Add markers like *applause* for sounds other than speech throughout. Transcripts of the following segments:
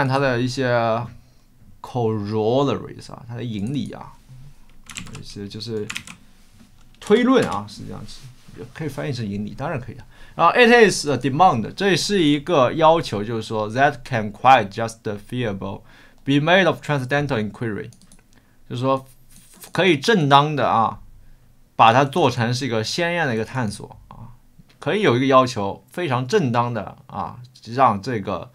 看它的一些 corollaries 啊，它的引理啊，一些就是推论啊，是这样子，可以翻译成引理，当然可以啊。然后 it is a demand，这是一个要求，就是说 that can quite justifiable be made of transcendental inquiry，就是说可以正当的啊，把它做成是一个鲜艳的一个探索啊，可以有一个要求，非常正当的啊，让这个。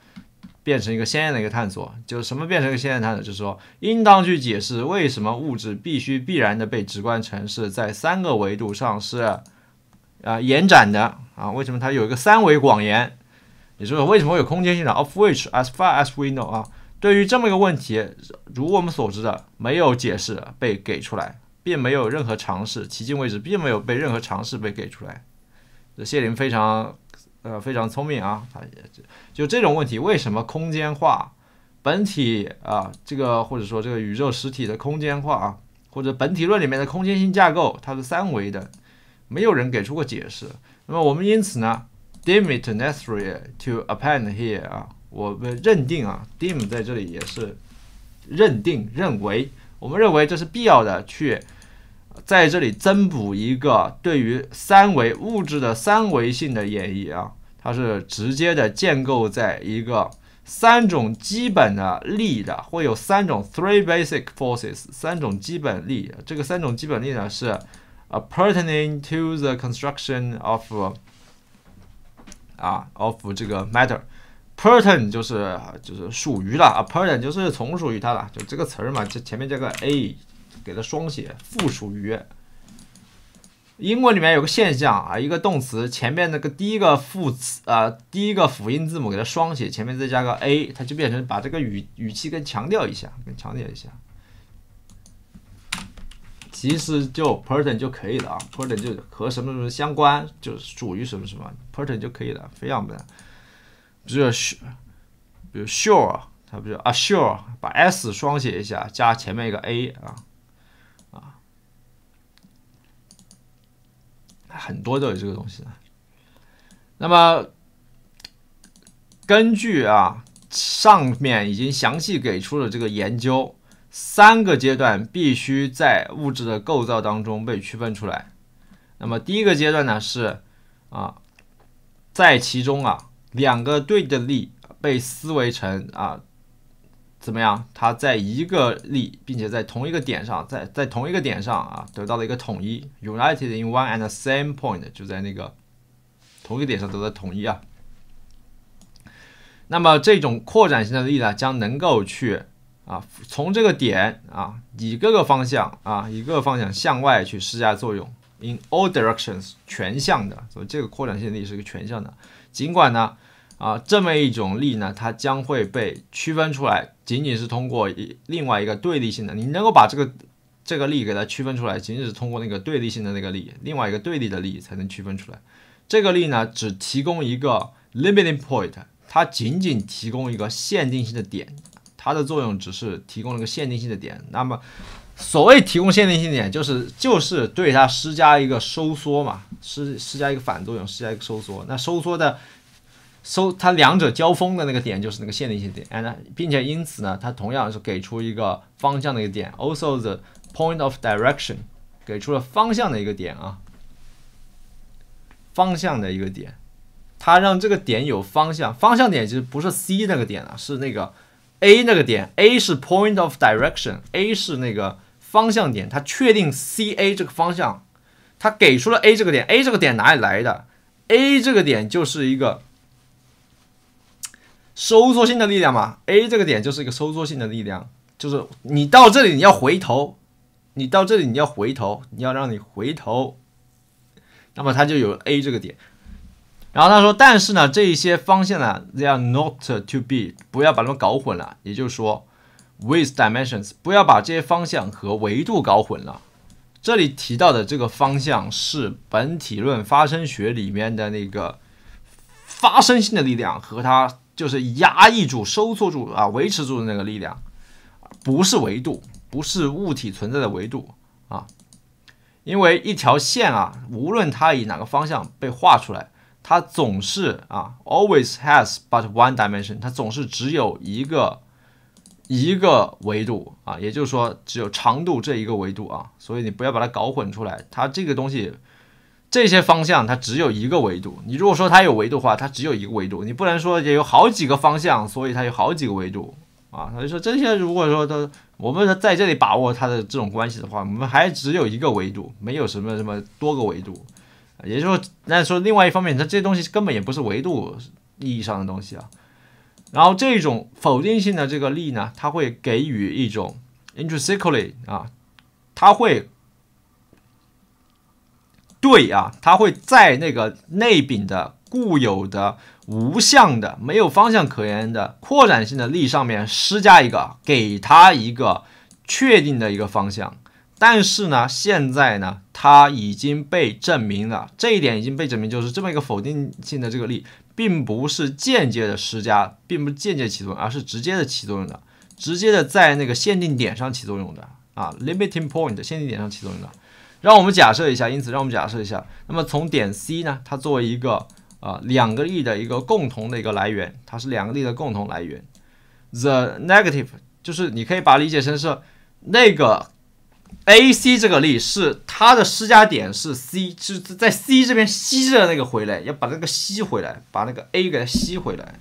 变成一个鲜艳的一个探索，就是什么变成一个鲜艳探索？就是说，应当去解释为什么物质必须必然的被直观城市在三个维度上是，啊，延展的啊，为什么它有一个三维广延？也就是为什么会有空间性的？Of which, as far as we know，啊，对于这么一个问题，如我们所知的，没有解释被给出来，并没有任何尝试，迄今为止并没有被任何尝试被给出来。谢林非常。呃，非常聪明啊！他也就这种问题，为什么空间化本体啊，这个或者说这个宇宙实体的空间化啊，或者本体论里面的空间性架构，它是三维的，没有人给出过解释。那么我们因此呢，demit necessary to append here 啊，我们认定啊，dem 在这里也是认定认为，我们认为这是必要的，去在这里增补一个对于三维物质的三维性的演绎啊。它是直接的建构在一个三种基本的力的，会有三种 three basic forces，三种基本力。这个三种基本力呢是，appertaining to the construction of，啊，of 这个 m a t t e r p e r t a i n 就是就是属于了，appertain 就是从属于它了，就这个词儿嘛，就前面加个 a，给它双写，附属于。英文里面有个现象啊，一个动词前面那个第一个副词啊，第一个辅音字母给它双写，前面再加个 a，它就变成把这个语语气更强调一下，更强调一下。其实就 person 就可以了啊，person 就和什么什么相关，就属于什么什么，person 就可以了，非要不？比如 sure，比如 sure，它不就 a sure，把 s 双写一下，加前面一个 a 啊。很多都有这个东西的，那么，根据啊上面已经详细给出了这个研究，三个阶段必须在物质的构造当中被区分出来。那么第一个阶段呢是啊，在其中啊两个对的力被思维成啊。怎么样？它在一个力，并且在同一个点上，在在同一个点上啊，得到了一个统一，united in one and same point，就在那个同一个点上得到统一啊。那么这种扩展性的力呢，将能够去啊，从这个点啊，以各个方向啊，以各个方向向外去施加作用，in all directions，全向的。所以这个扩展性力是一个全向的，尽管呢。啊，这么一种力呢，它将会被区分出来，仅仅是通过一另外一个对立性的，你能够把这个这个力给它区分出来，仅仅是通过那个对立性的那个力，另外一个对立的力才能区分出来。这个力呢，只提供一个 limiting point，它仅仅提供一个限定性的点，它的作用只是提供了一个限定性的点。那么，所谓提供限定性点，就是就是对它施加一个收缩嘛，施施加一个反作用，施加一个收缩。那收缩的。搜它两者交锋的那个点就是那个限定性点，And，并且因此呢，它同样是给出一个方向的一个点，Also the point of direction 给出了方向的一个点啊，方向的一个点，它让这个点有方向，方向点其实不是 C 那个点啊，是那个 A 那个点，A 是 point of direction，A 是那个方向点，它确定 CA 这个方向，它给出了 A 这个点，A 这个点哪里来的？A 这个点就是一个。收缩性的力量嘛，A 这个点就是一个收缩性的力量，就是你到这里你要回头，你到这里你要回头，你要让你回头，那么它就有 A 这个点。然后他说，但是呢，这一些方向呢，they are not to be，不要把它们搞混了。也就是说，with dimensions，不要把这些方向和维度搞混了。这里提到的这个方向是本体论发生学里面的那个发生性的力量和它。就是压抑住、收缩住啊，维持住的那个力量，不是维度，不是物体存在的维度啊。因为一条线啊，无论它以哪个方向被画出来，它总是啊，always has but one dimension，它总是只有一个一个维度啊，也就是说，只有长度这一个维度啊。所以你不要把它搞混出来，它这个东西。这些方向它只有一个维度，你如果说它有维度的话，它只有一个维度，你不能说也有好几个方向，所以它有好几个维度啊。所以说这些如果说它，我们在这里把握它的这种关系的话，我们还只有一个维度，没有什么什么多个维度。也就是说，那说另外一方面，它这些东西根本也不是维度意义上的东西啊。然后这种否定性的这个力呢，它会给予一种 intrinsically 啊，它会。对啊，它会在那个内柄的固有的无向的、没有方向可言的扩展性的力上面施加一个，给它一个确定的一个方向。但是呢，现在呢，它已经被证明了这一点已经被证明，就是这么一个否定性的这个力，并不是间接的施加，并不间接起作用，而是直接的起作用的，直接的在那个限定点上起作用的啊，limiting point 限定点上起作用的。让我们假设一下，因此，让我们假设一下。那么，从点 C 呢？它作为一个啊，两个力的一个共同的一个来源，它是两个力的共同来源。The negative，就是你可以把它理解成是那个 AC 这个力是它的施加点是 C，是在 C 这边吸着那个回来，要把那个吸回来，把那个 A 给它吸回来。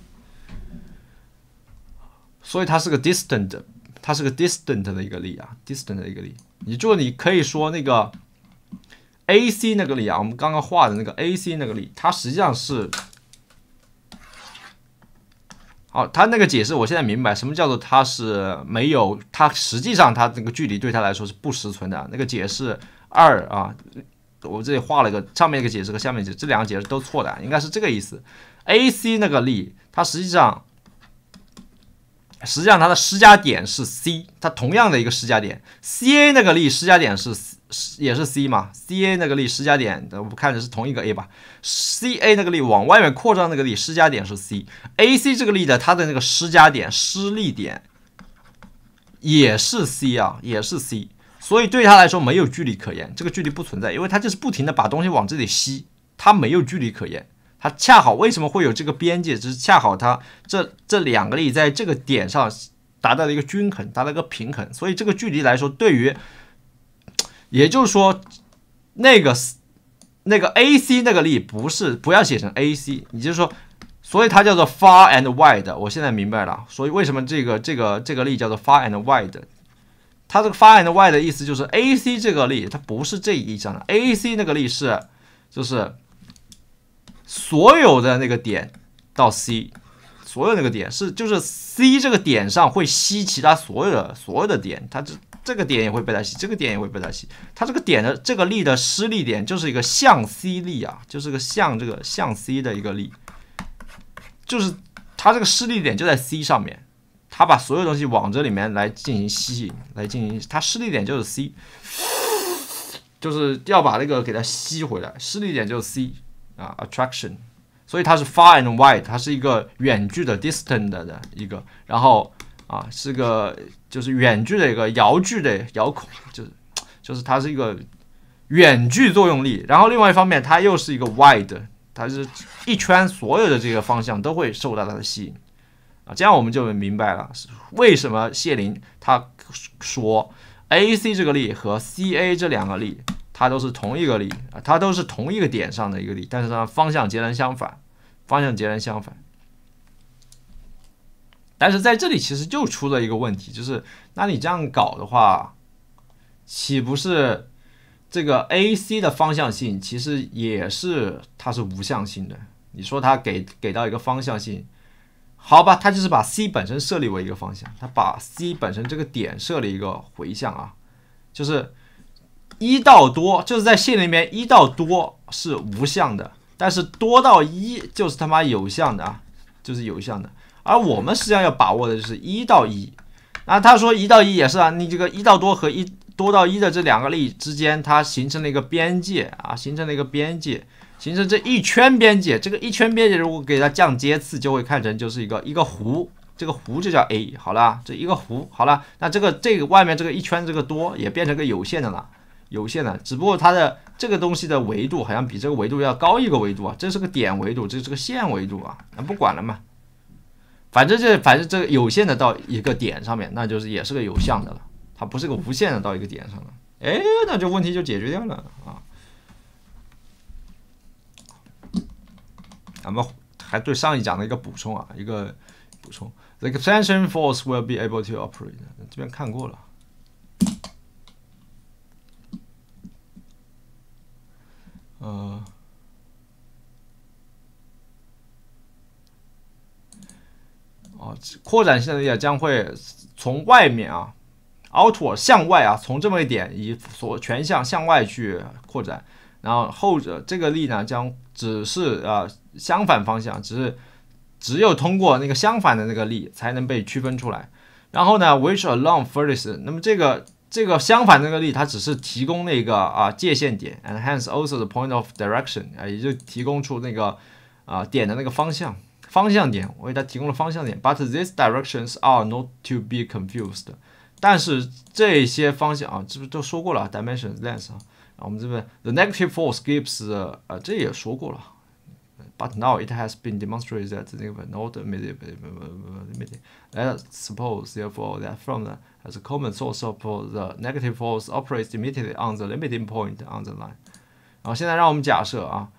所以它是个 distant，它是个 distant 的一个力啊，distant 的一个力。你就你可以说那个。A C 那个力啊，我们刚刚画的那个 A C 那个力，它实际上是，好，它那个解释我现在明白，什么叫做它是没有，它实际上它这个距离对它来说是不实存的。那个解释二啊，我这里画了个上面一个解释和下面解释，这两个解释都错的，应该是这个意思。A C 那个力，它实际上，实际上它的施加点是 C，它同样的一个施加点，C A 那个力施加点是。也是 C 嘛？CA 那个力施加点，我看着是同一个 A 吧？CA 那个力往外面扩张那个力施加点是 C，AC 这个力的它的那个施加点施力点也是 C 啊，也是 C，所以对它来说没有距离可言，这个距离不存在，因为它就是不停的把东西往这里吸，它没有距离可言，它恰好为什么会有这个边界，就是恰好它这这两个力在这个点上达到了一个均衡，达到了一个平衡，所以这个距离来说对于。也就是说，那个那个 A C 那个力不是不要写成 A C，也就是说，所以它叫做 far and wide。我现在明白了，所以为什么这个这个这个力叫做 far and wide？它这个 far and wide 的意思就是 A C 这个力它不是这一张的，A C 那个力是就是所有的那个点到 C，所有那个点是就是 C 这个点上会吸其他所有的所有的点，它这。这个点也会被它吸，这个点也会被它吸。它这个点的这个力的施力点就是一个向 C 力啊，就是个向这个向 C 的一个力，就是它这个施力点就在 C 上面，它把所有东西往这里面来进行吸引，来进行它施力点就是 C，就是要把那个给它吸回来，施力点就是 C 啊，attraction，所以它是 far and wide，它是一个远距的，distant 的一个，然后啊是个。就是远距的一个遥距的遥控，就是就是它是一个远距作用力，然后另外一方面，它又是一个 wide，它是一圈所有的这个方向都会受到它的吸引啊，这样我们就明白了为什么谢林他说 a c 这个力和 c a 这两个力，它都是同一个力啊，它都是同一个点上的一个力，但是呢，方向截然相反，方向截然相反。但是在这里其实就出了一个问题，就是那你这样搞的话，岂不是这个 A C 的方向性其实也是它是无向性的？你说它给给到一个方向性，好吧？它就是把 C 本身设立为一个方向，它把 C 本身这个点设立一个回向啊，就是一到多就是在线里面一到多是无向的，但是多到一就是他妈有向的啊，就是有向的。而我们实际上要把握的就是一到一，啊，他说一到一也是啊，你这个一到多和一多到一的这两个力之间，它形成了一个边界啊，形成了一个边界，形成这一圈边界。这个一圈边界如果给它降阶次，就会看成就是一个一个弧，这个弧就叫 A 好了，这一个弧好了，那这个这个外面这个一圈这个多也变成个有限的了，有限的，只不过它的这个东西的维度好像比这个维度要高一个维度啊，这是个点维度，这是个线维度啊，那不管了嘛。反正这，反正这个有限的到一个点上面，那就是也是个有向的了，它不是个无限的到一个点上了。哎，那就问题就解决掉了啊。咱们还对上一讲的一个补充啊，一个补充，the extension force will be able to operate。这边看过了，呃。啊，扩展性的力将会从外面啊，outward 向外啊，从这么一点以所全向向外去扩展，然后后者这个力呢，将只是啊相反方向，只是只有通过那个相反的那个力才能被区分出来。然后呢，which along f u r h e s 那么这个这个相反那个力，它只是提供那个啊界限点，and hence also the point of direction 啊，也就提供出那个啊点的那个方向。方向点，我给大家提供了方向点。But these directions are not to be confused。但是这些方向啊，这不都说过了？Dimensions, length 啊，然后我们这边 the negative force gives 呃，这也说过了。But now it has been demonstrated that the node not immediate. Let us suppose, therefore, that from the as a common source of the negative force operates immediately on the limiting point on the line。然后现在让我们假设啊，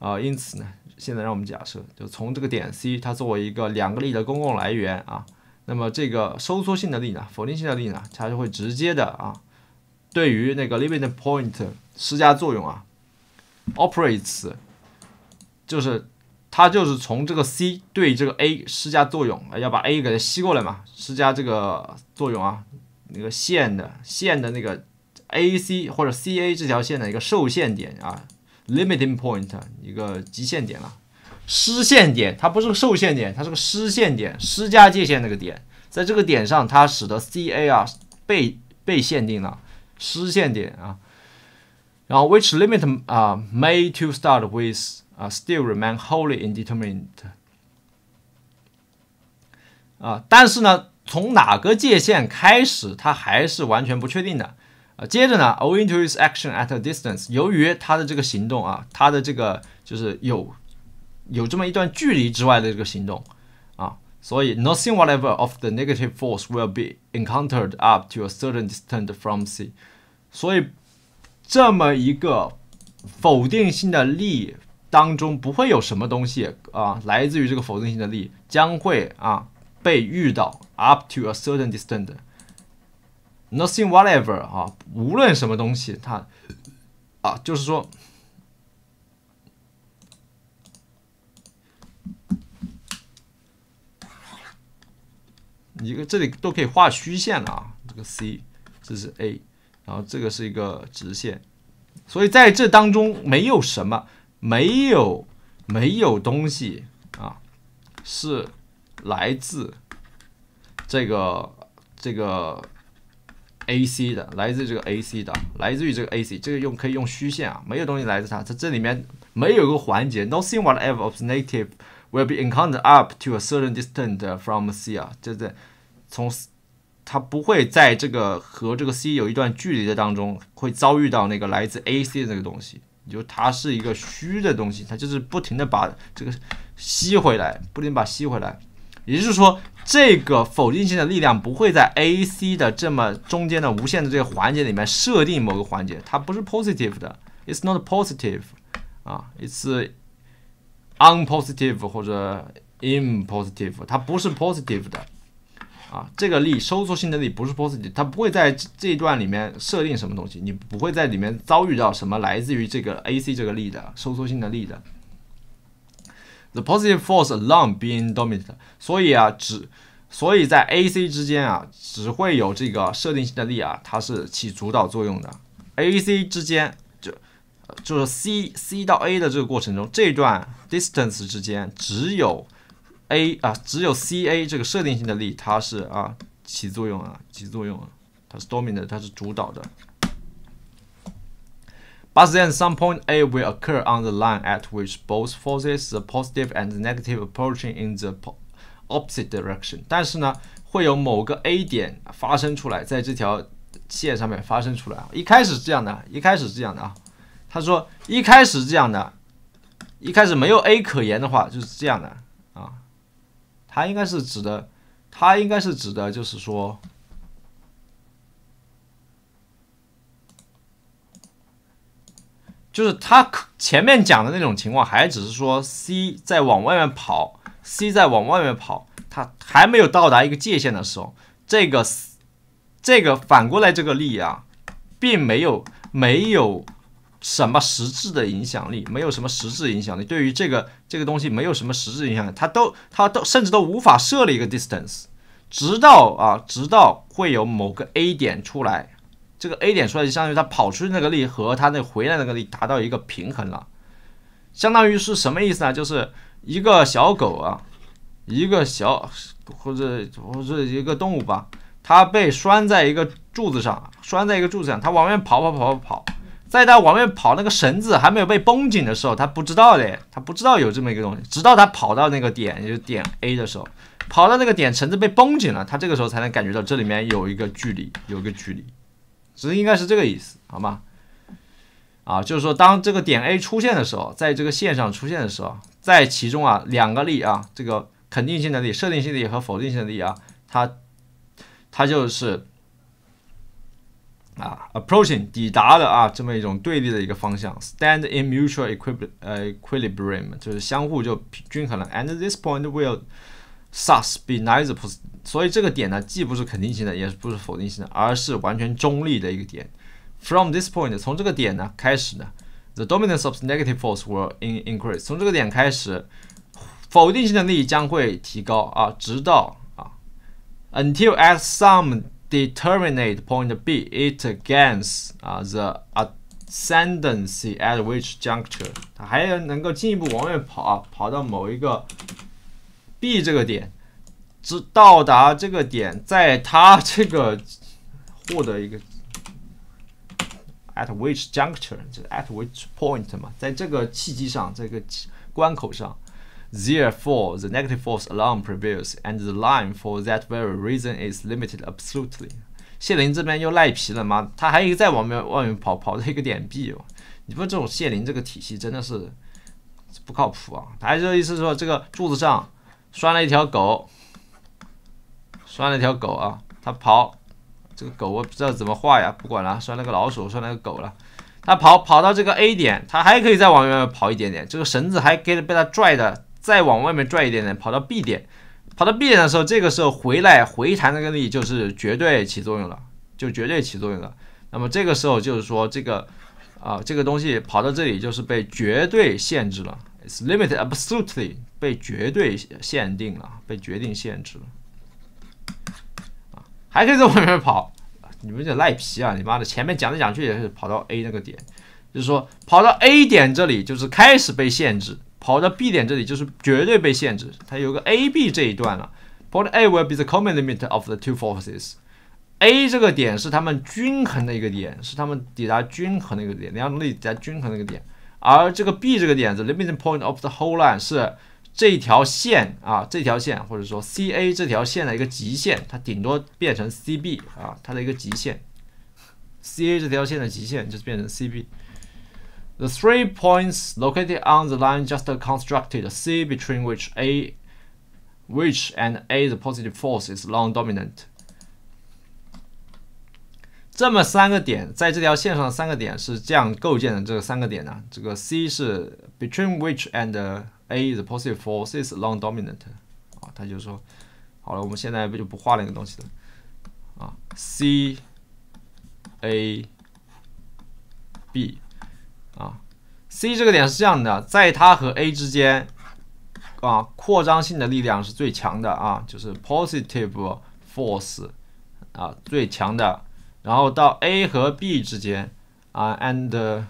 啊，因此呢。现在让我们假设，就从这个点 C，它作为一个两个力的公共来源啊，那么这个收缩性的力呢，否定性的力呢，它就会直接的啊，对于那个 limit point 施加作用啊，operates，就是它就是从这个 C 对这个 A 施加作用要把 A 给它吸过来嘛，施加这个作用啊，那个线的线的那个 AC 或者 CA 这条线的一个受限点啊。Limiting point 一个极限点了，失限点，它不是个受限点，它是个失限点，施加界限那个点，在这个点上，它使得 C A 啊被被限定了，失限点啊。然后，which limit 啊，may to start with 啊，still remain wholly indeterminate 啊，但是呢，从哪个界限开始，它还是完全不确定的。接着呢，owing to his action at a distance，由于他的这个行动啊，他的这个就是有有这么一段距离之外的这个行动啊，所以 nothing whatever of the negative force will be encountered up to a certain distance from C。所以这么一个否定性的力当中不会有什么东西啊，来自于这个否定性的力将会啊被遇到 up to a certain distance。Nothing, whatever 啊，无论什么东西，它啊，就是说，一个这里都可以画虚线了啊。这个 C 这是 A，然后这个是一个直线，所以在这当中没有什么，没有没有东西啊，是来自这个这个。A C 的，来自这个 A C 的，来自于这个 A C，这个用可以用虚线啊，没有东西来自它，它这里面没有一个环节，Nothing whatever of native will be encountered up to a certain distance from C 啊，这这从它不会在这个和这个 C 有一段距离的当中会遭遇到那个来自 A C 的那个东西，就它是一个虚的东西，它就是不停的把这个吸回来，不停把吸回来，也就是说。这个否定性的力量不会在 A C 的这么中间的无限的这个环节里面设定某个环节，它不是 positive 的，It's not positive，啊，It's unpositive 或者 impositive，它不是 positive 的，啊，这个力收缩性的力不是 positive，它不会在这一段里面设定什么东西，你不会在里面遭遇到什么来自于这个 A C 这个力的收缩性的力的。The positive force alone being dominant，所以啊，只，所以在 A、C 之间啊，只会有这个设定性的力啊，它是起主导作用的。A、C 之间就就是 C、C 到 A 的这个过程中，这段 distance 之间只有 A 啊，只有 C、A 这个设定性的力，它是啊起作用啊，起作用，啊，它是 dominant，它是主导的。But then some point A will occur on the line at which both forces the positive and negative approaching in the opposite direction。但是呢，会有某个 A 点发生出来，在这条线上面发生出来。一开始是这样的，一开始是这样的啊。他说一开始这样的，一开始没有 A 可言的话，就是这样的啊。他应该是指的，他应该是指的，就是说。就是他前面讲的那种情况，还只是说 C 在往外面跑，C 在往外面跑，它还没有到达一个界限的时候，这个这个反过来这个力啊，并没有没有什么实质的影响力，没有什么实质影响力，对于这个这个东西没有什么实质影响，它都它都甚至都无法设立一个 distance，直到啊直到会有某个 A 点出来。这个 A 点出来就相当于它跑出去那个力和它那回来那个力达到一个平衡了，相当于是什么意思呢？就是一个小狗啊，一个小或者或者一个动物吧，它被拴在一个柱子上，拴在一个柱子上，它往外面跑跑跑跑跑，在它往外面跑那个绳子还没有被绷紧的时候，它不知道嘞，它不知道有这么一个东西，直到它跑到那个点，就点 A 的时候，跑到那个点绳子被绷紧了，它这个时候才能感觉到这里面有一个距离，有一个距离。只是应该是这个意思，好吗？啊，就是说，当这个点 A 出现的时候，在这个线上出现的时候，在其中啊，两个力啊，这个肯定性的力、设定性的力和否定性的力啊，它它就是啊，approaching 抵达的啊，这么一种对立的一个方向，stand in mutual equilibrium 就是相互就均衡了。a n d this point will thus be neither positive 所以这个点呢，既不是肯定性的，也不是否定性的，而是完全中立的一个点。From this point，从这个点呢开始呢，the dominance of negative force will increase i n。从这个点开始，否定性的力将会提高啊，直到啊，until at some determinate point B，it gains 啊 the ascendancy at which juncture 它还有能够进一步往外跑啊，跑到某一个 B 这个点。直到达这个点，在他这个获得一个 at which j u n c t u r e 就是 at which point 嘛，在这个契机上，在个关口上，therefore the negative force alone prevails and the line for that very reason is limited absolutely。谢林这边又赖皮了吗？他还有再往外外面跑，跑到一个点 B 哦。你不说这种谢林这个体系真的是不靠谱啊！他这意思说，这个柱子上拴了一条狗。拴了条狗啊，它跑，这个狗我不知道怎么画呀，不管了，拴了个老鼠，拴了个狗了。它跑跑到这个 A 点，它还可以再往外面跑一点点，这个绳子还可以被它拽的，再往外面拽一点点，跑到 B 点，跑到 B 点的时候，这个时候回来回弹那个力就是绝对起作用了，就绝对起作用了。那么这个时候就是说，这个啊这个东西跑到这里就是被绝对限制了，it's limited absolutely 被绝对限定了，被决定限制了。啊，还可以在外面跑，你们这赖皮啊！你妈的，前面讲来讲去也是跑到 A 那个点，就是说跑到 A 点这里就是开始被限制，跑到 B 点这里就是绝对被限制。它有个 A B 这一段了。Point A will be the common limit of the two forces。A 这个点是它们均衡的一个点，是它们抵达均衡的一个点，两种力抵达均衡的一个点。而这个 B 这个点子，limiting point of the whole line 是。这一条线啊，这条线或者说 CA 这条线的一个极限，它顶多变成 CB 啊，它的一个极限。CA 这条线的极限就是变成 CB。The three points located on the line just constructed C between which A, which and A the positive force is long dominant. 这么三个点，在这条线上三个点是这样构建的。这三个点呢，这个 C 是 between which and A is positive force is long dominant 啊，他就说好了，我们现在不就不画那个东西了啊。C A B 啊，C 这个点是这样的，在它和 A 之间啊，扩张性的力量是最强的啊，就是 positive force 啊，最强的。然后到 A 和 B 之间啊，and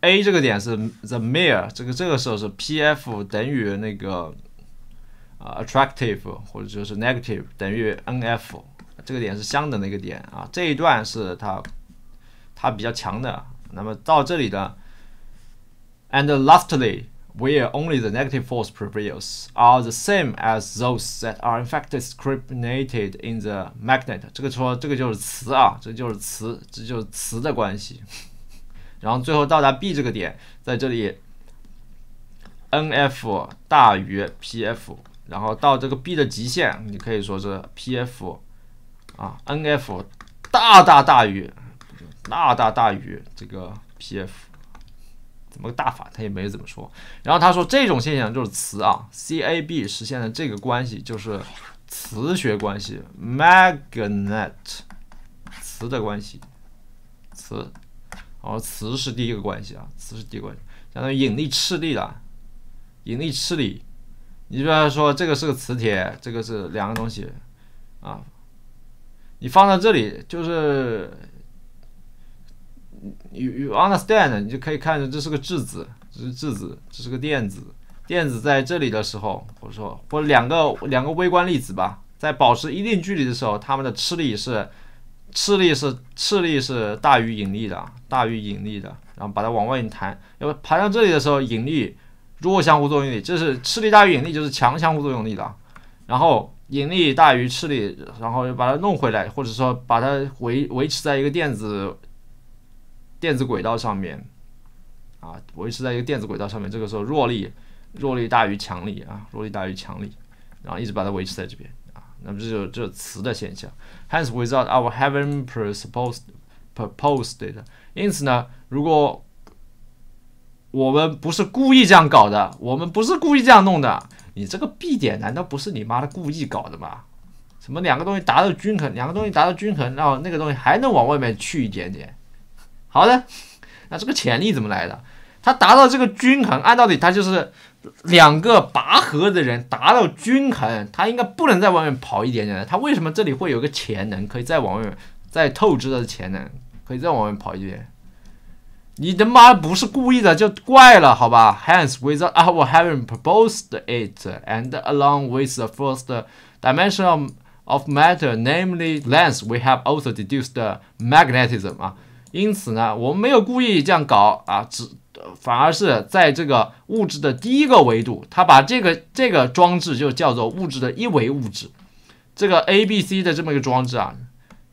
A 这个点是 the mirror，这个这个时候是 P F 等于那个啊 attractive 或者就是 negative 等于 N F，这个点是相等的一个点啊，这一段是它它比较强的。那么到这里呢，and lastly。Where only the negative force prevails are the same as those that are in fact discriminated in the magnet。这个说这个就是磁啊，这就是磁，这就是磁的关系。然后最后到达 b 这个点，在这里，nf 大于 pf，然后到这个 b 的极限，你可以说是 pf 啊，nf 大大大于大大大于这个 pf。怎么个大法？他也没怎么说。然后他说，这种现象就是磁啊，CAB 实现的这个关系就是磁学关系，magnet，磁的关系，磁。然后磁是第一个关系啊，磁是第一个关系，相当于引力斥力了，引力斥力。你比方说，这个是个磁铁，这个是两个东西啊，你放在这里就是。You you understand？你就可以看着，这是个质子，这是质子，这是个电子。电子在这里的时候，我说，或两个两个微观粒子吧，在保持一定距离的时候，它们的斥力是斥力是斥力是大于引力的，大于引力的。然后把它往外弹，要不弹到这里的时候，引力弱相互作用力，这是斥力大于引力，就是强相互作用力的。然后引力大于斥力，然后又把它弄回来，或者说把它维维持在一个电子。电子轨道上面，啊，维持在一个电子轨道上面。这个时候，弱力弱力大于强力啊，弱力大于强力，然后一直把它维持在这边啊。那么，这就这磁的现象。Hence, without our having proposed proposed it，因此呢，如果我们不是故意这样搞的，我们不是故意这样弄的，你这个 B 点难道不是你妈的故意搞的吗？什么两个东西达到均衡，两个东西达到均衡，然后那个东西还能往外面去一点点？好的，那这个潜力怎么来的？它达到这个均衡，按道理它就是两个拔河的人达到均衡，他应该不能在外面跑一点点的。他为什么这里会有个潜能，可以再往外面再透支的潜能，可以再往外面跑一点？你他妈不是故意的就怪了，好吧？Hence, without our having proposed it, and along with the first dimension of matter, namely length, we have also deduced magnetism 啊。因此呢，我们没有故意这样搞啊，只反而是在这个物质的第一个维度，他把这个这个装置就叫做物质的一维物质。这个 A B C 的这么一个装置啊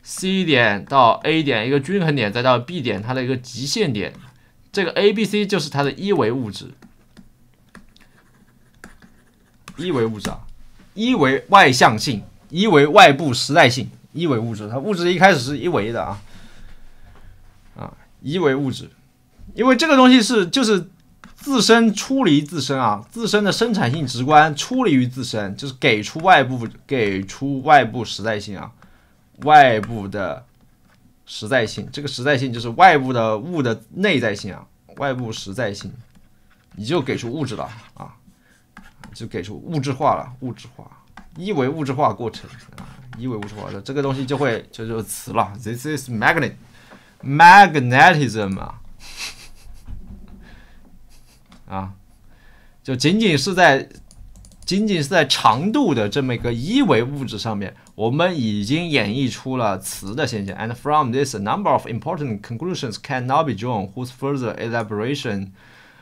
，C 点到 A 点一个均衡点，再到 B 点它的一个极限点，这个 A B C 就是它的一维物质，一维物质啊，一维外向性，一维外部时代性，一维物质，它物质一开始是一维的啊。啊，一为物质，因为这个东西是就是自身出离自身啊，自身的生产性直观出离于自身，就是给出外部给出外部实在性啊，外部的实在性，这个实在性就是外部的物的内在性啊，外部实在性，你就给出物质了啊，就给出物质化了，物质化，一为物质化过程啊，一为物质化的这个东西就会就就词了，this is magnet。Magnetism 啊，啊，就仅仅是在仅仅是在长度的这么一个一维物质上面，我们已经演绎出了磁的现象。And from this a number of important conclusions cannot be drawn, whose further elaboration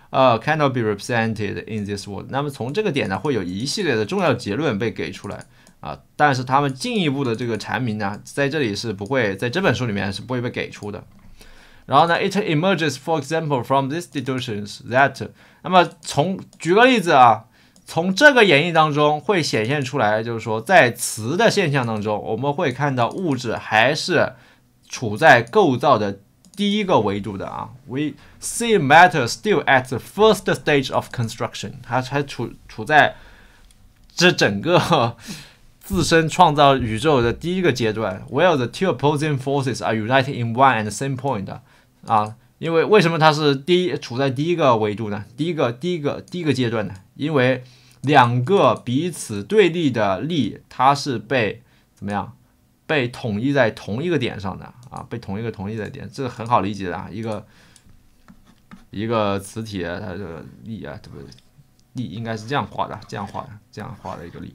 呃 cannot be represented in this world。那么从这个点呢，会有一系列的重要结论被给出来。啊，但是他们进一步的这个阐明呢，在这里是不会在这本书里面是不会被给出的。然后呢，it emerges for example from these deductions that 那么从举个例子啊，从这个演绎当中会显现出来，就是说在词的现象当中，我们会看到物质还是处在构造的第一个维度的啊。We see matter still at the first stage of construction，它还处处在这整个。自身创造宇宙的第一个阶段。w h e r e the two opposing forces are united in one and same point。啊，因为为什么它是第一处在第一个维度呢？第一个、第一个、第一个阶段呢？因为两个彼此对立的力，它是被怎么样？被统一在同一个点上的啊？被同一个统一的点，这个很好理解的啊。一个一个磁体它的力啊，对不对？力应该是这样画的，这样画，的，这样画的一个力。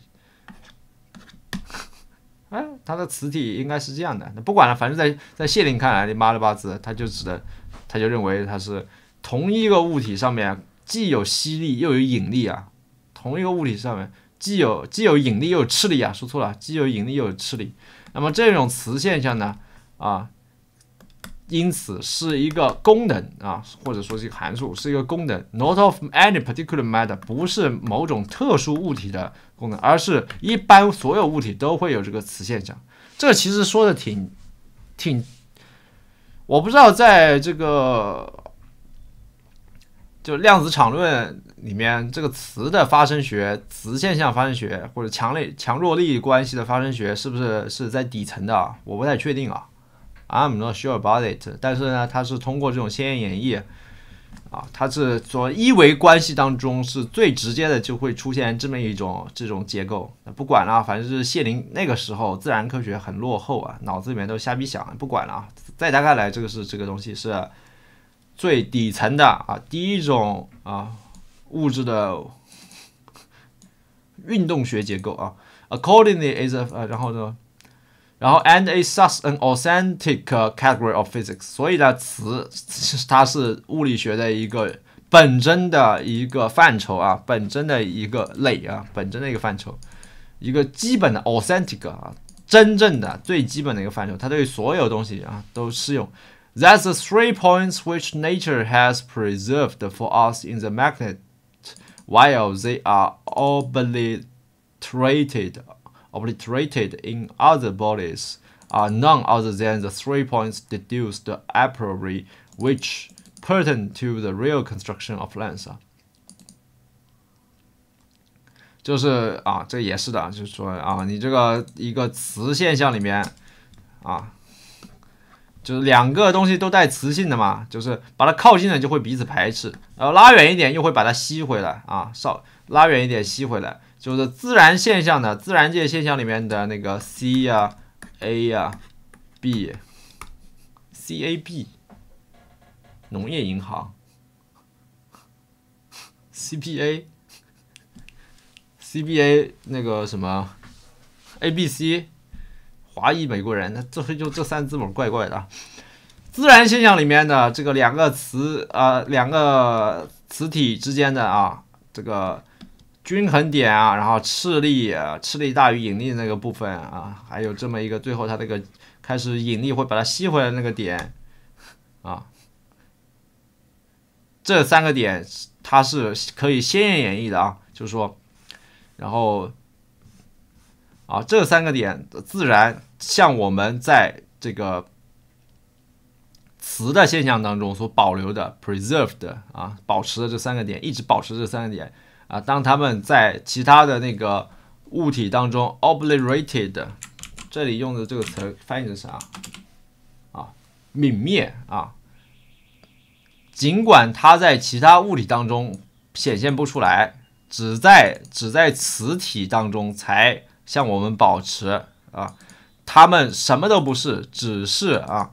哎，它的磁体应该是这样的。那不管了，反正在在谢林看来，你妈了巴子，他就指的，他就认为它是同一个物体上面既有吸力又有引力啊，同一个物体上面既有既有引力又有斥力啊，说错了，既有引力又有斥力。那么这种磁现象呢，啊。因此是一个功能啊，或者说是一个函数，是一个功能，not of any particular matter，不是某种特殊物体的功能，而是一般所有物体都会有这个磁现象。这其实说的挺挺，我不知道在这个就量子场论里面，这个词的发生学，磁现象发生学，或者强力强弱力关系的发生学，是不是是在底层的？我不太确定啊。I'm not sure about it，但是呢，它是通过这种先验演绎啊，它是说一维关系当中是最直接的，就会出现这么一种这种结构。不管了，反正是谢林那个时候自然科学很落后啊，脑子里面都瞎逼想。不管了，在他看来，这个是这个东西是最底层的啊，第一种啊物质的运动学结构啊。Accordingly is a，然后呢？然后，and is u c k s an authentic category of physics。所以呢，词它是物理学的一个本真的一个范畴啊，本真的一个类啊，本真的一个范畴，一个基本的 authentic 啊，真正的最基本的一个范畴，它对所有东西啊都适用。That's the three points which nature has preserved for us in the magnet, while they are obliterated. Obliterated in other bodies are none other than the three points deduced a priori, which pertain to the real construction of l e n s 啊。就是啊，这也是的，就是说啊，你这个一个磁现象里面啊，就是两个东西都带磁性的嘛，就是把它靠近了就会彼此排斥，然后拉远一点又会把它吸回来啊，稍拉远一点吸回来。就是自然现象的自然界现象里面的那个 C 呀、A 呀、B、CAB，农业银行 c p a CBA 那个什么 ABC，华裔美国人那这就这三字母怪怪的。自然现象里面的这个两个词啊两个词体之间的啊这个。均衡点啊，然后斥力，斥力大于引力那个部分啊，还有这么一个最后它那个开始引力会把它吸回来那个点啊，这三个点它是可以先演绎的啊，就是说，然后啊这三个点自然像我们在这个磁的现象当中所保留的 preserved 啊保持的这三个点一直保持这三个点。啊，当他们在其他的那个物体当中 obliterated，这里用的这个词翻译成啥？啊，泯灭啊。尽管它在其他物体当中显现不出来，只在只在磁体当中才向我们保持啊。它们什么都不是，只是啊，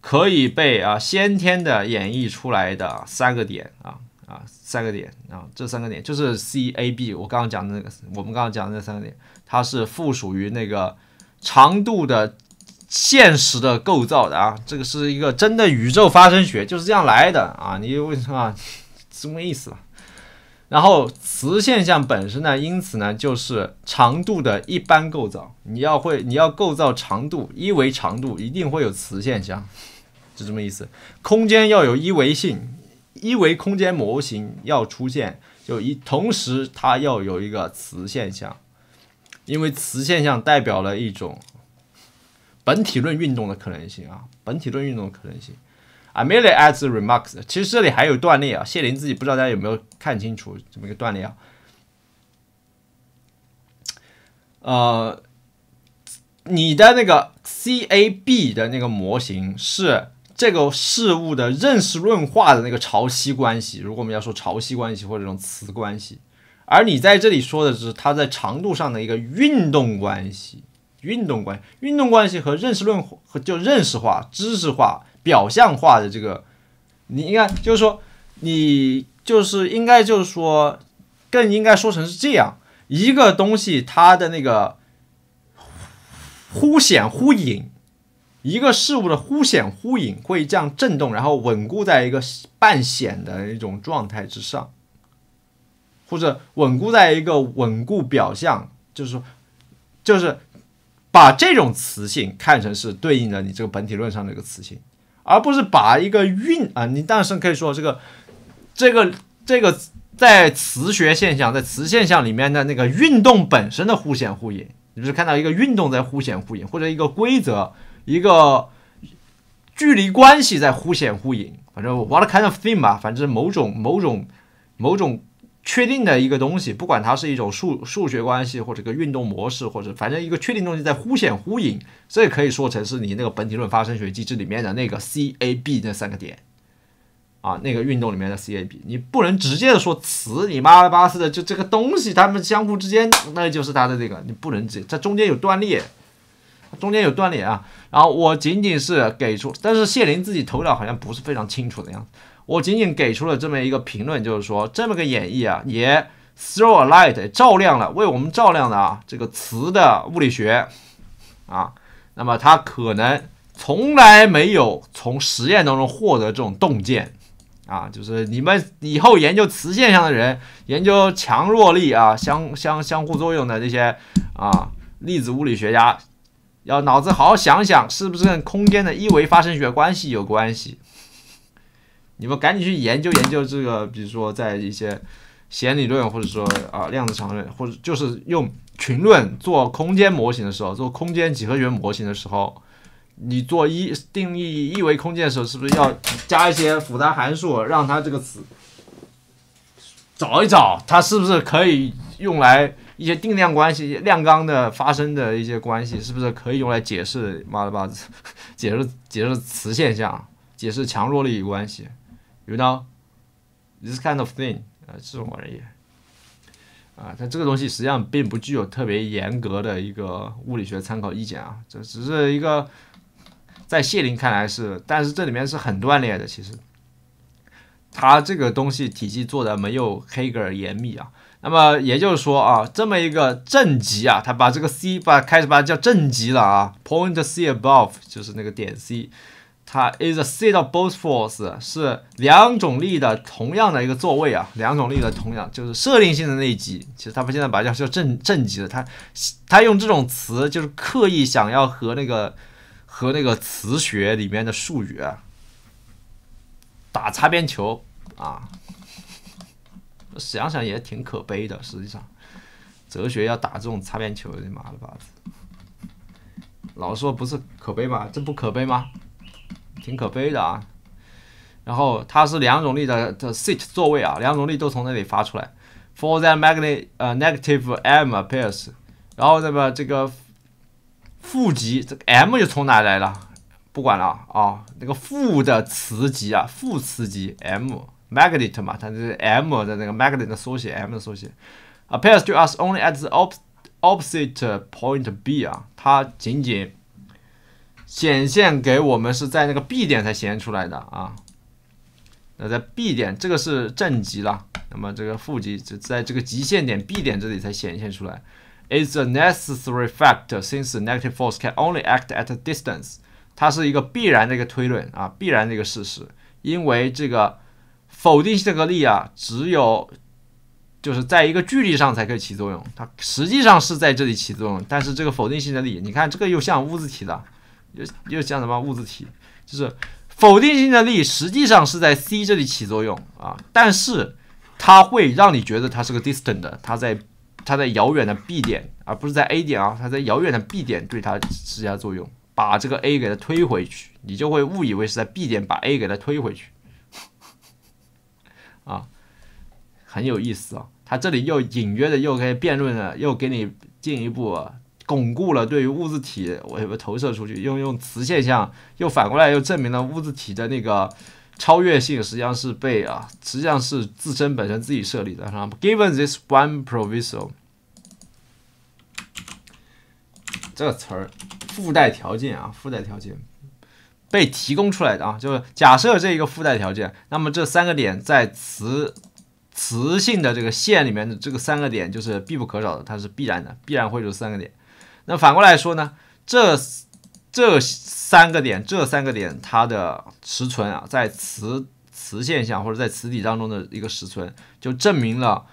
可以被啊先天的演绎出来的三个点啊。啊，三个点啊，这三个点就是 C A B，我刚刚讲的那个，我们刚刚讲的那三个点，它是附属于那个长度的现实的构造的啊，这个是一个真的宇宙发生学就是这样来的啊，你为什么什么意思吧？然后磁现象本身呢，因此呢就是长度的一般构造，你要会你要构造长度一维长度，一定会有磁现象，就这么意思，空间要有一维性。一维空间模型要出现，就一同时它要有一个磁现象，因为磁现象代表了一种本体论运动的可能性啊，本体论运动的可能性。Amelia d d s remarks，其实这里还有断裂啊，谢林自己不知道大家有没有看清楚怎么个断裂啊？呃，你的那个 CAB 的那个模型是。这个事物的认识论化的那个潮汐关系，如果我们要说潮汐关系或者这种词关系，而你在这里说的是它在长度上的一个运动关系，运动关系，运动关系和认识论和就认识化、知识化、表象化的这个，你应该就是说，你就是应该就是说，更应该说成是这样一个东西，它的那个忽显忽隐。一个事物的忽显忽隐会这样震动，然后稳固在一个半显的一种状态之上，或者稳固在一个稳固表象，就是说，就是把这种词性看成是对应着你这个本体论上的一个词性，而不是把一个运啊，你当时可以说这个，这个这个在词学现象，在词现象里面的那个运动本身的忽显忽隐，你不是看到一个运动在忽显忽隐，或者一个规则。一个距离关系在忽显忽隐，反正 what kind of thing 吧，反正某种某种某种确定的一个东西，不管它是一种数数学关系或者个运动模式或者反正一个确定东西在忽显忽隐，这也可以说成是你那个本体论发生学机制里面的那个 C A B 那三个点啊，那个运动里面的 C A B，你不能直接的说词，你妈了巴斯的就这个东西，它们相互之间那就是它的这个，你不能直接，它中间有断裂。中间有断裂啊，然后我仅仅是给出，但是谢林自己头脑好像不是非常清楚的样子。我仅仅给出了这么一个评论，就是说这么个演绎啊，也 throw a light，照亮了，为我们照亮了啊，这个词的物理学啊，那么他可能从来没有从实验当中获得这种洞见啊，就是你们以后研究磁现象的人，研究强弱力啊，相相相互作用的这些啊粒子物理学家。要脑子好好想想，是不是跟空间的一维发生学关系有关系？你们赶紧去研究研究这个，比如说在一些弦理论，或者说啊量子场论，或者就是用群论做空间模型的时候，做空间几何学模型的时候，你做一定义一维空间的时候，是不是要加一些复杂函数，让它这个词找一找，它是不是可以用来？一些定量关系、量纲的发生的一些关系，是不是可以用来解释？妈的吧，解释解释磁现象，解释强弱力关系，you know this kind of thing 啊，这种玩意儿啊，它这个东西实际上并不具有特别严格的一个物理学参考意见啊，这只是一个在谢林看来是，但是这里面是很断裂的，其实它这个东西体系做的没有黑格尔严密啊。那么也就是说啊，这么一个正极啊，他把这个 C 把开始把它叫正极了啊。Point C above 就是那个点 C，它 is a seat of both forces 是两种力的同样的一个座位啊，两种力的同样就是设定性的那一级，其实他现在把它叫叫正正极的，他他用这种词就是刻意想要和那个和那个词学里面的术语啊打擦边球啊。想想也挺可悲的。实际上，哲学要打这种擦边球，你妈了吧子。老说不是可悲吗？这不可悲吗？挺可悲的啊。然后它是两种力的的 sit 座位啊，两种力都从那里发出来。For that m a g n e t 呃 negative m a p p e a r s 然后那么这个负极这个 m 又从哪来了？不管了啊，那个负的磁极啊，负磁极 m。Magnet 嘛，它是 M 的那个 magnet 的缩写，M 的缩写。Appears to us only at the op opposite point B 啊，它仅仅显现给我们是在那个 B 点才显现出来的啊。那在 B 点，这个是正极了，那么这个负极就在这个极限点 B 点这里才显现出来。It's a necessary fact since the negative force can only act at a distance。它是一个必然的一个推论啊，必然的一个事实，因为这个。否定性的力啊，只有就是在一个距离上才可以起作用。它实际上是在这里起作用，但是这个否定性的力，你看这个又像物字体的，又又像什么物质体？就是否定性的力实际上是在 C 这里起作用啊，但是它会让你觉得它是个 distant 的，它在它在遥远的 B 点，而不是在 A 点啊，它在遥远的 B 点对它施加作用，把这个 A 给它推回去，你就会误以为是在 B 点把 A 给它推回去。啊，很有意思啊！他这里又隐约的又可以辩论了，又给你进一步巩固了对于物质体，我也不投射出去，用用磁现象，又反过来又证明了物质体的那个超越性，实际上是被啊，实际上是自身本身自己设立的，哈。Given this one proviso，这个词儿附带条件啊，附带条件。被提供出来的啊，就是假设这一个附带条件，那么这三个点在磁磁性的这个线里面的这个三个点就是必不可少的，它是必然的，必然会有三个点。那反过来说呢，这这三个点，这三个点它的实存啊，在磁磁现象或者在磁体当中的一个实存，就证明了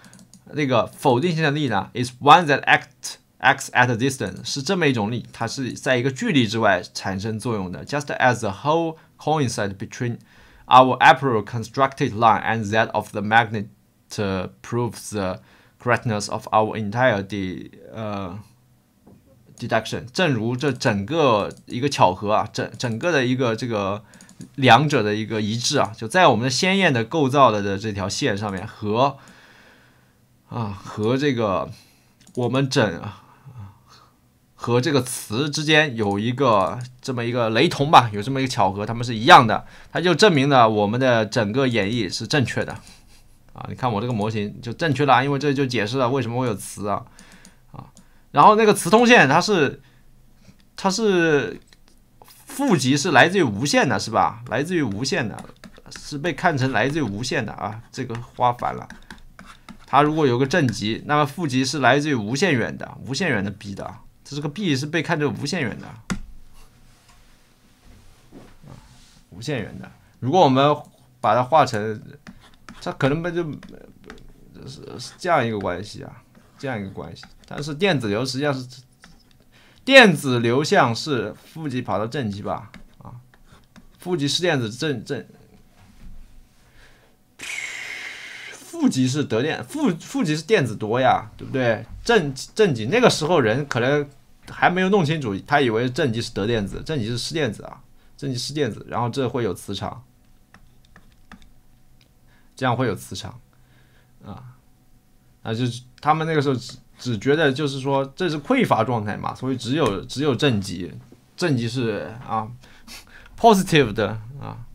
那个否定性的力呢 is one that acts. x at a distance 是这么一种力，它是在一个距离之外产生作用的。Just as the whole c o i n c i d e between our April constructed line and that of the magnet proves the correctness of our entire ded deduction，正如这整个一个巧合啊，整整个的一个这个两者的一个一致啊，就在我们的鲜艳的构造的的这条线上面和啊和这个我们整和这个词之间有一个这么一个雷同吧，有这么一个巧合，它们是一样的，它就证明了我们的整个演绎是正确的啊！你看我这个模型就正确了，因为这就解释了为什么会有词啊啊！然后那个磁通线，它是它是负极是来自于无限的，是吧？来自于无限的，是被看成来自于无限的啊！这个画反了，它如果有个正极，那么负极是来自于无限远的，无限远的 B 的。它这个 B 是被看作无限远的，无限远的。如果我们把它画成，它可能不就，是是这样一个关系啊，这样一个关系。但是电子流实际上是，电子流向是负极跑到正极吧？啊，负极是电子，正正，负极是得电，负负极是电子多呀，对不对？正正极那个时候人可能。还没有弄清楚，他以为正极是得电子，正极是失电子啊，正极失电子，然后这会有磁场，这样会有磁场啊啊，就是他们那个时候只只觉得就是说这是匮乏状态嘛，所以只有只有正极，正极是啊 positive 的啊，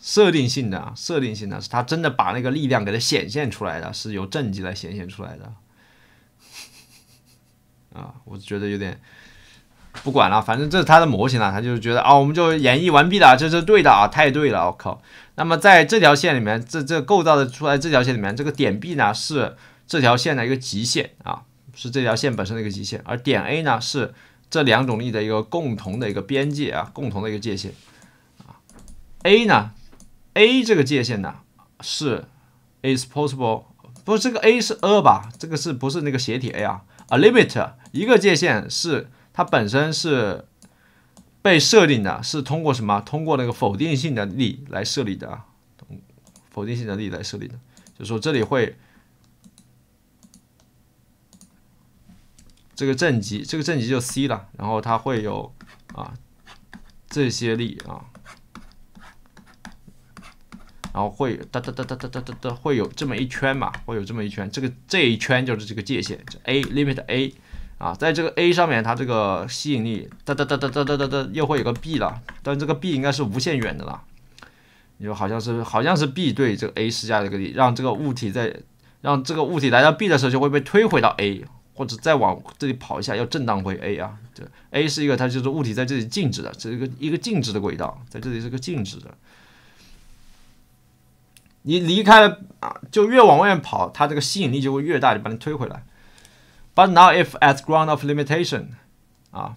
设定性的设定性的，是他真的把那个力量给它显现出来的，是由正极来显现出来的。啊，我觉得有点不管了，反正这是他的模型了，他就觉得啊，我们就演绎完毕了，这是对的啊，太对了，我靠。那么在这条线里面，这这构造的出来这条线里面，这个点 B 呢是这条线的一个极限啊，是这条线本身的一个极限，而点 A 呢是这两种力的一个共同的一个边界啊，共同的一个界限啊。A 呢，A 这个界限呢是 is possible，不，这个 A 是 a 吧？这个是不是那个斜体 A 啊？a limit，一个界限是它本身是被设定的，是通过什么？通过那个否定性的力来设立的，啊，否定性的力来设立的。就是说，这里会这个正极，这个正极就 C 了，然后它会有啊这些力啊。然后会哒哒哒哒哒哒哒会有这么一圈嘛？会有这么一圈，这个这一圈就是这个界限，就 A limit A 啊，在这个 A 上面，它这个吸引力哒哒哒哒哒哒哒哒，又会有个 B 了，但这个 B 应该是无限远的了。你说好像是好像是 B 对这个 A 施加了一个力，让这个物体在让这个物体来到 B 的时候就会被推回到 A，或者再往这里跑一下要震荡回 A 啊。这 A 是一个它就是物体在这里静止的，这是一个一个静止的轨道在这里是个静止的。你离开了啊，就越往外面跑，它这个吸引力就会越大，就把你推回来。But now, if as ground of limitation，啊，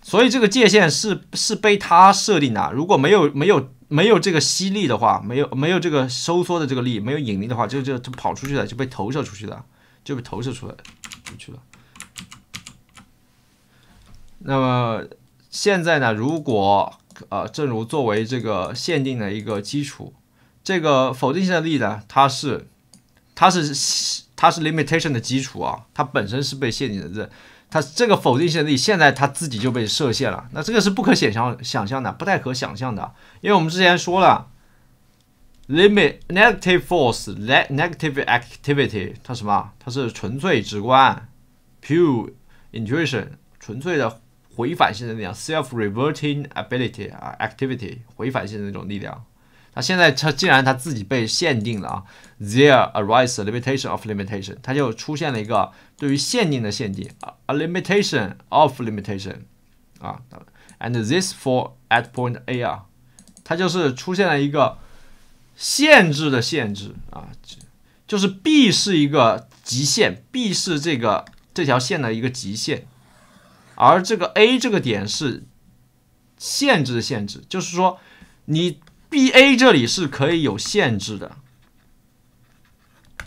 所以这个界限是是被它设定的。如果没有没有没有这个吸力的话，没有没有这个收缩的这个力，没有引力的话，就就就跑出去了，就被投射出去的，就被投射出来出去了。那么现在呢，如果呃，正如作为这个限定的一个基础，这个否定性的力呢，它是，它是它是 limitation 的基础啊，它本身是被限定的。这它这个否定性的力现在它自己就被设限了，那这个是不可想象想象的，不太可想象的。因为我们之前说了，limit negative force negative activity，它什么？它是纯粹直观 pure intuition，纯粹的。回反性的力量，self-reverting ability 啊，activity 回反性的那种力量，那现在它既然它自己被限定了啊，there arises limitation of limitation，它就出现了一个对于限定的限定，a limitation of limitation 啊，and this for at point A 啊，它就是出现了一个限制的限制啊，就是 B 是一个极限，B 是这个这条线的一个极限。而这个 A 这个点是限制的限制，就是说你 B A 这里是可以有限制的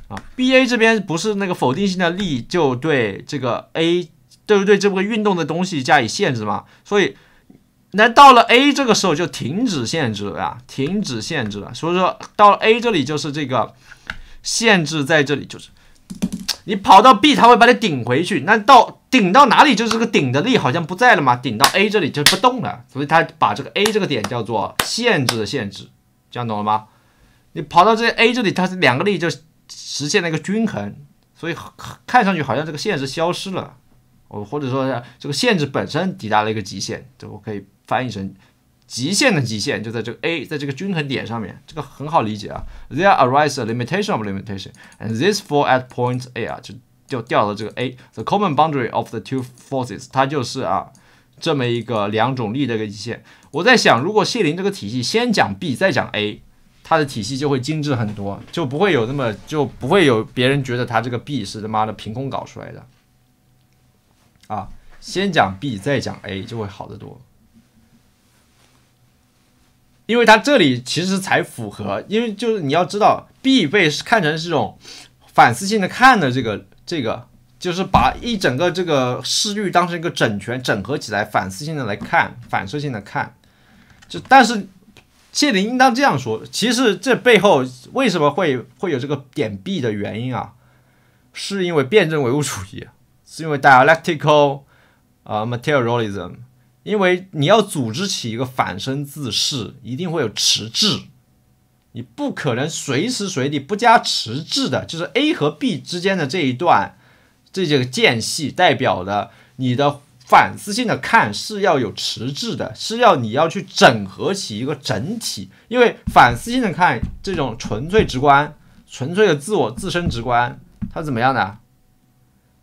啊，B A 这边不是那个否定性的力就对这个 A 对不对这个运动的东西加以限制嘛，所以那到了 A 这个时候就停止限制了呀，停止限制了，所以说到了 A 这里就是这个限制在这里就是。你跑到 B，它会把你顶回去。那到顶到哪里，就是个顶的力好像不在了嘛？顶到 A 这里就不动了。所以它把这个 A 这个点叫做限制的限制，这样懂了吗？你跑到这 A 这里，它是两个力就实现了一个均衡，所以看上去好像这个限制消失了，我或者说这个限制本身抵达了一个极限，这我可以翻译成。极限的极限就在这个 A，在这个均衡点上面，这个很好理解啊。There arises a limitation of limitation，and this fall at point A 啊，就就掉到这个 A。The common boundary of the two forces，它就是啊，这么一个两种力的一个极限。我在想，如果谢林这个体系先讲 B 再讲 A，它的体系就会精致很多，就不会有那么就不会有别人觉得它这个 B 是他妈的凭空搞出来的啊。先讲 B 再讲 A 就会好得多。因为它这里其实才符合，因为就是你要知道，B 被看成是这种反思性的看的，这个这个就是把一整个这个视域当成一个整全整合起来，反思性的来看，反射性的看。就但是谢林应当这样说，其实这背后为什么会会有这个点 B 的原因啊，是因为辩证唯物主义，是因为 dialectical 啊 materialism。因为你要组织起一个反身自噬，一定会有迟滞，你不可能随时随地不加迟滞的。就是 A 和 B 之间的这一段，这几个间隙代表的你的反思性的看是要有迟滞的，是要你要去整合起一个整体。因为反思性的看这种纯粹直观、纯粹的自我自身直观，它怎么样的？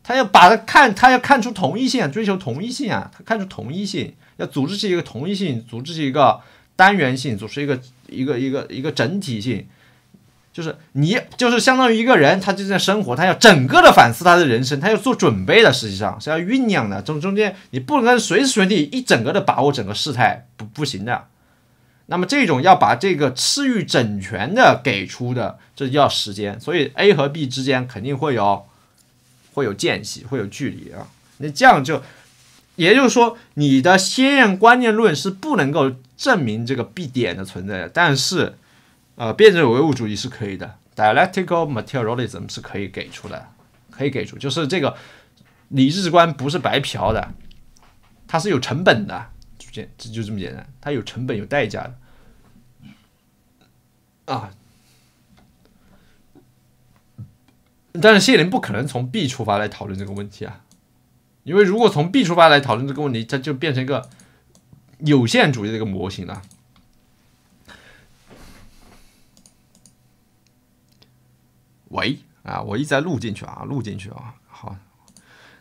他要把它看，他要看出同一性，啊，追求同一性啊！他看出同一性，要组织起一个同一性，组织起一个单元性，组织一个一个一个一个整体性。就是你，就是相当于一个人，他就在生活，他要整个的反思他的人生，他要做准备的，实际上是要酝酿的。中中间你不能随时随地一整个的把握整个事态，不不行的。那么这种要把这个次序整全的给出的，这叫时间。所以 A 和 B 之间肯定会有。会有间隙，会有距离啊！那这样就，也就是说，你的先验观念论是不能够证明这个 B 点的存在，但是，呃，辩证唯物主义是可以的，dialectical materialism 是可以给出的，可以给出，就是这个，理智观不是白嫖的，它是有成本的，就这就这么简单，它有成本，有代价的，啊。但是谢林不可能从 B 出发来讨论这个问题啊，因为如果从 B 出发来讨论这个问题，它就变成一个有限主义的一个模型了。喂啊，我一直在录进去啊，录进去啊，好。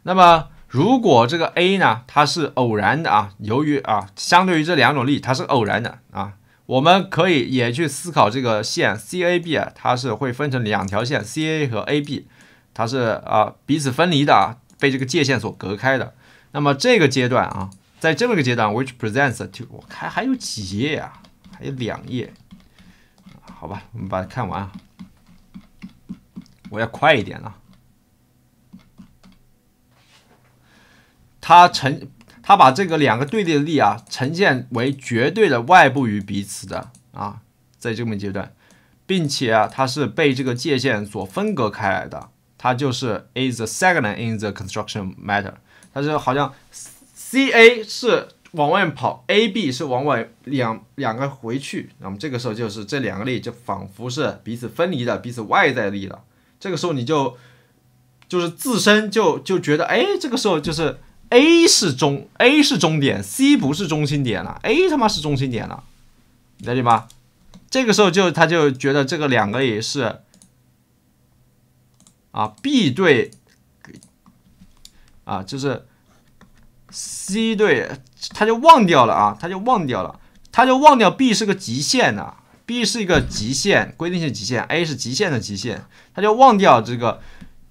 那么如果这个 A 呢，它是偶然的啊，由于啊，相对于这两种力，它是偶然的啊。我们可以也去思考这个线 CAB 啊，它是会分成两条线 CA 和 AB，它是啊彼此分离的啊，被这个界限所隔开的。那么这个阶段啊，在这么一个阶段，Which presents to 我看还有几页啊，还有两页，好吧，我们把它看完啊，我要快一点了，它成。它把这个两个对立的力啊，呈现为绝对的外部于彼此的啊，在这么阶段，并且啊，它是被这个界限所分隔开来的。它就是 is the second in the construction matter。它是好像 CA 是往外面跑，AB 是往外两两个回去。那么这个时候就是这两个力就仿佛是彼此分离的、彼此外在力了。这个时候你就就是自身就就觉得，哎，这个时候就是。A 是中 A 是中点，C 不是中心点了，A 他妈是中心点了，你理解吧？这个时候就他就觉得这个两个也是啊，B 对啊，就是 C 对，他就忘掉了啊，他就忘掉了，他就忘掉 B 是个极限了，B 是一个极限，规定性极限，A 是极限的极限，他就忘掉这个。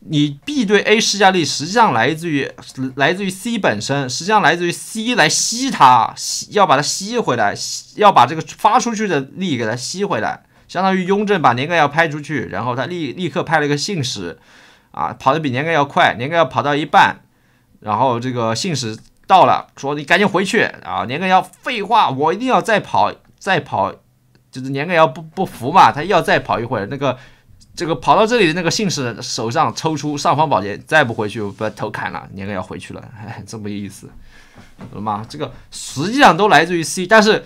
你 B 对 A 施加力，实际上来自于来自于 C 本身，实际上来自于 C 来吸它，吸要把它吸回来，要把这个发出去的力给它吸回来，相当于雍正把年羹尧派出去，然后他立立刻派了一个信使，啊，跑的比年羹尧快，年羹尧跑到一半，然后这个信使到了，说你赶紧回去，啊，年羹尧废话，我一定要再跑，再跑，就是年羹尧不不服嘛，他要再跑一会儿，那个。这个跑到这里那个信使手上抽出尚方宝剑，再不回去把头砍了，年哥要回去了，哎，真没意思，懂吗？这个实际上都来自于 C，但是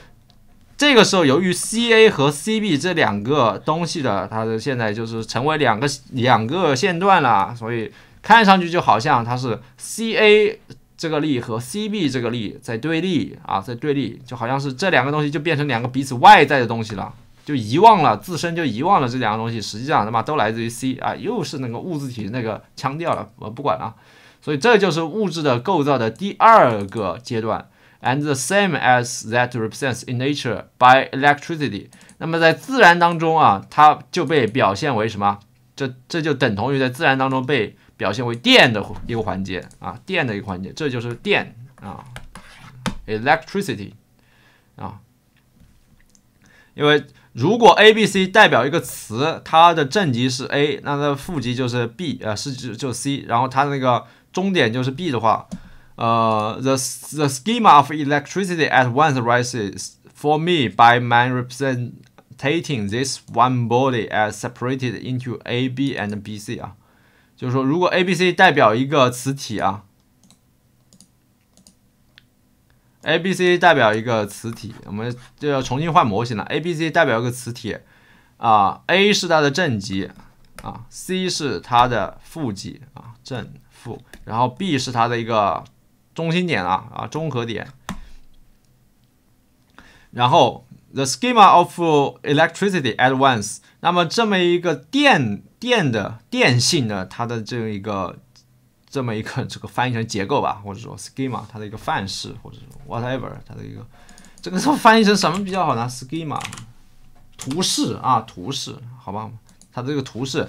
这个时候由于 CA 和 CB 这两个东西的，它的现在就是成为两个两个线段了，所以看上去就好像它是 CA 这个力和 CB 这个力在对立啊，在对立，就好像是这两个东西就变成两个彼此外在的东西了。就遗忘了自身，就遗忘了这两个东西，实际上他妈都来自于 C 啊，又是那个物质体那个腔调了，我不管了。所以这就是物质的构造的第二个阶段。And the same as that represents in nature by electricity。那么在自然当中啊，它就被表现为什么？这这就等同于在自然当中被表现为电的一个环节啊，电的一个环节，这就是电啊，electricity 啊，因为。如果 A、B、C 代表一个词，它的正极是 A，那它的负极就是 B，呃，是就就 C，然后它那个终点就是 B 的话，呃，the the schema of electricity at once arises for me by man representing this one body as separated into A、B and B、C 啊，就是说如果 A、B、C 代表一个词体啊。A、B、C 代表一个磁体，我们就要重新换模型了。A、B、C 代表一个磁铁啊，A 是它的正极啊，C 是它的负极啊，正负。然后 B 是它的一个中心点啊啊，中和点。然后，the schema of electricity at once。那么这么一个电电的电性的它的这一个。这么一个这个翻译成结构吧，或者说 schema 它的一个范式，或者说 whatever 它的一个这个翻译成什么比较好呢？schema 图示啊，图示好吧，它这个图示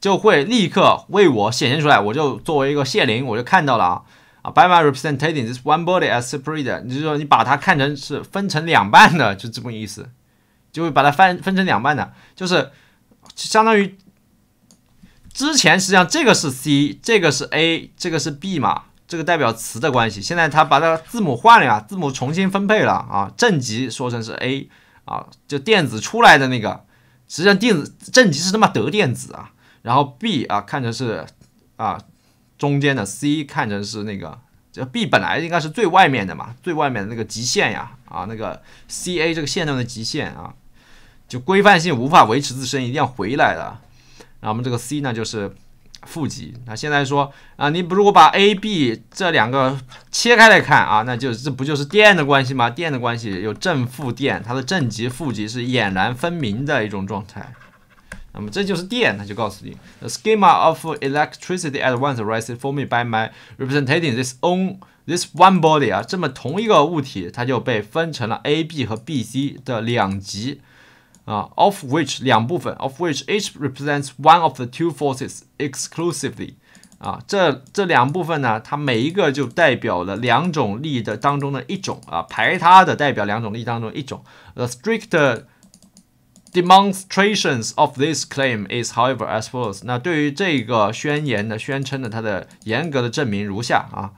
就会立刻为我显现出来，我就作为一个谢灵，我就看到了啊啊，by my representation is one body as separated，你是说你把它看成是分成两半的，就这么意思，就会把它分分成两半的，就是相当于。之前实际上这个是 C，这个是 A，这个是 B 嘛，这个代表词的关系。现在他把它字母换了呀，字母重新分配了啊。正极说成是 A 啊，就电子出来的那个，实际上电子正极是他妈得电子啊。然后 B 啊看成是啊中间的 C 看成是那个，这 B 本来应该是最外面的嘛，最外面的那个极限呀啊那个 C A 这个线段的极限啊，就规范性无法维持自身，一定要回来了。那我们这个 C 呢，就是负极。那现在说啊，你如果把 AB 这两个切开来看啊，那就这不就是电的关系吗？电的关系有正负电，它的正极、负极是俨然分明的一种状态。那么这就是电，那就告诉你，the schema of electricity at once arises for me by my representing this on w this one body 啊，这么同一个物体，它就被分成了 AB 和 BC 的两极。啊，of which 两部分，of which each represents one of the two forces exclusively。啊，这这两部分呢，它每一个就代表了两种力的当中的一种啊，排他的代表两种力当中一种。The strict demonstrations of this claim is, however, as follows。那对于这个宣言的宣称的它的严格的证明如下啊，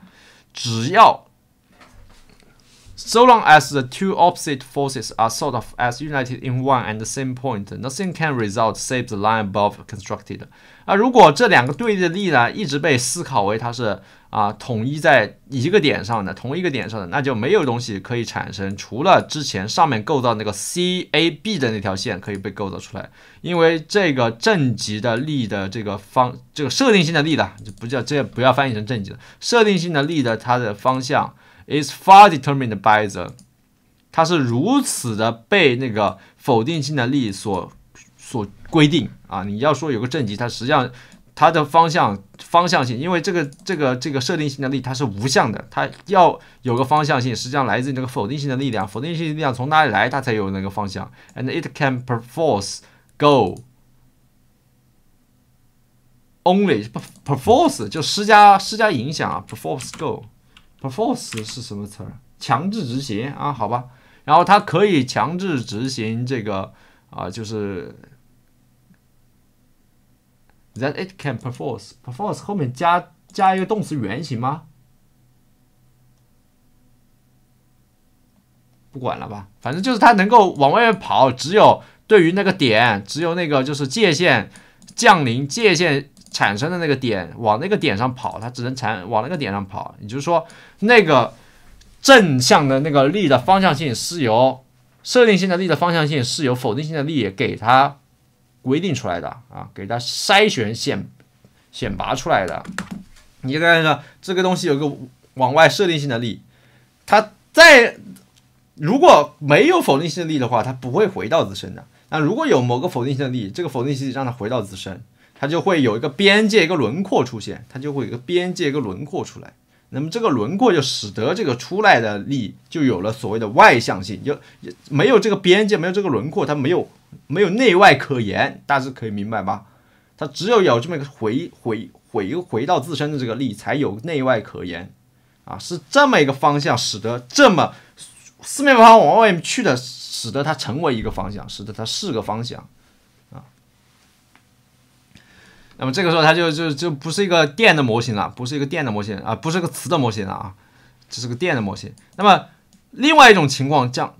只要。So long as the two opposite forces are sort of as united in one and the same point, nothing can result save the line above constructed. 啊，如果这两个对立的力呢，一直被思考为它是啊统一在一个点上的，同一个点上的，那就没有东西可以产生，除了之前上面构造那个 CAB 的那条线可以被构造出来，因为这个正极的力的这个方，这个设定性的力的，就不叫这不要翻译成正极了，设定性的力的它的方向。Is far determined by the，它是如此的被那个否定性的力所所规定啊！你要说有个正极，它实际上它的方向方向性，因为这个这个这个设定性的力它是无向的，它要有个方向性，实际上来自于那个否定性的力量。否定性的力量从哪里来，它才有那个方向。And it can perforce go only perforce 就施加施加影响啊，perforce go。Perforce 是什么词儿？强制执行啊，好吧。然后它可以强制执行这个啊，就是 That it can perforce. Perforce 后面加加一个动词原形吗？不管了吧，反正就是它能够往外面跑。只有对于那个点，只有那个就是界限降临，界限。产生的那个点往那个点上跑，它只能产往那个点上跑。也就是说，那个正向的那个力的方向性是由设定性的力的方向性是由否定性的力给它规定出来的啊，给它筛选、选、选拔出来的。你看看，这个东西有个往外设定性的力，它在如果没有否定性的力的话，它不会回到自身的。那如果有某个否定性的力，这个否定性让它回到自身。它就会有一个边界、一个轮廓出现，它就会有一个边界、一个轮廓出来。那么这个轮廓就使得这个出来的力就有了所谓的外向性，就没有这个边界、没有这个轮廓，它没有没有内外可言。大致可以明白吧？它只有有这么一个回回回回到自身的这个力才有内外可言啊，是这么一个方向，使得这么四面八方往外面去的，使得它成为一个方向，使得它是个方向。那么这个时候，它就就就不是一个电的模型了，不是一个电的模型啊，不是个磁的模型了啊，这是个电的模型。那么另外一种情况将，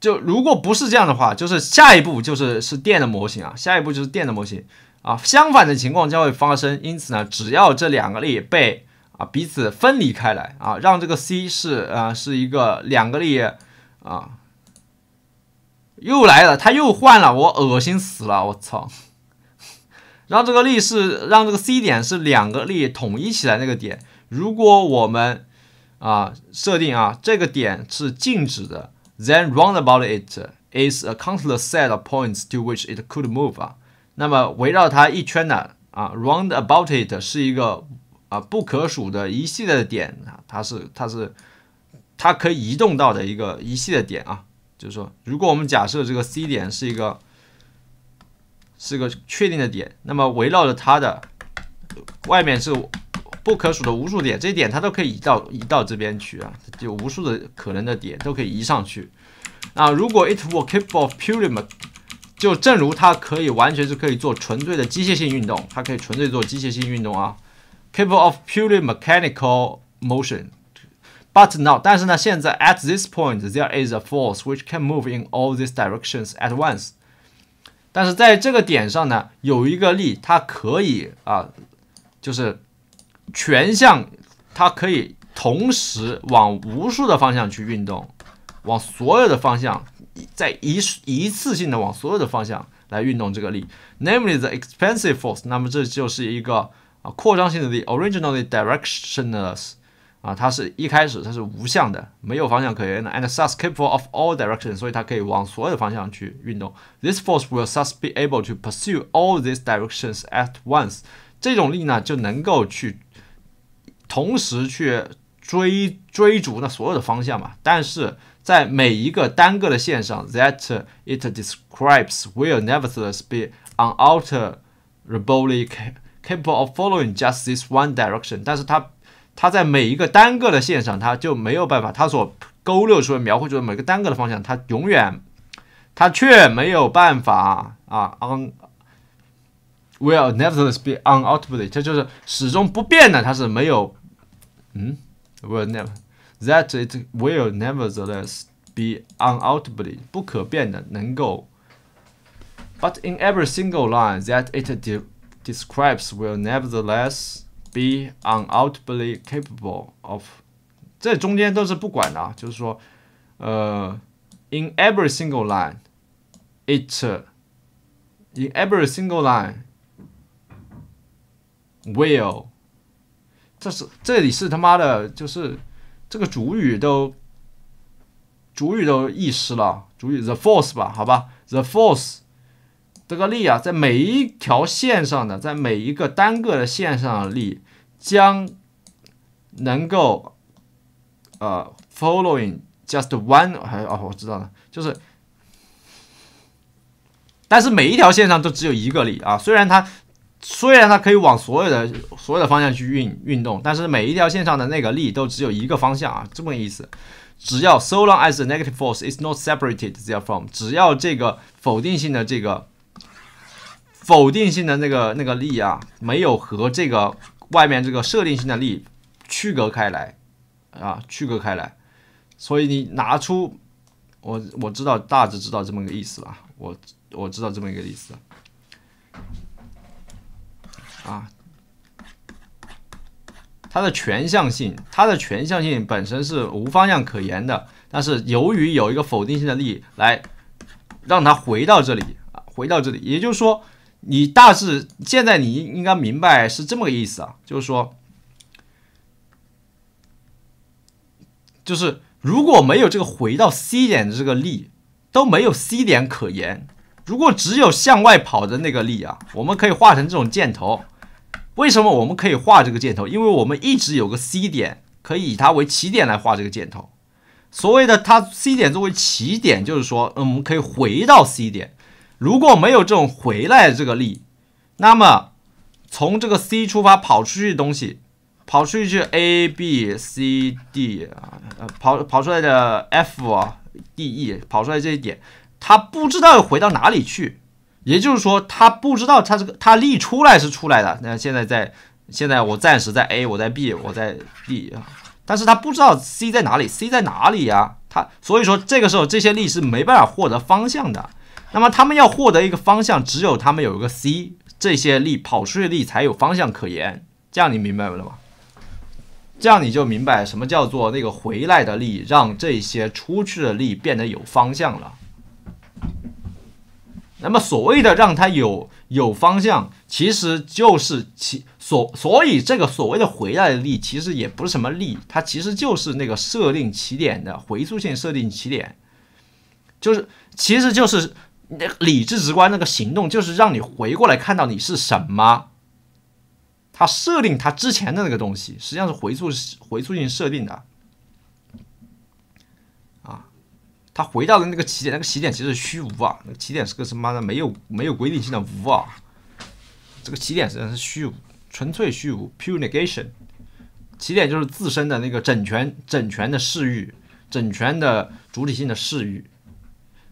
就如果不是这样的话，就是下一步就是是电的模型啊，下一步就是电的模型啊。相反的情况将会发生，因此呢，只要这两个力被啊彼此分离开来啊，让这个 C 是啊是一个两个力啊，又来了，它又换了，我恶心死了，我操！让这个力是让这个 C 点是两个力统一起来那个点。如果我们啊设定啊这个点是静止的，then round about it is a countless set of points to which it could move 啊。那么围绕它一圈的啊 round about it 是一个啊不可数的一系列的点啊，它是它是它可以移动到的一个一系列点啊。就是说，如果我们假设这个 C 点是一个。是个确定的点，那么围绕着它的外面是不可数的无数点，这些点它都可以移到移到这边去啊，就无数的可能的点都可以移上去。那如果 it were capable of pure，l y 就正如它可以完全是可以做纯粹的机械性运动，它可以纯粹做机械性运动啊，capable of purely mechanical motion，but now 但是呢，现在 at this point there is a force which can move in all these directions at once。但是在这个点上呢，有一个力，它可以啊，就是全向，它可以同时往无数的方向去运动，往所有的方向，在一一次性的往所有的方向来运动。这个力，namely the expansive force。那么这就是一个啊扩张性的力，originally directionless。啊，它是一开始它是无向的，没有方向可言的，and thus capable of all directions，所以它可以往所有的方向去运动。This force will thus be able to pursue all these directions at once。这种力呢，就能够去同时去追追逐那所有的方向嘛。但是在每一个单个的线上，that it describes will nevertheless be unalterably capable of following just this one direction，但是它。它在每一个单个的线上，它就没有办法。它所勾勒出来、描绘出的每个单个的方向，它永远，它却没有办法啊！o n will nevertheless be unalterably，它就是始终不变的。它是没有，嗯，will never that it will nevertheless be unalterably 不可变的，能够。But in every single line that it describes will nevertheless be undoubtedly capable of，这中间都是不管的啊，就是说，呃，in every single line it，in uh, every single line will，这是这里是他妈的，就是这个主语都主语都遗失了，主语 the force 吧，好吧，the force。这个力啊，在每一条线上的，在每一个单个的线上的力将能够呃 following just one 还哦我知道了，就是但是每一条线上都只有一个力啊。虽然它虽然它可以往所有的所有的方向去运运动，但是每一条线上的那个力都只有一个方向啊，这么个意思。只要 so long as the negative force is not separated there from，只要这个否定性的这个否定性的那个那个力啊，没有和这个外面这个设定性的力区隔开来啊，区隔开来。所以你拿出我我知道大致知道这么个意思了，我我知道这么一个意思啊。它的全向性，它的全向性本身是无方向可言的，但是由于有一个否定性的力来让它回到这里啊，回到这里，也就是说。你大致现在你应该明白是这么个意思啊，就是说，就是如果没有这个回到 C 点的这个力，都没有 C 点可言。如果只有向外跑的那个力啊，我们可以画成这种箭头。为什么我们可以画这个箭头？因为我们一直有个 C 点，可以以它为起点来画这个箭头。所谓的它 C 点作为起点，就是说，嗯，我们可以回到 C 点。如果没有这种回来这个力，那么从这个 C 出发跑出去的东西，跑出去 A B C D 啊，跑跑出来的 F D E 跑出来这一点，它不知道要回到哪里去。也就是说，它不知道它这个它力出来是出来的。那现在在现在我暂时在 A 我在 B 我在 D 啊，但是它不知道 C 在哪里，C 在哪里呀？它所以说这个时候这些力是没办法获得方向的。那么他们要获得一个方向，只有他们有一个 C，这些力跑出去的力才有方向可言。这样你明白了吗？这样你就明白什么叫做那个回来的力，让这些出去的力变得有方向了。那么所谓的让它有有方向，其实就是其所所以这个所谓的回来的力，其实也不是什么力，它其实就是那个设定起点的回溯性设定起点，就是其实就是。那理智直观那个行动，就是让你回过来看到你是什么。他设定他之前的那个东西，实际上是回溯回溯性设定的。啊，他回到了那个起点，那个起点其实是虚无啊，那个起点是个什么？没有、没有规定性的无啊。这个起点实际上是虚无、纯粹虚无 （pure negation）。起点就是自身的那个整全、整全的视域、整全的主体性的视域。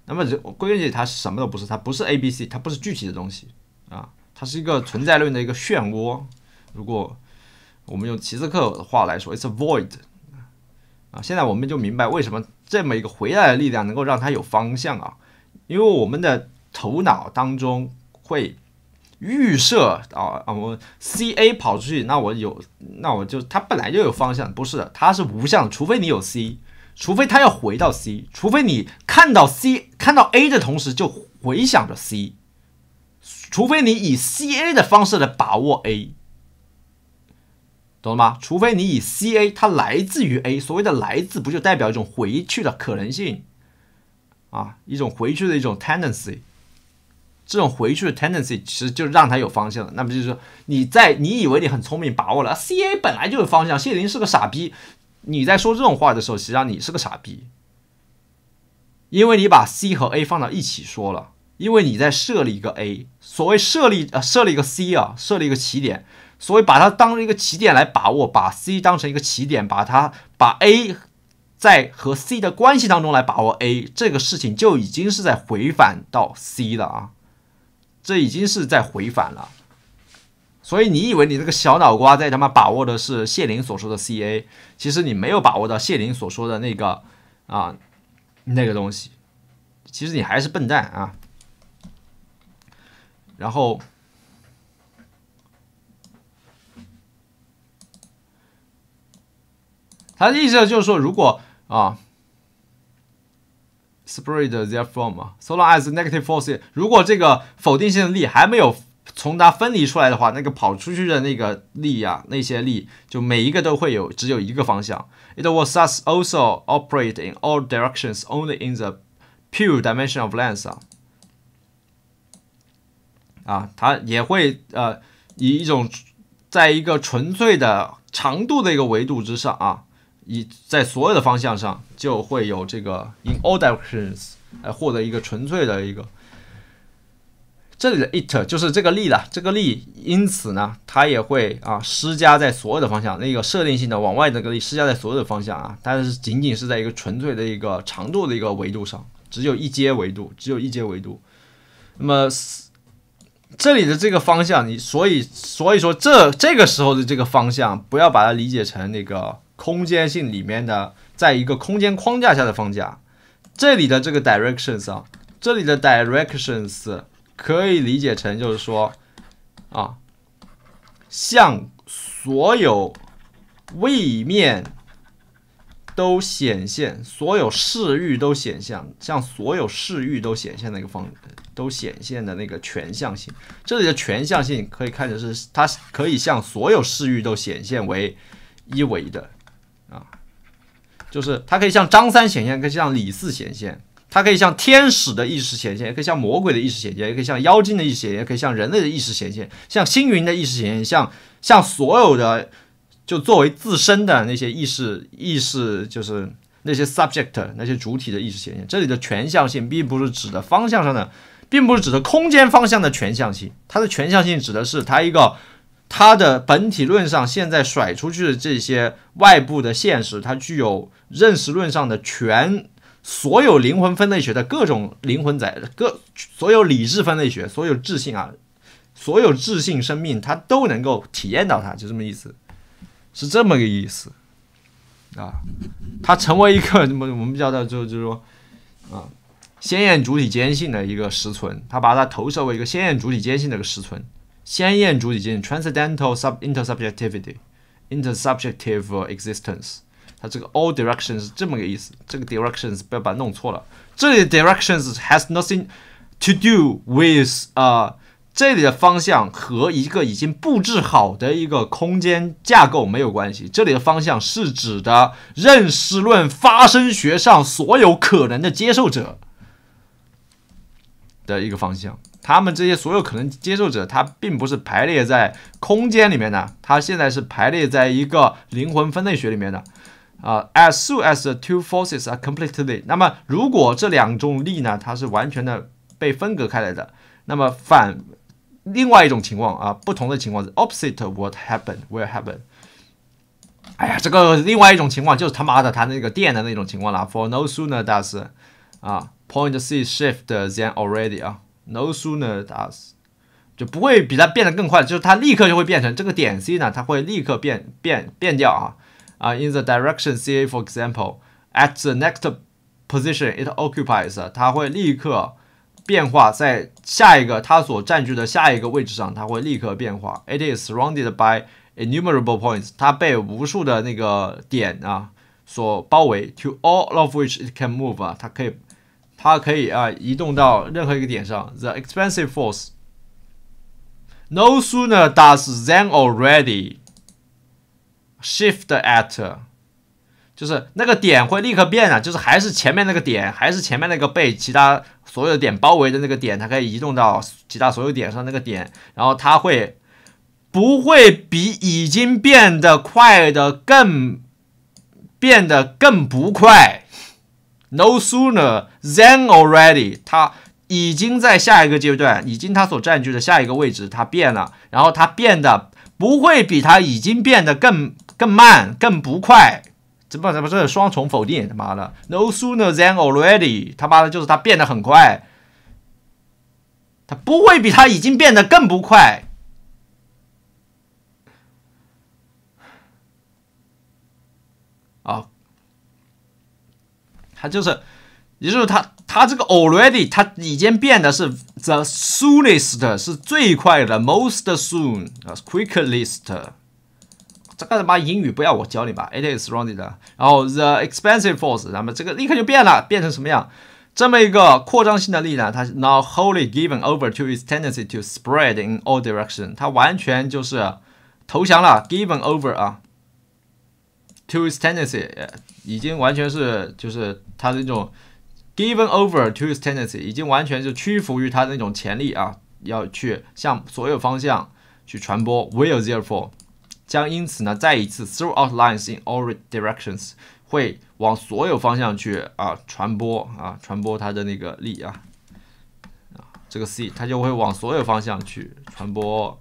那么，规底，它什么都不是，它不是 A、B、C，它不是具体的东西啊，它是一个存在论的一个漩涡。如果我们用齐斯克的话来说，it's a void 啊。现在我们就明白为什么这么一个回来的力量能够让它有方向啊，因为我们的头脑当中会预设啊啊，我 C、A 跑出去，那我有，那我就它本来就有方向，不是，它是无向，除非你有 C。除非他要回到 C，除非你看到 C 看到 A 的同时就回想着 C，除非你以 C A 的方式来把握 A，懂了吗？除非你以 C A，它来自于 A，所谓的来自不就代表一种回去的可能性啊，一种回去的一种 tendency，这种回去的 tendency 其实就让他有方向了。那不就是说你在你以为你很聪明把握了 C A 本来就有方向，谢林是个傻逼。你在说这种话的时候，实际上你是个傻逼，因为你把 C 和 A 放到一起说了，因为你在设立一个 A，所谓设立呃设立一个 C 啊，设立一个起点，所以把它当成一个起点来把握，把 C 当成一个起点，把它把 A 在和 C 的关系当中来把握 A 这个事情，就已经是在回返到 C 了啊，这已经是在回返了。所以你以为你这个小脑瓜在他妈把握的是谢林所说的 C A，其实你没有把握到谢林所说的那个啊那个东西，其实你还是笨蛋啊。然后他的意思就是说，如果啊，spread therefrom s o long as negative force，如果这个否定性的力还没有。从它分离出来的话，那个跑出去的那个力啊，那些力就每一个都会有，只有一个方向。It was thus also o p e r a t e in all directions, only in the pure dimension of length. 啊，它也会呃，以一种在一个纯粹的长度的一个维度之上啊，以在所有的方向上就会有这个 in all directions 来获得一个纯粹的一个。这里的 it 就是这个力了，这个力，因此呢，它也会啊施加在所有的方向，那个设定性的往外的个施加在所有的方向啊，但是仅仅是在一个纯粹的一个长度的一个维度上，只有一阶维度，只有一阶维度。那么这里的这个方向，你所以所以说这这个时候的这个方向，不要把它理解成那个空间性里面的，在一个空间框架下的框架，这里的这个 directions 啊，这里的 directions。可以理解成就是说，啊，向所有位面都显现，所有视域都显现，向所有视域都显现的一个方，都显现的那个全向性。这里的全向性可以看成是它可以向所有视域都显现为一维的，啊，就是它可以向张三显现，可以向李四显现。它可以像天使的意识显现，也可以像魔鬼的意识显现，也可以像妖精的意识显现，也可以像人类的意识显现，像星云的意识显现，像像所有的就作为自身的那些意识意识，就是那些 subject 那些主体的意识显现。这里的全向性并不是指的方向上的，并不是指的空间方向的全向性，它的全向性指的是它一个它的本体论上现在甩出去的这些外部的现实，它具有认识论上的全。所有灵魂分类学的各种灵魂载各所有理智分类学，所有智性啊，所有智性生命，它都能够体验到它，就这么意思，是这么个意思，啊，它成为一个什么 *laughs* 我们叫它就就是说，啊，鲜艳主体坚信的一个实存，它把它投射为一个鲜艳主体坚信的一个实存，鲜艳主体坚信 （transcendental sub intersubjectivity intersubjective existence）。它这个 all directions 是这么个意思，这个 directions 不要把它弄错了。这里的 directions has nothing to do with 啊，这里的方向和一个已经布置好的一个空间架构没有关系。这里的方向是指的认识论发生学上所有可能的接受者的一个方向。他们这些所有可能接受者，他并不是排列在空间里面的，他现在是排列在一个灵魂分类学里面的。啊，as soon as the two forces are completely，那么如果这两种力呢，它是完全的被分隔开来的，那么反另外一种情况啊，不同的情况是 opposite what happened will happen。哎呀，这个另外一种情况就是他妈的，它那个电的那种情况了。For no sooner does 啊 point C shift than already 啊，no sooner does 就不会比它变得更快，就是它立刻就会变成这个点 C 呢，它会立刻变变变掉啊。uh, in the direction CA for example at the next position it occupies，它会立刻变化，在下一个它所占据的下一个位置上，它会立刻变化。It uh, is surrounded by innumerable points，它被无数的那个点啊所包围。To all of which it can move The expansive force no sooner does than already。Shift at，就是那个点会立刻变了，就是还是前面那个点，还是前面那个被其他所有点包围的那个点，它可以移动到其他所有点上那个点，然后它会不会比已经变得快的更变得更不快？No sooner than already，它已经在下一个阶段，已经它所占据的下一个位置，它变了，然后它变得。不会比它已经变得更更慢更不快？怎么怎么这是双重否定？他妈的，no sooner than already，他妈的就是它变得很快，它不会比它已经变得更不快啊，它就是。也就是它，它这个 already，它已经变得是 the soonest 是最快的，most soon 啊，quickest。这个他妈英语不要我教你吧？It is r o u n d e 然后 the expansive force，那么这个立刻就变了，变成什么样？这么一个扩张性的力量，它 now wholly given over to its tendency to spread in all direction。它完全就是投降了，given over 啊，to its tendency，已经完全是就是它这种。Given over to h i s tendency，已经完全就屈服于他的那种潜力啊，要去向所有方向去传播。Will therefore 将因此呢，再一次 throughout lines in all directions 会往所有方向去啊传播啊传播他的那个力啊啊这个 C 它就会往所有方向去传播。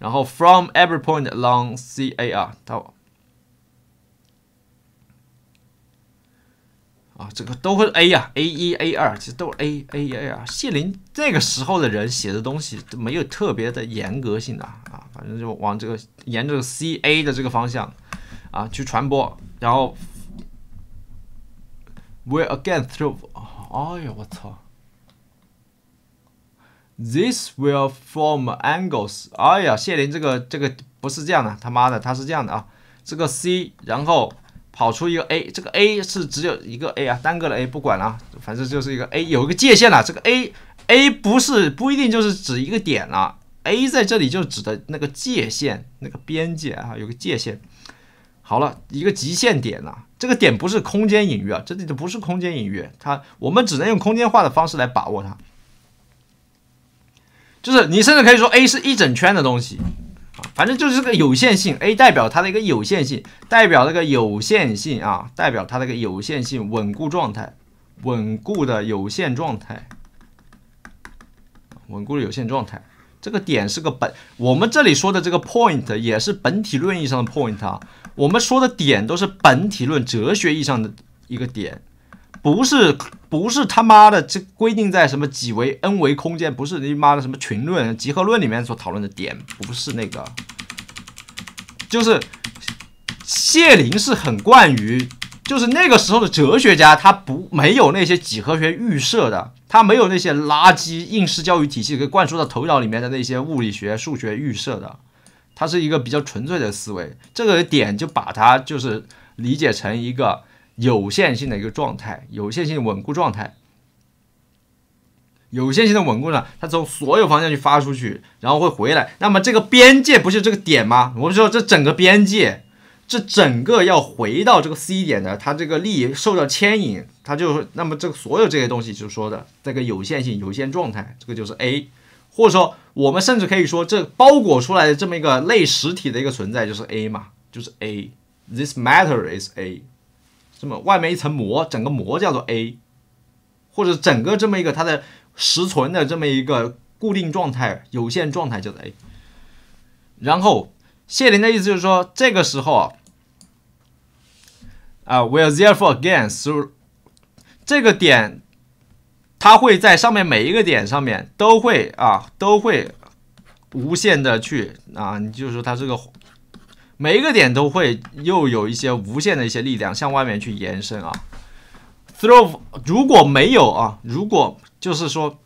然后 from every point along C A 啊到。啊，这个都会 A 呀，A 一 A 二，其实都是 A，A 一 A 二。谢林那个时候的人写的东西都没有特别的严格性的啊，反正就往这个沿着 CA 的这个方向啊去传播，然后 We again through，哎呀，我操，This will form angles，哎呀，谢林这个这个不是这样的，他妈的，他是这样的啊，这个 C，然后。跑出一个 A，这个 A 是只有一个 A 啊，单个的 A 不管了，反正就是一个 A，有一个界限了。这个 A，A 不是不一定就是指一个点了，A 在这里就指的那个界限、那个边界啊，有个界限。好了，一个极限点了，这个点不是空间隐喻啊，这里就不是空间隐喻，它我们只能用空间化的方式来把握它，就是你甚至可以说 A 是一整圈的东西。反正就是个有限性，a 代表它的一个有限性，代表那个有限性啊，代表它那个有限性稳固状态，稳固的有限状态，稳固的有限状态。这个点是个本，我们这里说的这个 point 也是本体论意义上的 point 啊，我们说的点都是本体论哲学意义上的一个点。不是不是他妈的这规定在什么几维 n 维空间？不是你妈的什么群论、集合论里面所讨论的点？不是那个，就是谢林是很惯于，就是那个时候的哲学家，他不没有那些几何学预设的，他没有那些垃圾应试教育体系给灌输到头脑里面的那些物理学、数学预设的，他是一个比较纯粹的思维。这个点就把它就是理解成一个。有限性的一个状态，有限性稳固状态，有限性的稳固呢，它从所有方向去发出去，然后会回来。那么这个边界不是这个点吗？我们知道这整个边界，这整个要回到这个 C 点的，它这个力受到牵引，它就那么这个所有这些东西就说的这个有限性、有限状态，这个就是 A，或者说我们甚至可以说这包裹出来的这么一个类实体的一个存在就是 A 嘛，就是 A，this matter is A。这么外面一层膜，整个膜叫做 A，或者整个这么一个它的实存的这么一个固定状态、有限状态叫做 A。然后谢林的意思就是说，这个时候啊，啊 w e r e therefore again through 这个点，它会在上面每一个点上面都会啊都会无限的去啊，你就是说它这个。每一个点都会又有一些无限的一些力量向外面去延伸啊。throw 如果没有啊，如果就是说，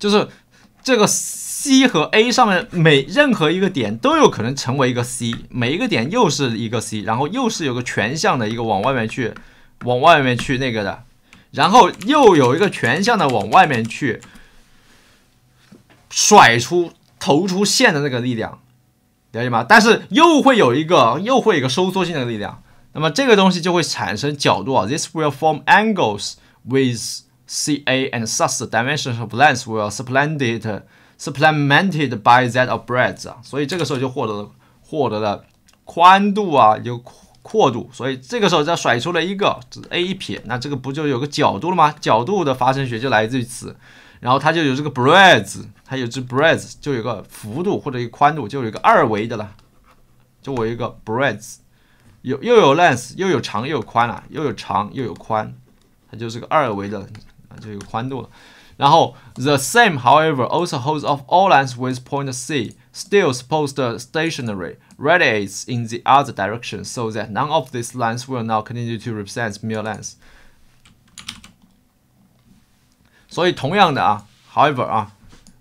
就是这个 C 和 A 上面每任何一个点都有可能成为一个 C，每一个点又是一个 C，然后又是有个全向的一个往外面去，往外面去那个的，然后又有一个全向的往外面去甩出。投出线的那个力量，了解吗？但是又会有一个，又会有一个收缩性的力量，那么这个东西就会产生角度啊。This will form angles with CA and s u s the dimension of length will supplemented supplemented by that of breadth 啊。所以这个时候就获得了获得了宽度啊，有阔度。所以这个时候再甩出了一个 A 一撇，那这个不就有个角度了吗？角度的发生学就来自于此。然后它就有这个 breadth。它有只 breadth 就有个幅度或者一个宽度，就有一个二维的了。就我一个 breadth，有又有 length，又有长又有宽了、啊，又有长又有宽，它就是个二维的啊，就有宽度了。然后 the same however also holds of all lines with point C still supposed stationary radiates in the other direction so that none of these lines will now continue to represent mere length。所以同样的啊，however 啊。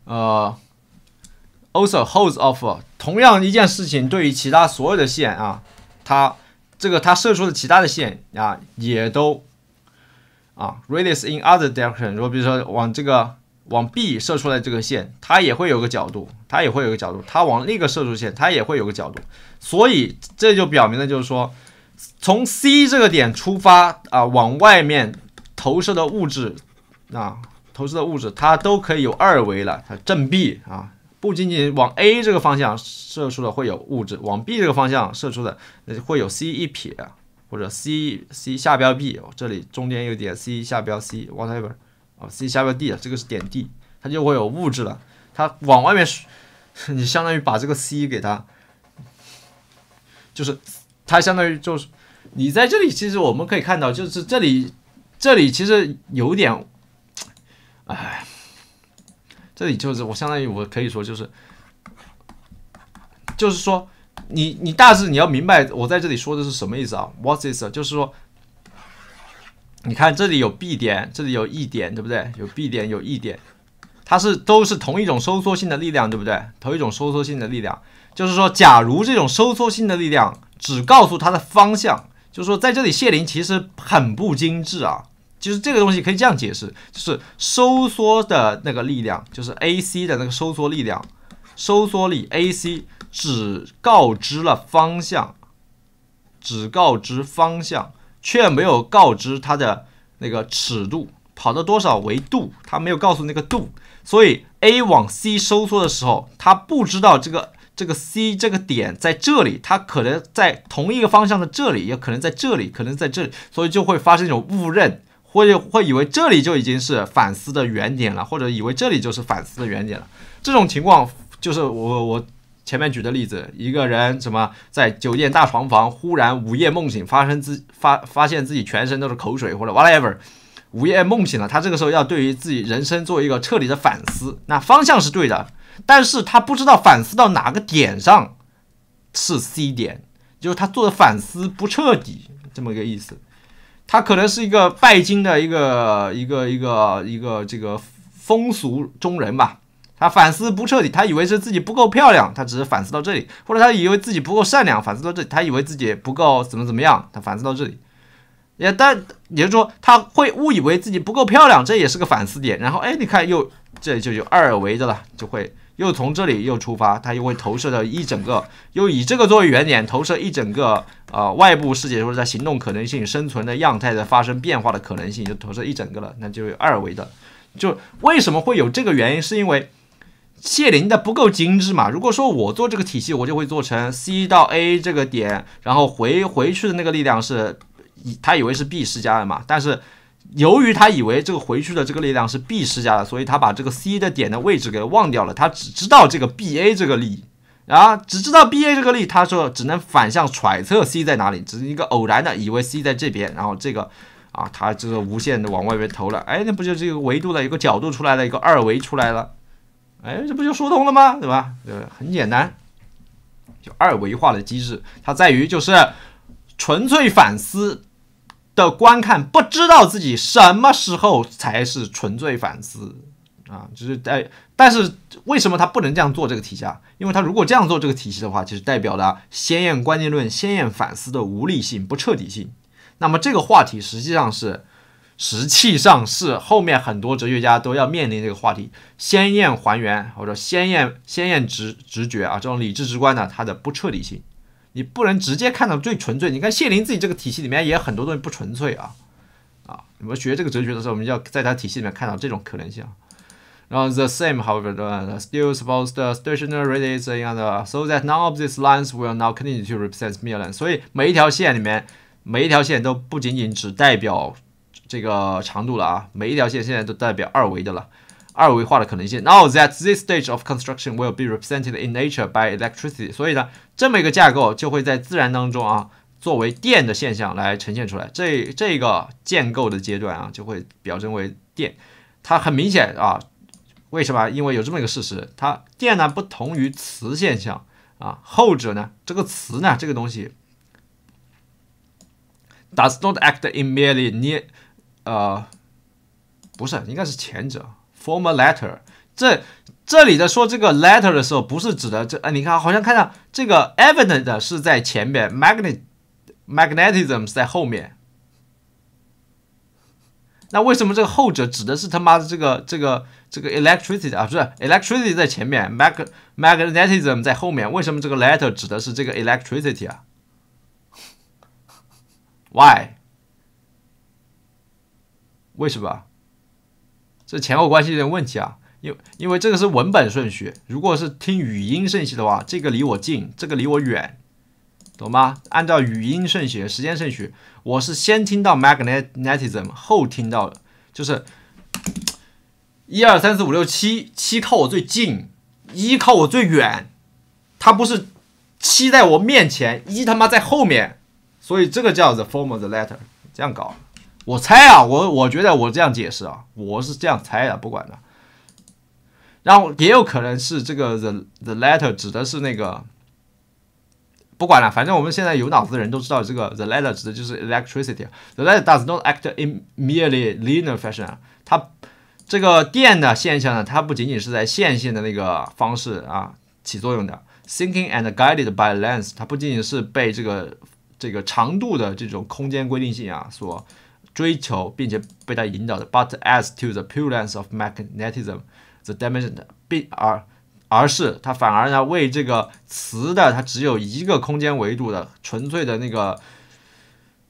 呃，also holes of 同样一件事情，对于其他所有的线啊，它这个它射出的其他的线啊，也都啊，radius in other direction。如果比如说往这个往 B 射出来这个线，它也会有个角度，它也会有个角度，它往另一个射出线，它也会有个角度。所以这就表明了就是说，从 C 这个点出发啊，往外面投射的物质啊。投资的物质，它都可以有二维了。它正 b 啊，不仅仅往 a 这个方向射出的会有物质，往 b 这个方向射出的那会有 c 一撇或者 c c 下标 b，这里中间有点 c 下标 c whatever 哦，c 下标 d 啊，这个是点 d，它就会有物质了。它往外面，*laughs* 你相当于把这个 c 给它，就是它相当于就是你在这里，其实我们可以看到，就是这里这里其实有点。哎，这里就是我相当于我可以说就是，就是说你你大致你要明白我在这里说的是什么意思啊？What's this？就是说，你看这里有 B 点，这里有 E 点，对不对？有 B 点有 E 点，它是都是同一种收缩性的力量，对不对？同一种收缩性的力量，就是说，假如这种收缩性的力量只告诉它的方向，就是说，在这里谢林其实很不精致啊。就是这个东西可以这样解释，就是收缩的那个力量，就是 A C 的那个收缩力量，收缩力 A C 只告知了方向，只告知方向，却没有告知它的那个尺度，跑到多少维度，它没有告诉那个度，所以 A 往 C 收缩的时候，它不知道这个这个 C 这个点在这里，它可能在同一个方向的这里，也可能在这里，可能在这里，所以就会发生一种误认。或者会以为这里就已经是反思的原点了，或者以为这里就是反思的原点了。这种情况就是我我前面举的例子，一个人什么在酒店大床房，忽然午夜梦醒，发生自发发现自己全身都是口水，或者 whatever，午夜梦醒了，他这个时候要对于自己人生做一个彻底的反思，那方向是对的，但是他不知道反思到哪个点上是 C 点，就是他做的反思不彻底，这么个意思。他可能是一个拜金的一个一个一个一个这个风俗中人吧，他反思不彻底，他以为是自己不够漂亮，他只是反思到这里，或者他以为自己不够善良，反思到这里，他以为自己不够怎么怎么样，他反思到这里，也但也就是说，他会误以为自己不够漂亮，这也是个反思点，然后哎，你看又这就有二维的了，就会。又从这里又出发，它又会投射到一整个，又以这个作为原点投射一整个，呃，外部世界，或者在行动可能性、生存的样态的发生变化的可能性，就投射一整个了，那就有二维的。就为什么会有这个原因？是因为谢林的不够精致嘛？如果说我做这个体系，我就会做成 C 到 A 这个点，然后回回去的那个力量是，他以为是 B 施加的嘛，但是。由于他以为这个回去的这个力量是 B 施加的，所以他把这个 C 的点的位置给忘掉了。他只知道这个 B A 这个力，然后只知道 B A 这个力，他说只能反向揣测 C 在哪里，只是一个偶然的，以为 C 在这边。然后这个啊，他这个无限的往外边投了。哎，那不就这个维度的一个角度出来了一个二维出来了？哎，这不就说通了吗？对吧？对，很简单，就二维化的机制，它在于就是纯粹反思。的观看不知道自己什么时候才是纯粹反思啊，就是代，但是为什么他不能这样做这个体系啊？因为他如果这样做这个体系的话，就是代表了先验观念论、先验反思的无力性、不彻底性。那么这个话题实际上是实际上是后面很多哲学家都要面临这个话题：先验还原或者先验先验直直觉啊，这种理智直观呢，它的不彻底性。你不能直接看到最纯粹。你看谢林自己这个体系里面也很多东西不纯粹啊，啊！我们学这个哲学的时候，我们要在他体系里面看到这种可能性。然后 the same, however, still suppose the stationary radius a n other, so that none of these lines will now continue to represent m i l l i o n 所以每一条线里面，每一条线都不仅仅只代表这个长度了啊，每一条线现在都代表二维的了。二维化的可能性。Now that this stage of construction will be represented in nature by electricity，所以呢，这么一个架构就会在自然当中啊，作为电的现象来呈现出来。这这个建构的阶段啊，就会表征为电。它很明显啊，为什么？因为有这么一个事实，它电呢不同于磁现象啊，后者呢，这个磁呢这个东西 does not act i n m e r e l y n e a r 呃，不是，应该是前者。Formal letter，这这里的说这个 letter 的时候，不是指的这，啊，你看，好像看到这个 event i d 是在前面，magnet magnetism 是在后面。那为什么这个后者指的是他妈的这个这个这个 electricity 啊？不是 electricity 在前面，magnet magnetism 在后面，为什么这个 letter 指的是这个 electricity 啊？Why？为什么？这前后关系有点问题啊，因因为这个是文本顺序，如果是听语音顺序的话，这个离我近，这个离我远，懂吗？按照语音顺序、时间顺序，我是先听到 magnetism，后听到的，就是一二三四五六七，七靠我最近，一靠我最远，它不是七在我面前，一他妈在后面，所以这个叫 the former the l e t t e r 这样搞。我猜啊，我我觉得我这样解释啊，我是这样猜的，不管了。然后也有可能是这个 the the letter 指的是那个，不管了，反正我们现在有脑子的人都知道，这个 the letter 指的就是 electricity。The letter does not act in merely linear fashion。它这个电的现象呢，它不仅仅是在线性的那个方式啊起作用的。t h i n k i n g and guided by length，它不仅仅是被这个这个长度的这种空间规定性啊所。追求并且被它引导的，but as to the pureness of magnetism, the dimension，并而而是它反而呢为这个磁的它只有一个空间维度的纯粹的那个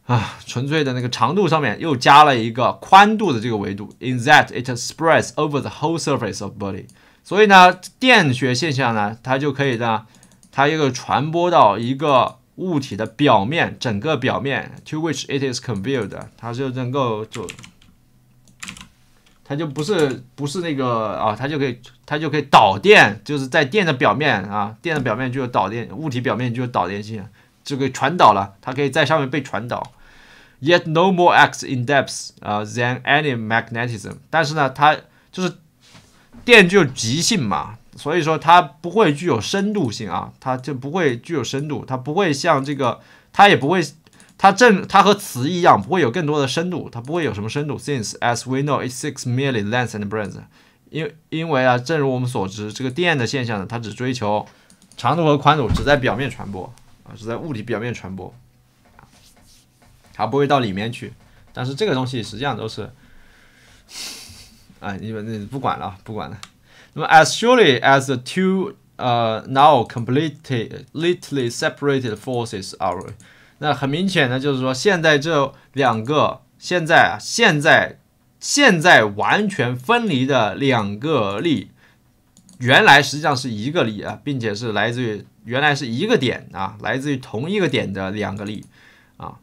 啊纯粹的那个长度上面又加了一个宽度的这个维度。In that it spreads over the whole surface of body，所以呢电学现象呢它就可以呢它又传播到一个。物体的表面，整个表面，to which it is convealed，它就能够就，它就不是不是那个啊，它就可以它就可以导电，就是在电的表面啊，电的表面就有导电，物体表面就有导电性，就可以传导了，它可以在上面被传导。Yet no more acts in depth 啊 than any magnetism。但是呢，它就是电具有极性嘛。所以说它不会具有深度性啊，它就不会具有深度，它不会像这个，它也不会，它正它和词一样不会有更多的深度，它不会有什么深度。Since as we know, it's six merely length and breadth. 因因为啊，正如我们所知，这个电的现象呢，它只追求长度和宽度，只在表面传播啊，只在物体表面传播，它不会到里面去。但是这个东西实际上都是，哎，你们不管了，不管了。那么，as surely as the two 呃 now completely lately separated forces are，那很明显的就是说，现在这两个现在啊现在现在完全分离的两个力，原来实际上是一个力啊，并且是来自于原来是一个点啊，来自于同一个点的两个力啊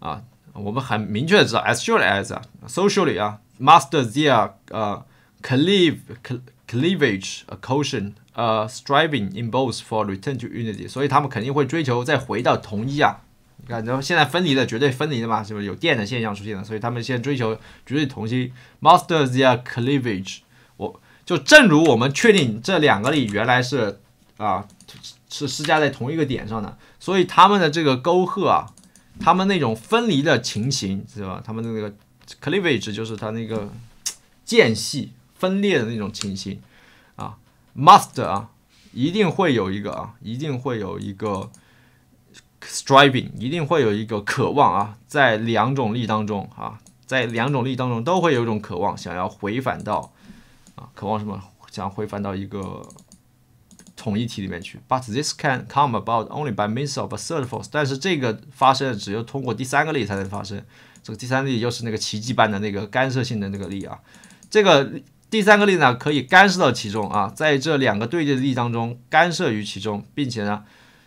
啊，我们很明确的知道，as surely as socially 啊。Master their 呃 c l e a v e c l e a v a g e a caution 呃 striving in both for return to unity，所以他们肯定会追求再回到同一啊。你看，然后现在分离的绝对分离的嘛，是不是有电的现象出现了？所以他们现在追求绝对同心。Master their cleavage，我就正如我们确定这两个力原来是啊是施加在同一个点上的，所以他们的这个沟壑啊，他们那种分离的情形，知道吧？他们的那个。Cleavage 就是它那个间隙分裂的那种情形啊，Must 啊，一定会有一个啊，一定会有一个 striving，一定会有一个渴望啊，在两种力当中啊，在两种力当中都会有一种渴望，想要回返到啊，渴望什么？想回返到一个统一体里面去。But this can come about only by means of a third force。但是这个发生只有通过第三个力才能发生。这个第三例就是那个奇迹般的那个干涉性的那个力啊，这个第三个力呢可以干涉到其中啊，在这两个对立的力当中干涉于其中，并且呢，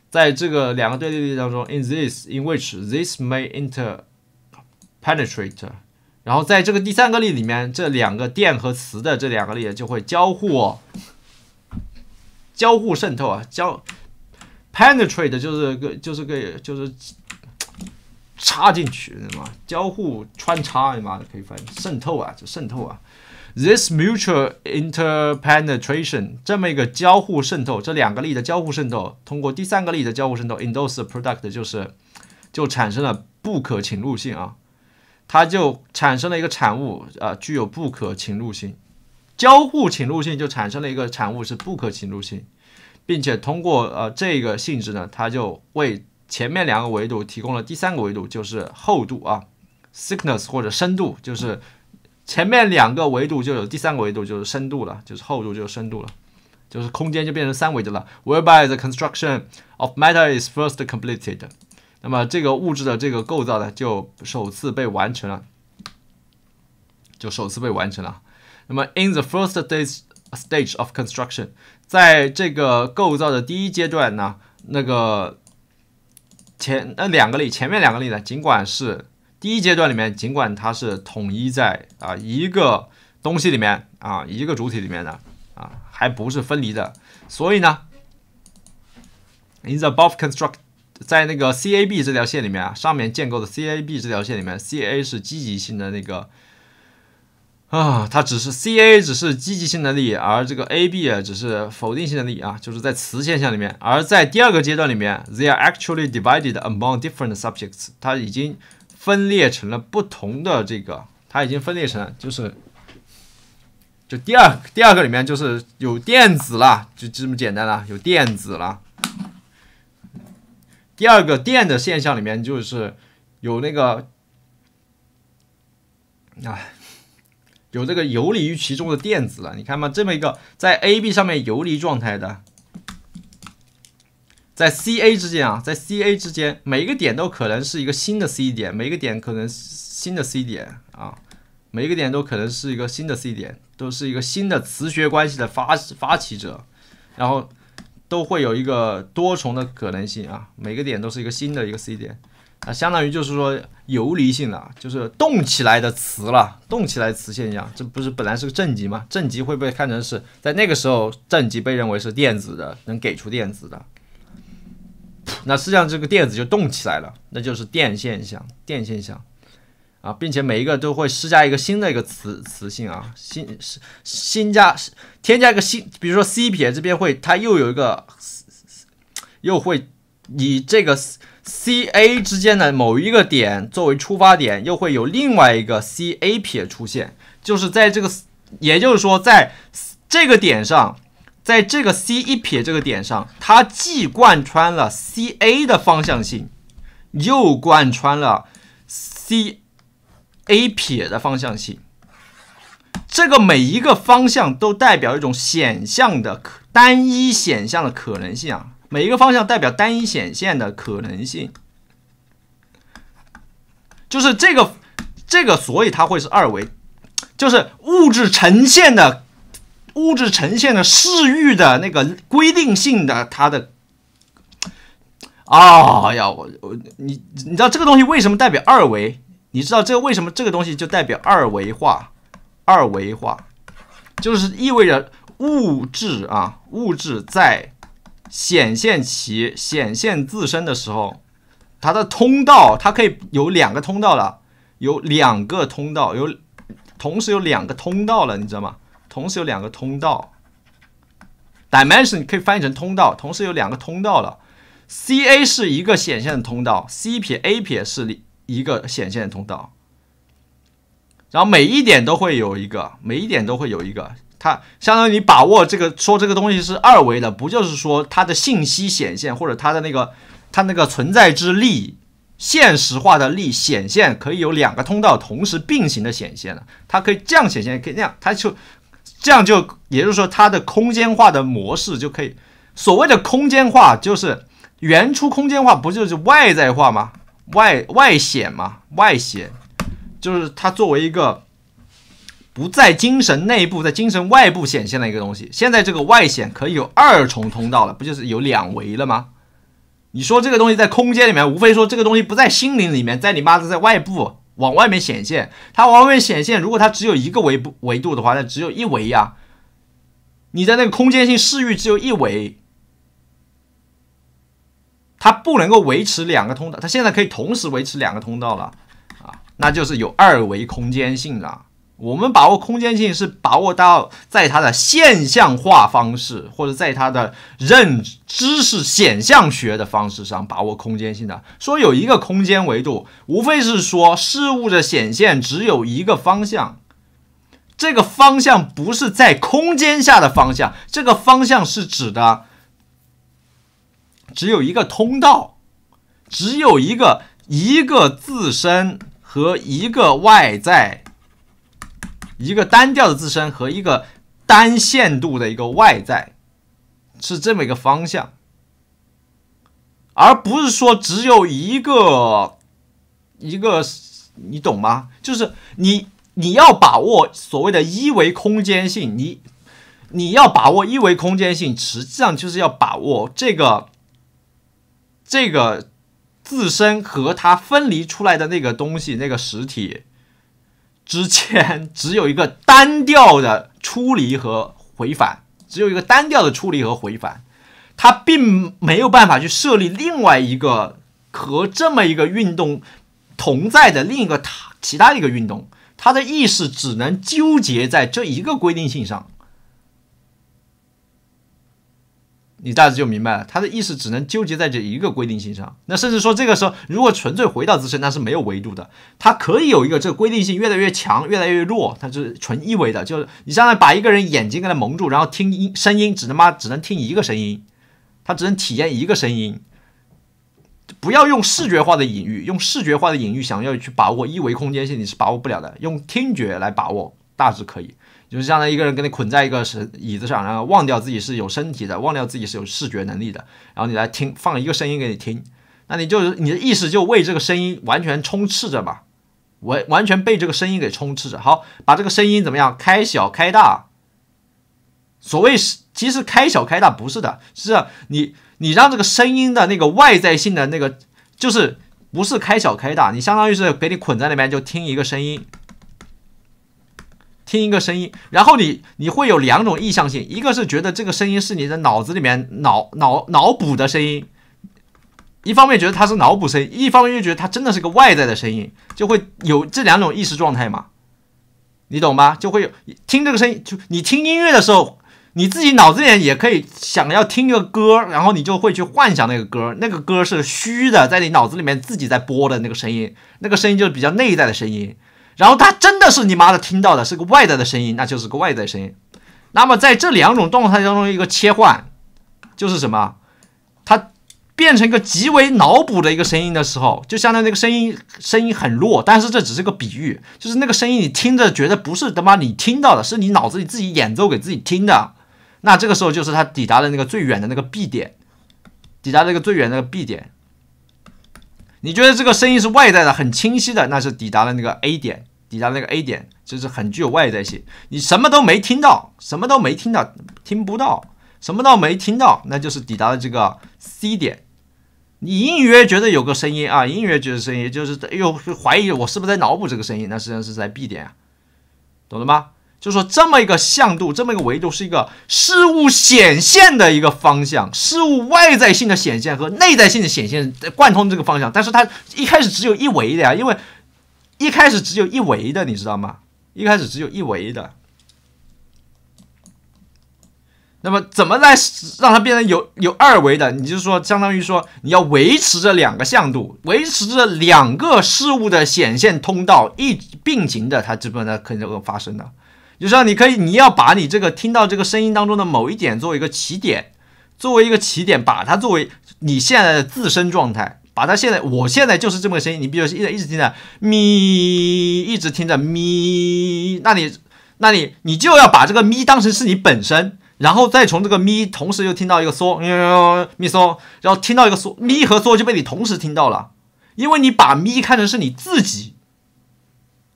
在这个两个对立力当中，in this in which this may inter penetrate，然后在这个第三个力里面，这两个电和磁的这两个力就会交互交互渗透啊，交 penetrate 就是个就是个就是。插进去，知道吗？交互穿插，你妈的可以翻渗透啊，就渗透啊。This mutual interpenetration，这么一个交互渗透，这两个力的交互渗透，通过第三个力的交互渗透 i n d u c e product 就是就产生了不可侵入性啊，它就产生了一个产物啊，具有不可侵入性。交互侵入性就产生了一个产物是不可侵入性，并且通过呃这个性质呢，它就为前面两个维度提供了第三个维度，就是厚度啊，thickness 或者深度，就是前面两个维度就有第三个维度，就是深度了，就是厚度就是深度了，就是空间就变成三维的了。Whereby the construction of matter is first completed，那么这个物质的这个构造呢，就首次被完成了，就首次被完成了。那么 in the first stage of construction，在这个构造的第一阶段呢，那个。前那两个例，前面两个例呢，尽管是第一阶段里面，尽管它是统一在啊一个东西里面啊一个主体里面的啊，还不是分离的。所以呢，in the above construct，在那个 CAB 这条线里面啊，上面建构的 CAB 这条线里面，CA 是积极性的那个。啊，它只是 C A 只是积极性的力，而这个 A B 只是否定性的力啊，就是在磁现象里面，而在第二个阶段里面，they are actually divided among different subjects，它已经分裂成了不同的这个，它已经分裂成就是，就第二第二个里面就是有电子了，就这么简单了，有电子了。第二个电的现象里面就是有那个，啊。有这个游离于其中的电子了，你看嘛，这么一个在 AB 上面游离状态的，在 CA 之间啊，在 CA 之间，每一个点都可能是一个新的 C 点，每一个点可能新的 C 点啊，每一个点都可能是一个新的 C 点，都是一个新的磁学关系的发发起者，然后都会有一个多重的可能性啊，每个点都是一个新的一个 C 点。啊，相当于就是说游离性的，就是动起来的磁了，动起来磁现象，这不是本来是个正极吗？正极会被看成是在那个时候正极被认为是电子的，能给出电子的。那实际上这个电子就动起来了，那就是电现象，电现象啊，并且每一个都会施加一个新的一个磁磁性啊，新是新加添加一个新，比如说 C 撇这边会，它又有一个，又会以这个。C A 之间的某一个点作为出发点，又会有另外一个 C A 撇出现，就是在这个，也就是说，在这个点上，在这个 C 一撇这个点上，它既贯穿了 C A 的方向性，又贯穿了 C A 撇的方向性。这个每一个方向都代表一种显象的可单一显象的可能性啊。每一个方向代表单一显现的可能性，就是这个这个，所以它会是二维，就是物质呈现的物质呈现的视域的那个规定性的它的。哎呀，我我你你知道这个东西为什么代表二维？你知道这个为什么这个东西就代表二维化？二维化就是意味着物质啊，物质在。显现其显现自身的时候，它的通道它可以有两个通道了，有两个通道，有同时有两个通道了，你知道吗？同时有两个通道。dimension 可以翻译成通道，同时有两个通道了。CA 是一个显现的通道，C 撇 A 撇是一个显现的通道。然后每一点都会有一个，每一点都会有一个。它相当于你把握这个说这个东西是二维的，不就是说它的信息显现，或者它的那个它那个存在之力、现实化的力显现，可以有两个通道同时并行的显现了。它可以这样显现，可以那样，它就这样就，也就是说它的空间化的模式就可以。所谓的空间化，就是原初空间化，不就是外在化吗？外外显嘛，外显就是它作为一个。不在精神内部，在精神外部显现的一个东西。现在这个外显可以有二重通道了，不就是有两维了吗？你说这个东西在空间里面，无非说这个东西不在心灵里面，在你妈的在外部往外面显现。它往外面显现，如果它只有一个维维度的话，那只有一维呀。你在那个空间性视域只有一维，它不能够维持两个通道，它现在可以同时维持两个通道了啊，那就是有二维空间性了。我们把握空间性是把握到在它的现象化方式，或者在它的认知知识显像学的方式上把握空间性的。说有一个空间维度，无非是说事物的显现只有一个方向，这个方向不是在空间下的方向，这个方向是指的只有一个通道，只有一个一个自身和一个外在。一个单调的自身和一个单限度的一个外在，是这么一个方向，而不是说只有一个一个，你懂吗？就是你你要把握所谓的一维空间性，你你要把握一维空间性，实际上就是要把握这个这个自身和它分离出来的那个东西，那个实体。之前只有一个单调的出离和回返，只有一个单调的出离和回返，它并没有办法去设立另外一个和这么一个运动同在的另一个它其他的一个运动，它的意识只能纠结在这一个规定性上。你大致就明白了，他的意思只能纠结在这一个规定性上。那甚至说，这个时候如果纯粹回到自身，那是没有维度的。它可以有一个这个规定性越来越强，越来越弱，它是纯一维的。就是你相当于把一个人眼睛给他蒙住，然后听音声音，只能妈只能听一个声音，他只能体验一个声音。不要用视觉化的隐喻，用视觉化的隐喻想要去把握一维空间性，你是把握不了的。用听觉来把握，大致可以。就是相当于一个人跟你捆在一个是椅子上，然后忘掉自己是有身体的，忘掉自己是有视觉能力的，然后你来听放一个声音给你听，那你就你的意识就为这个声音完全充斥着嘛，完完全被这个声音给充斥着。好，把这个声音怎么样，开小开大。所谓是其实开小开大不是的，是你你让这个声音的那个外在性的那个就是不是开小开大，你相当于是给你捆在那边就听一个声音。听一个声音，然后你你会有两种意向性，一个是觉得这个声音是你的脑子里面脑脑脑补的声音，一方面觉得它是脑补声音，一方面又觉得它真的是个外在的声音，就会有这两种意识状态嘛，你懂吧？就会有听这个声音，就你听音乐的时候，你自己脑子里面也可以想要听一个歌，然后你就会去幻想那个歌，那个歌是虚的，在你脑子里面自己在播的那个声音，那个声音就是比较内在的声音。然后他真的是你妈的听到的，是个外在的声音，那就是个外在声音。那么在这两种状态当中一个切换，就是什么？它变成一个极为脑补的一个声音的时候，就相当于那个声音声音很弱，但是这只是个比喻，就是那个声音你听着觉得不是他妈你听到的，是你脑子里自己演奏给自己听的。那这个时候就是它抵达的那个最远的那个 B 点，抵达这个最远那个 B 点。你觉得这个声音是外在的、很清晰的，那是抵达了那个 A 点，抵达了那个 A 点，就是很具有外在性。你什么都没听到，什么都没听到，听不到，什么都没听到，那就是抵达了这个 C 点。你隐隐约觉得有个声音啊，隐隐约觉得声音，就是哎呦，怀疑我是不是在脑补这个声音？那实际上是在 B 点啊，懂了吗？就说这么一个向度，这么一个维度是一个事物显现的一个方向，事物外在性的显现和内在性的显现贯通这个方向。但是它一开始只有一维的呀，因为一开始只有一维的，你知道吗？一开始只有一维的。那么怎么来让它变成有有二维的？你就说，相当于说你要维持这两个向度，维持这两个事物的显现通道一并行的，它基本上肯定会发生的。就是说，你可以，你要把你这个听到这个声音当中的某一点作为一个起点，作为一个起点，把它作为你现在的自身状态，把它现在，我现在就是这么个声音，你如须一直一直听着咪，一直听着咪，那你，那你，你就要把这个咪当成是你本身，然后再从这个咪，同时又听到一个嗦，咪嗦，然后听到一个嗦，咪和嗦就被你同时听到了，因为你把咪看成是你自己。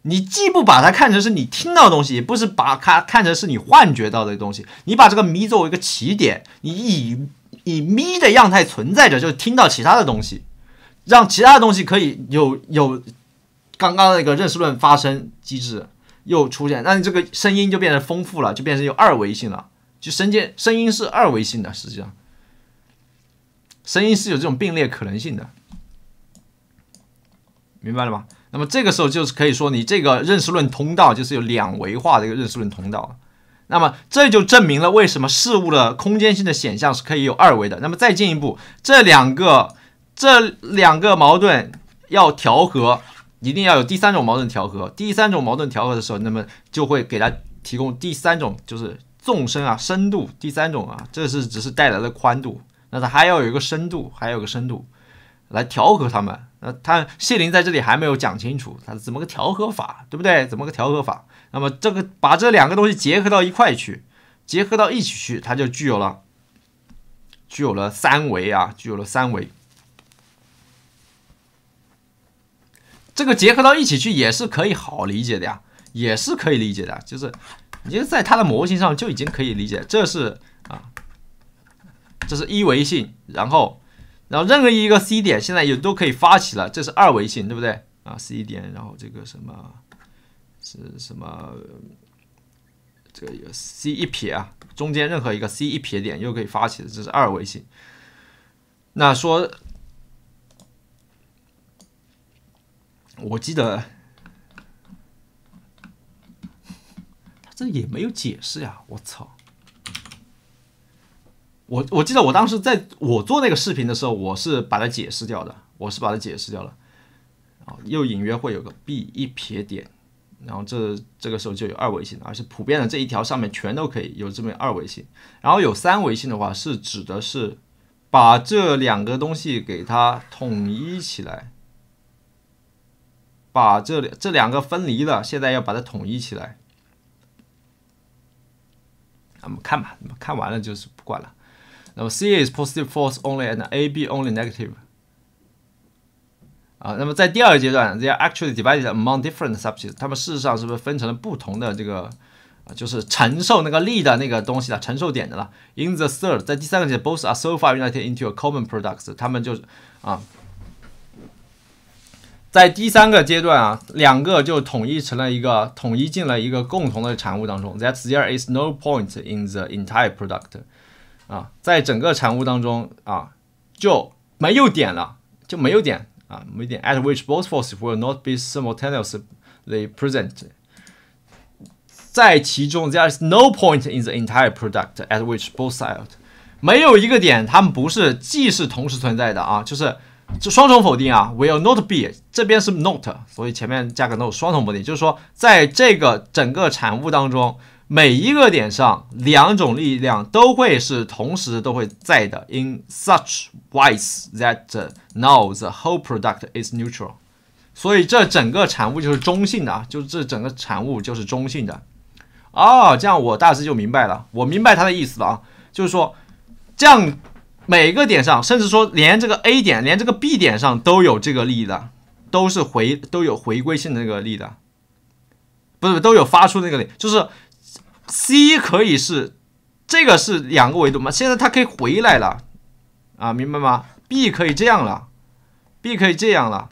你既不把它看成是你听到的东西，也不是把它看成是你幻觉到的东西。你把这个咪作为一个起点，你以以咪的样态存在着，就听到其他的东西，让其他的东西可以有有刚刚那个认识论发生机制又出现，那你这个声音就变成丰富了，就变成有二维性了。就声间声音是二维性的，实际上，声音是有这种并列可能性的，明白了吧？那么这个时候就是可以说，你这个认识论通道就是有两维化的一个认识论通道了。那么这就证明了为什么事物的空间性的显象是可以有二维的。那么再进一步，这两个这两个矛盾要调和，一定要有第三种矛盾调和。第三种矛盾调和的时候，那么就会给它提供第三种，就是纵深啊深度。第三种啊，这是只是带来的宽度，那它还要有一个深度，还有个深度来调和它们。那他谢林在这里还没有讲清楚，他是怎么个调和法，对不对？怎么个调和法？那么这个把这两个东西结合到一块去，结合到一起去，它就具有了，具有了三维啊，具有了三维。这个结合到一起去也是可以好理解的呀，也是可以理解的，就是你在它的模型上就已经可以理解，这是啊，这是一维性，然后。然后任何一个 C 点现在也都可以发起了，这是二维性，对不对啊？C 点，然后这个什么是什么？这个有 C 一撇啊，中间任何一个 C 一撇点又可以发起的，这是二维性。那说，我记得他这也没有解释呀，我操！我我记得我当时在我做那个视频的时候，我是把它解释掉的，我是把它解释掉了。哦，又隐约会有个 B 一撇点，然后这这个时候就有二维性，而且普遍的这一条上面全都可以有这么二维性。然后有三维性的话，是指的是把这两个东西给它统一起来，把这这两个分离的，现在要把它统一起来。我们看吧，看完了就是不管了。那么 C is positive force only, and A B only negative。啊，那么在第二个阶段，they are actually divided among different subjects。他们事实上是不是分成了不同的这个，就是承受那个力的那个东西的承受点的了。In the third，在第三个阶段，both are so far united into a common product。他们就是啊，在第三个阶段啊，两个就统一成了一个，统一进了一个共同的产物当中。That there is no point in the entire product。啊，在整个产物当中啊，就没有点了，就没有点啊，没点。At which both forces will not be simultaneous, l y present. 在其中，there is no point in the entire product at which both sides. 没有一个点，它们不是既是同时存在的啊，就是双重否定啊。Will not be，这边是 not，所以前面加个 n o 双重否定，就是说，在这个整个产物当中。每一个点上，两种力量都会是同时都会在的。In such w i s e that now the whole product is neutral，所以这整个产物就是中性的啊，就是这整个产物就是中性的。哦，这样我大致就明白了，我明白他的意思了啊，就是说，这样每个点上，甚至说连这个 A 点，连这个 B 点上都有这个力的，都是回都有回归性的那个力的，不是都有发出那个力，就是。C 可以是，这个是两个维度嘛？现在它可以回来了啊，明白吗？B 可以这样了，B 可以这样了。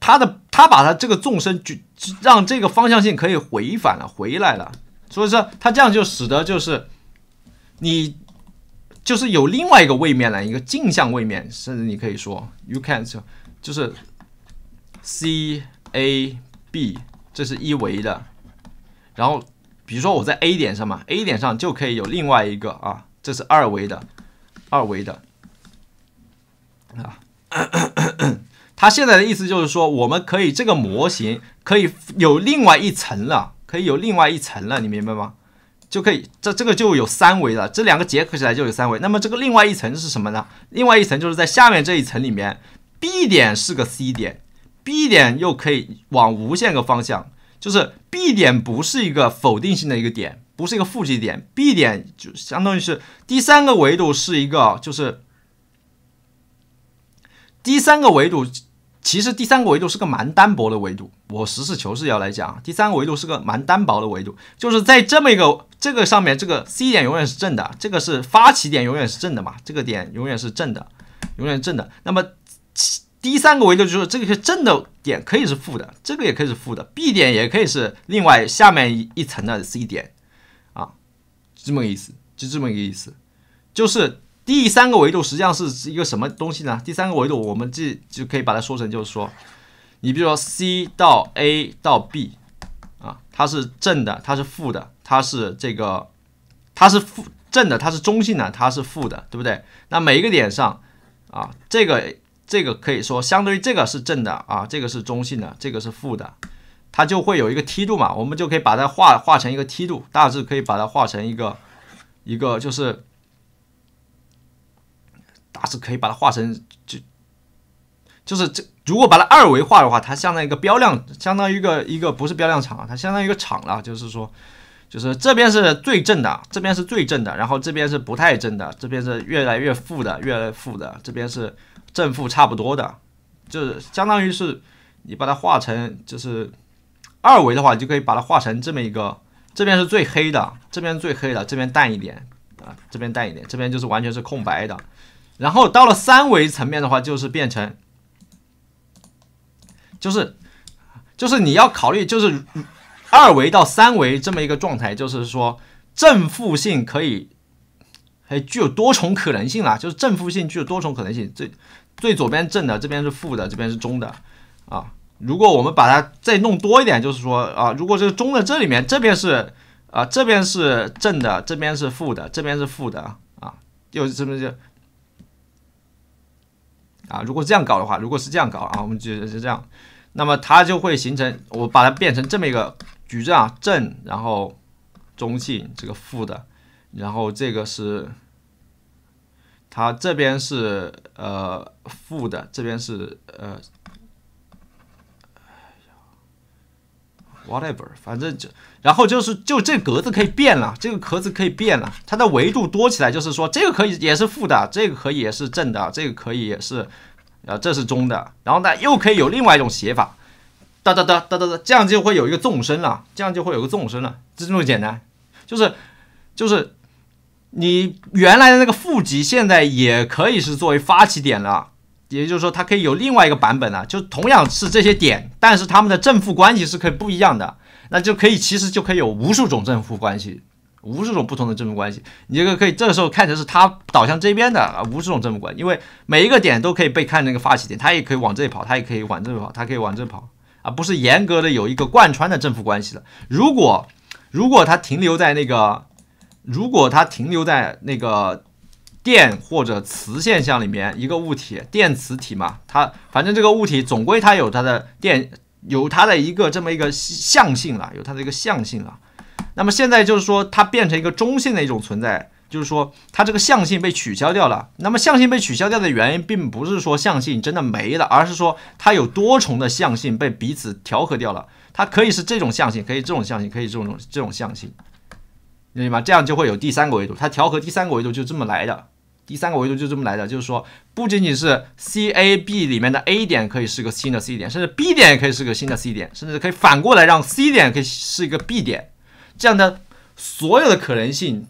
它的它把它这个纵深就让这个方向性可以回返了，回来了。所以说它这样就使得就是你就是有另外一个位面了，一个镜像位面，甚至你可以说 you can 就是 C A B。这是一维的，然后比如说我在 A 点上嘛，A 点上就可以有另外一个啊，这是二维的，二维的啊。他现在的意思就是说，我们可以这个模型可以有另外一层了，可以有另外一层了，你明白吗？就可以，这这个就有三维了，这两个结合起来就有三维。那么这个另外一层是什么呢？另外一层就是在下面这一层里面，B 点是个 C 点。B 点又可以往无限个方向，就是 B 点不是一个否定性的一个点，不是一个负极点。B 点就相当于是第三个维度，是一个就是第三个维度，其实第三个维度是个蛮单薄的维度。我实事求是要来讲，第三个维度是个蛮单薄的维度，就是在这么一个这个上面，这个 C 点永远是正的，这个是发起点永远是正的嘛，这个点永远是正的，永远正的。那么。第三个维度就是这个是正的点，可以是负的，这个也可以是负的，B 点也可以是另外下面一层的 C 点，啊，就这么个意思，就这么一个意思，就是第三个维度实际上是一个什么东西呢？第三个维度我们这就可以把它说成就是说，你比如说 C 到 A 到 B，啊，它是正的，它是负的，它是这个，它是负正的，它是中性的，它是负的，对不对？那每一个点上，啊，这个。这个可以说相对于这个是正的啊，这个是中性的，这个是负的，它就会有一个梯度嘛，我们就可以把它画画成一个梯度，大致可以把它画成一个，一个就是大致可以把它画成就就是这如果把它二维化的话，它相当于一个标量，相当于一个一个不是标量场，它相当于一个场了，就是说。就是这边是最正的，这边是最正的，然后这边是不太正的，这边是越来越负的，越来越负的，这边是正负差不多的，就是相当于是你把它画成就是二维的话，就可以把它画成这么一个，这边是最黑的，这边最黑的，这边淡一点啊，这边淡一点，这边就是完全是空白的，然后到了三维层面的话，就是变成就是就是你要考虑就是。二维到三维这么一个状态，就是说正负性可以还具有多重可能性啦，就是正负性具有多重可能性。最最左边正的，这边是负的，这边是中的啊。如果我们把它再弄多一点，就是说啊，如果这个中的这里面，这边是啊，这边是正的，这边是负的，这边是负的啊，又是这是就啊，如果这样搞的话，如果是这样搞啊，我们就是这样，那么它就会形成，我把它变成这么一个。矩阵啊正，然后中性，这个负的，然后这个是它这边是呃负的，这边是呃，哎呀，whatever，反正就然后就是就这个格子可以变了，这个格子可以变了，它的维度多起来，就是说这个可以也是负的，这个可以也是正的，这个可以也是啊这是中的，然后呢又可以有另外一种写法。哒哒哒哒哒哒，这样就会有一个纵深了，这样就会有一个纵深了，就这么简单，就是就是你原来的那个负极，现在也可以是作为发起点了，也就是说它可以有另外一个版本了，就同样是这些点，但是它们的正负关系是可以不一样的，那就可以其实就可以有无数种正负关系，无数种不同的正负关系，你这个可以这个时候看成是它导向这边的无数种正负关，因为每一个点都可以被看成一个发起点，它也可以往这里跑，它也可以往这里跑，它可以往这跑。而不是严格的有一个贯穿的正负关系的。如果，如果它停留在那个，如果它停留在那个电或者磁现象里面，一个物体，电磁体嘛，它反正这个物体总归它有它的电，有它的一个这么一个向性了，有它的一个向性了。那么现在就是说，它变成一个中性的一种存在。就是说，它这个象性被取消掉了。那么，象性被取消掉的原因，并不是说象性真的没了，而是说它有多重的象性被彼此调和掉了。它可以是这种象性，可以这种象性，可以这种这种象性，明白吗？这样就会有第三个维度。它调和第三个维度就这么来的。第三个维度就这么来的，就是说，不仅仅是 CAB 里面的 A 点可以是个新的 C 点，甚至 B 点也可以是个新的 C 点，甚至可以反过来让 C 点可以是一个 B 点。这样的所有的可能性。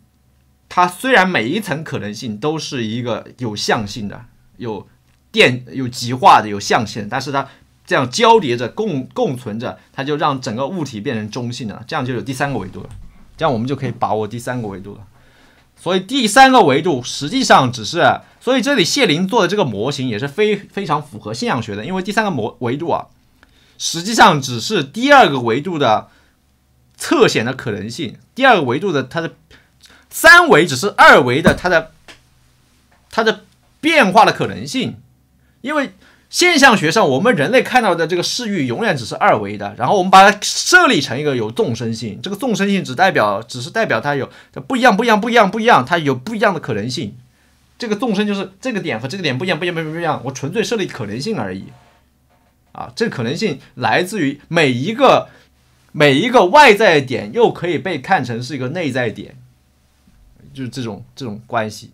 它虽然每一层可能性都是一个有象性的、有电、有极化的、有象限，但是它这样交叠着、共共存着，它就让整个物体变成中性的，这样就有第三个维度了。这样我们就可以把握第三个维度了。所以第三个维度实际上只是，所以这里谢林做的这个模型也是非非常符合现象学的，因为第三个模维度啊，实际上只是第二个维度的侧显的可能性，第二个维度的它的。三维只是二维的，它的它的变化的可能性，因为现象学上我们人类看到的这个视域永远只是二维的，然后我们把它设立成一个有纵深性，这个纵深性只代表只是代表它有不一样不一样不一样不一样，它有不一样的可能性，这个纵深就是这个点和这个点不一样不一样不一样不一样，我纯粹设立可能性而已，啊，这个可能性来自于每一个每一个外在点又可以被看成是一个内在点。就是这种这种关系，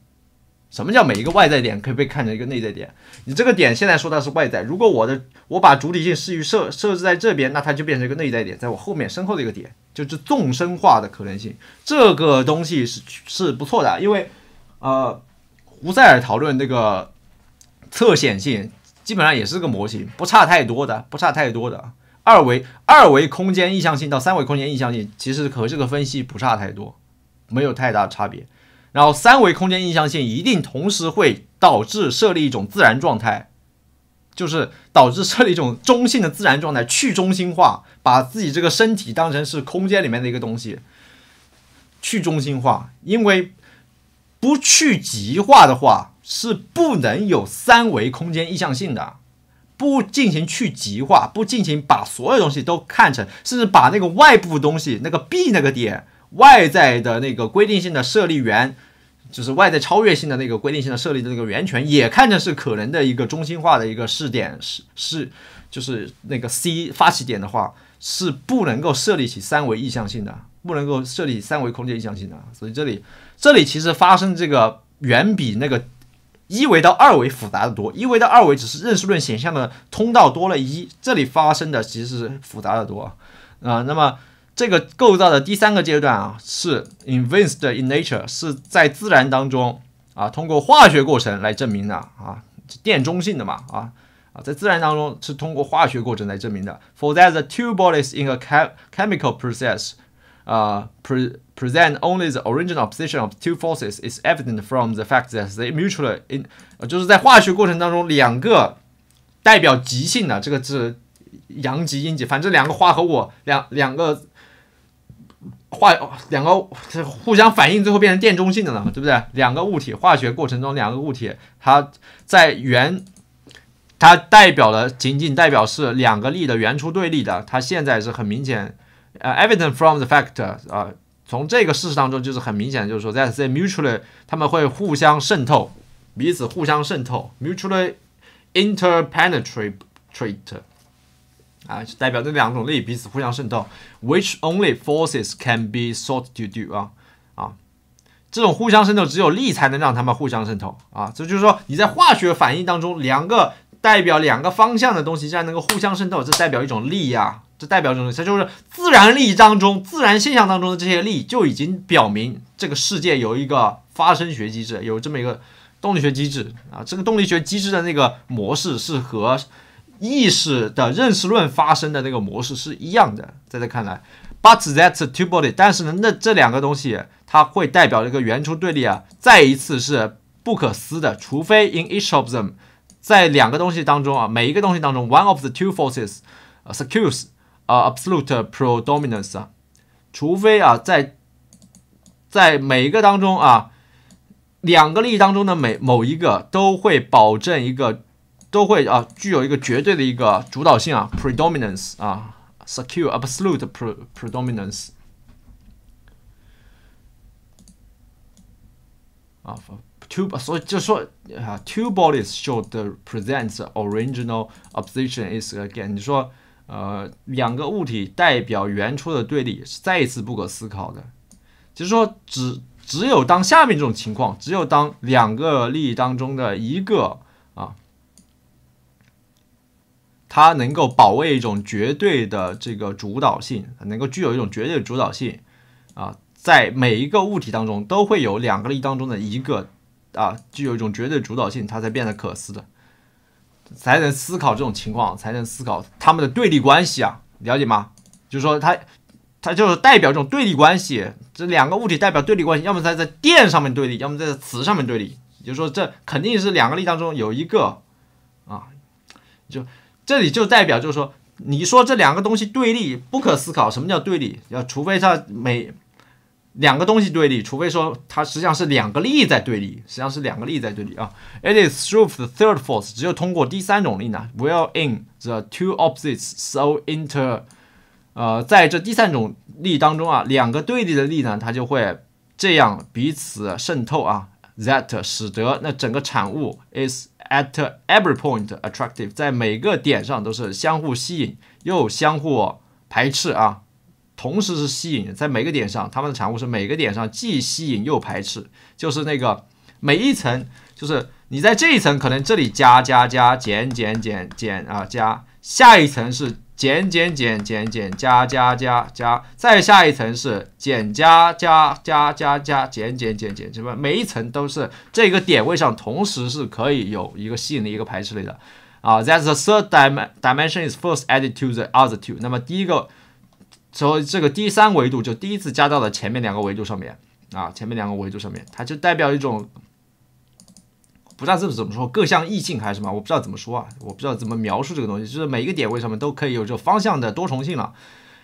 什么叫每一个外在点可以被看成一个内在点？你这个点现在说它是外在，如果我的我把主体性视域设设置在这边，那它就变成一个内在点，在我后面身后的一个点，就是纵深化的可能性。这个东西是是不错的，因为呃，胡塞尔讨论那个侧显性，基本上也是个模型，不差太多的，不差太多的。二维二维空间意向性到三维空间意向性，其实和这个分析不差太多。没有太大差别，然后三维空间意向性一定同时会导致设立一种自然状态，就是导致设立一种中性的自然状态，去中心化，把自己这个身体当成是空间里面的一个东西，去中心化，因为不去极化的话是不能有三维空间意向性的，不进行去极化，不进行把所有东西都看成，甚至把那个外部东西那个 B 那个点。外在的那个规定性的设立源，就是外在超越性的那个规定性的设立的那个源泉，也看着是可能的一个中心化的一个试点，是是就是那个 C 发起点的话，是不能够设立起三维意向性的，不能够设立三维空间意向性的。所以这里这里其实发生这个远比那个一维到二维复杂的多，一维到二维只是认识论显象的通道多了一，这里发生的其实是复杂的多啊。那么。这个构造的第三个阶段啊，是 invented in nature，是在自然当中啊，通过化学过程来证明的啊，电中性的嘛啊啊，在自然当中是通过化学过程来证明的。For that the two bodies in a chemical process, uh, present only the original position of two forces is evident from the fact that they mutually in，就是在化学过程当中两个代表极性的这个是阳极阴极，反正两个化合物两两个。化两个互相反应，最后变成电中性的了嘛，对不对？两个物体化学过程中，两个物体它在原它代表的仅仅代表是两个力的原初对立的，它现在是很明显，呃，evident from the fact 啊，从这个事实当中就是很明显就是说，that they mutually 它们会互相渗透，彼此互相渗透，mutually i n t e r p e n e t r a t i n 啊，就代表这两种力彼此互相渗透，which only forces can be sought to do 啊啊，这种互相渗透只有力才能让他们互相渗透啊，这就是说你在化学反应当中两个代表两个方向的东西竟然能够互相渗透，这代表一种力呀，这代表一种，它就是自然力当中自然现象当中的这些力就已经表明这个世界有一个发生学机制，有这么一个动力学机制啊，这个动力学机制的那个模式是和。意识的认识论发生的那个模式是一样的，在他看来，but that's two body。但是呢，那这两个东西，它会代表这个原初对立啊，再一次是不可思议的，除非 in each of them，在两个东西当中啊，每一个东西当中，one of the two forces secures 啊 absolute predominance 啊，除非啊，在在每一个当中啊，两个力当中的每某一个都会保证一个。都会啊，具有一个绝对的一个主导性啊，predominance 啊，secure absolute pre d o m i n a n c e 啊，two 所以就说啊，two bodies show the p r e s e n t original opposition is again。你说呃，两个物体代表原初的对立是再一次不可思考的，就是说只只有当下面这种情况，只有当两个利益当中的一个啊。它能够保卫一种绝对的这个主导性，能够具有一种绝对主导性啊，在每一个物体当中都会有两个力当中的一个啊，具有一种绝对主导性，它才变得可思的，才能思考这种情况，才能思考它们的对立关系啊，了解吗？就是说，它它就是代表这种对立关系，这两个物体代表对立关系，要么在在电上面对立，要么在磁上面对立，也就是说，这肯定是两个力当中有一个啊，就。这里就代表就是说，你说这两个东西对立不可思考，什么叫对立？要除非它每两个东西对立，除非说它实际上是两个力在对立，实际上是两个力在对立啊。It is through the third force，只有通过第三种力呢 w i l l i n the two opposites so inter，呃，在这第三种力当中啊，两个对立的力呢，它就会这样彼此渗透啊，that 使得那整个产物 is。At every point, attractive，在每个点上都是相互吸引又相互排斥啊。同时是吸引，在每个点上，它们的产物是每个点上既吸引又排斥，就是那个每一层，就是你在这一层可能这里加加加减减减减啊加，下一层是。减减减减减加加加加，再下一层是减加加加加加减减减减，什么每一层都是这个点位上，同时是可以有一个吸引的一个排斥类的啊。That's the third dimension is first added to the other two。那么第一个，所以这个第三维度就第一次加到了前面两个维度上面啊，前面两个维度上面，它就代表一种。不知道这是怎么说，各项异性还是什么，我不知道怎么说啊，我不知道怎么描述这个东西，就是每一个点位上面都可以有这个方向的多重性了。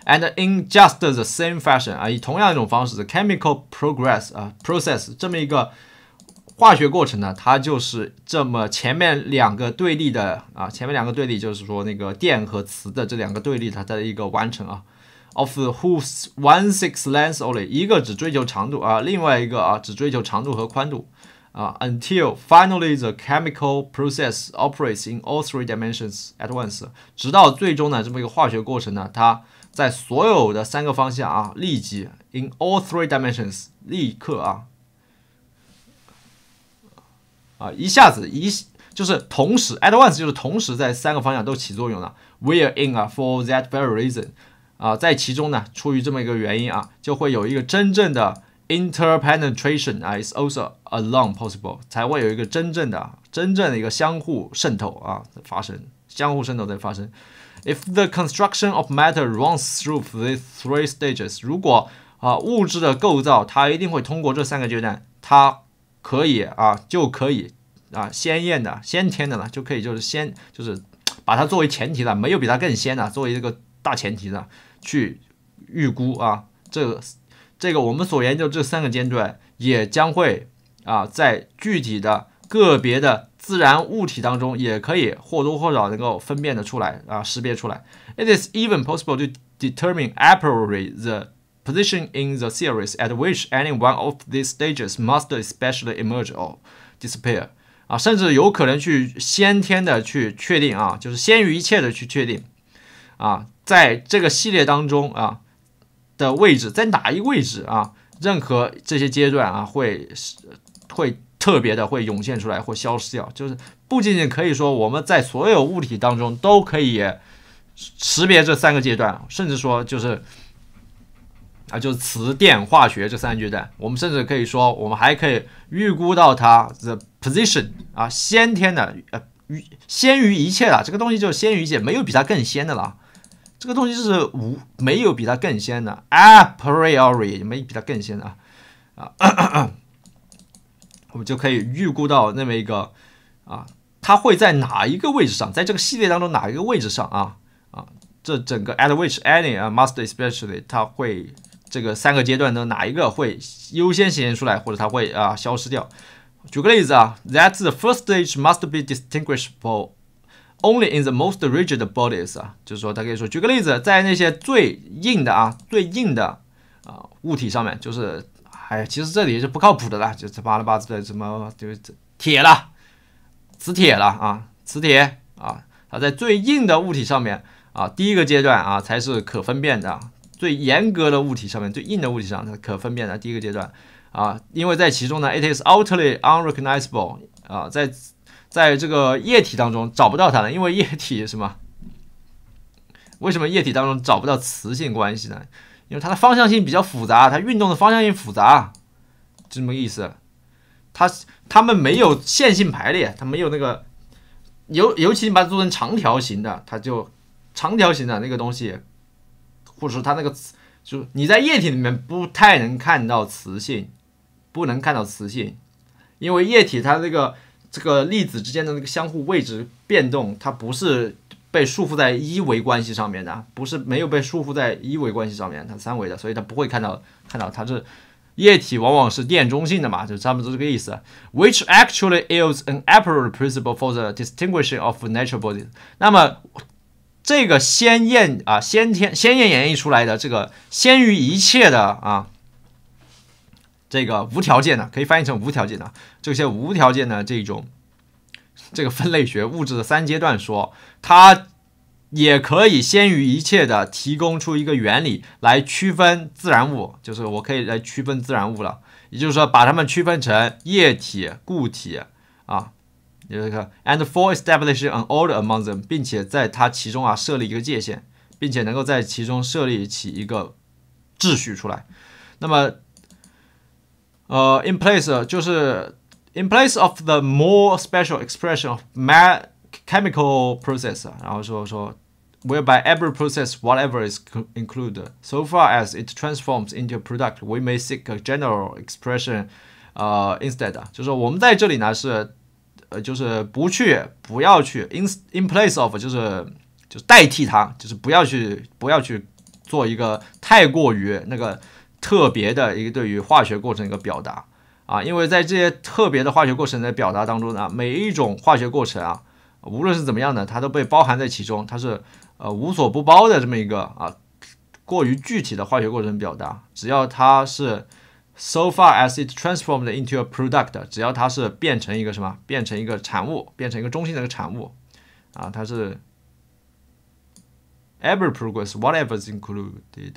And in just the same fashion，啊，以同样一种方式，the chemical progress，啊，process，这么一个化学过程呢，它就是这么前面两个对立的，啊，前面两个对立就是说那个电和磁的这两个对立，它的一个完成啊。Of whose one s i x length only，一个只追求长度啊，另外一个啊，只追求长度和宽度。啊，until finally the chemical process operates in all three dimensions at once。直到最终呢，这么一个化学过程呢，它在所有的三个方向啊，立即 in all three dimensions，立刻啊，啊，一下子一就是同时 at once，就是同时在三个方向都起作用了。We're in 啊，for that very reason 啊，在其中呢，出于这么一个原因啊，就会有一个真正的。Interpenetration 啊，is also alone possible 才会有一个真正的、真正的一个相互渗透啊发生，相互渗透的发生。If the construction of matter runs through these three stages，如果啊物质的构造它一定会通过这三个阶段，它可以啊就可以啊鲜艳的、先天的了，就可以就是先就是把它作为前提了，没有比它更先的，作为这个大前提的去预估啊这。这个我们所研究这三个阶段，也将会啊，在具体的个别的自然物体当中，也可以或多或少能够分辨的出来啊，识别出来。It is even possible to determine a priori the position in the series at which any one of these stages must especially emerge or disappear。啊，甚至有可能去先天的去确定啊，就是先于一切的去确定啊，在这个系列当中啊。的位置在哪一位置啊？任何这些阶段啊，会是会特别的会涌现出来或消失掉。就是不仅仅可以说我们在所有物体当中都可以识别这三个阶段，甚至说就是啊，就是磁电化学这三个阶段，我们甚至可以说我们还可以预估到它的 position 啊，先天的呃，先于一切的这个东西就是先于一切，没有比它更先的了。这个东西是无没有比它更先的，a priori 也没比它更先的啊啊，*coughs* 我们就可以预估到那么一个啊，它会在哪一个位置上，在这个系列当中哪一个位置上啊啊，这整个 at which any 啊 must especially 它会这个三个阶段的哪一个会优先显现出来，或者它会啊消失掉？举个例子啊，that the first stage must be distinguishable。Only in the most rigid bodies 啊，就是说，他可以说，举个例子，在那些最硬的啊，最硬的啊物体上面，就是，哎，其实这里是不靠谱的啦，就这巴拉巴拉的什么，就是铁了，磁铁了啊，磁铁啊，它在最硬的物体上面啊，第一个阶段啊才是可分辨的，最严格的物体上面，最硬的物体上是可分辨的，第一个阶段啊，因为在其中呢，it is utterly unrecognizable 啊，在。在这个液体当中找不到它了，因为液体什么？为什么液体当中找不到磁性关系呢？因为它的方向性比较复杂，它运动的方向性复杂，就这么意思。它它们没有线性排列，它没有那个尤尤其你把它做成长条形的，它就长条形的那个东西，或者说它那个就你在液体里面不太能看到磁性，不能看到磁性，因为液体它这个。这个粒子之间的那个相互位置变动，它不是被束缚在一维关系上面的，不是没有被束缚在一维关系上面，它三维的，所以它不会看到看到它是液体，往往是电中性的嘛，就是差不多这个意思。Which actually is an a p p a r i n t principle for the d i s t i n g u i s h i n g of natural bodies。那么这个先验啊，先天先验演绎出来的这个先于一切的啊。这个无条件的可以翻译成无条件的，这些无条件的这种这个分类学物质的三阶段说，它也可以先于一切的提供出一个原理来区分自然物，就是我可以来区分自然物了，也就是说把它们区分成液体、固体啊，你这个，and for establishing an order among them，并且在它其中啊设立一个界限，并且能够在其中设立起一个秩序出来，那么。呃，in place 就是 in place of the more special expression of ma chemical process，然后说说 whereby every process whatever is included so far as it transforms into a product we may seek a general expression instead in in place of 特别的一个对于化学过程一个表达啊，因为在这些特别的化学过程的表达当中呢，每一种化学过程啊，无论是怎么样的，它都被包含在其中，它是呃无所不包的这么一个啊过于具体的化学过程表达。只要它是 so far as it transformed into a product，只要它是变成一个什么，变成一个产物，变成一个中性的产物啊，它是 every progress whatever's included。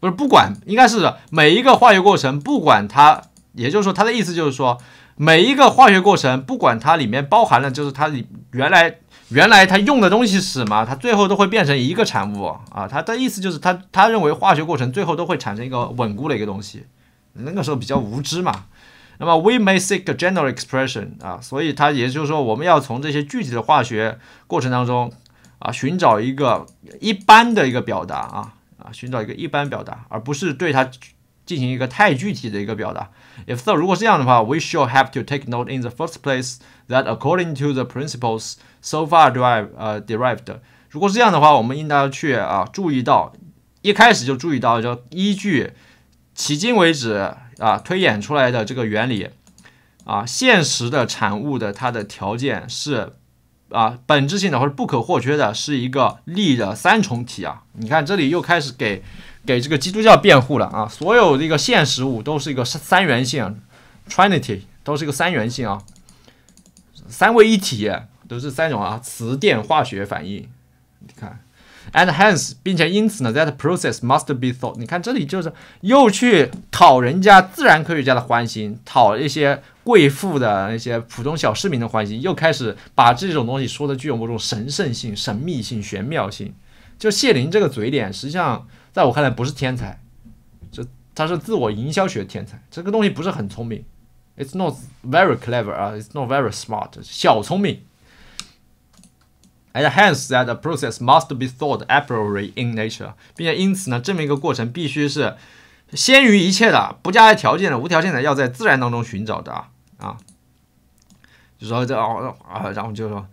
不是不管，应该是每一个化学过程，不管它，也就是说，它的意思就是说，每一个化学过程，不管它里面包含了，就是它原来原来它用的东西是什么，它最后都会变成一个产物啊。它的意思就是它，他认为化学过程最后都会产生一个稳固的一个东西。那个时候比较无知嘛。那么 we may seek a general expression 啊，所以它也就是说，我们要从这些具体的化学过程当中啊，寻找一个一般的一个表达啊。啊，寻找一个一般表达，而不是对它进行一个太具体的一个表达。If so，如果这样的话，we s h a l l have to take note in the first place that according to the principles so far derived，呃，derived。如果是这样的话，我们应该要去啊注意到，一开始就注意到，就依据迄今为止啊推演出来的这个原理啊现实的产物的它的条件是。啊，本质性的或者不可或缺的是一个力的三重体啊！你看，这里又开始给给这个基督教辩护了啊！所有的一个现实物都是一个三元性 （trinity），都是一个三元性啊，三位一体都是三种啊，磁电化学反应，你看。And hence，并且因此呢，that process must be thought。你看，这里就是又去讨人家自然科学家的欢心，讨一些贵妇的那些普通小市民的欢心，又开始把这种东西说的具有某种神圣性、神秘性、玄妙性。就谢林这个嘴脸，实际上在我看来不是天才，这他是自我营销学天才，这个东西不是很聪明。It's not very clever，啊，It's not very smart，小聪明。而且，hence that the process must be thought a priori in nature，并且因此呢，这么一个过程必须是先于一切的，不加条件的、无条件的，要在自然当中寻找的啊啊，就说这啊，然后就说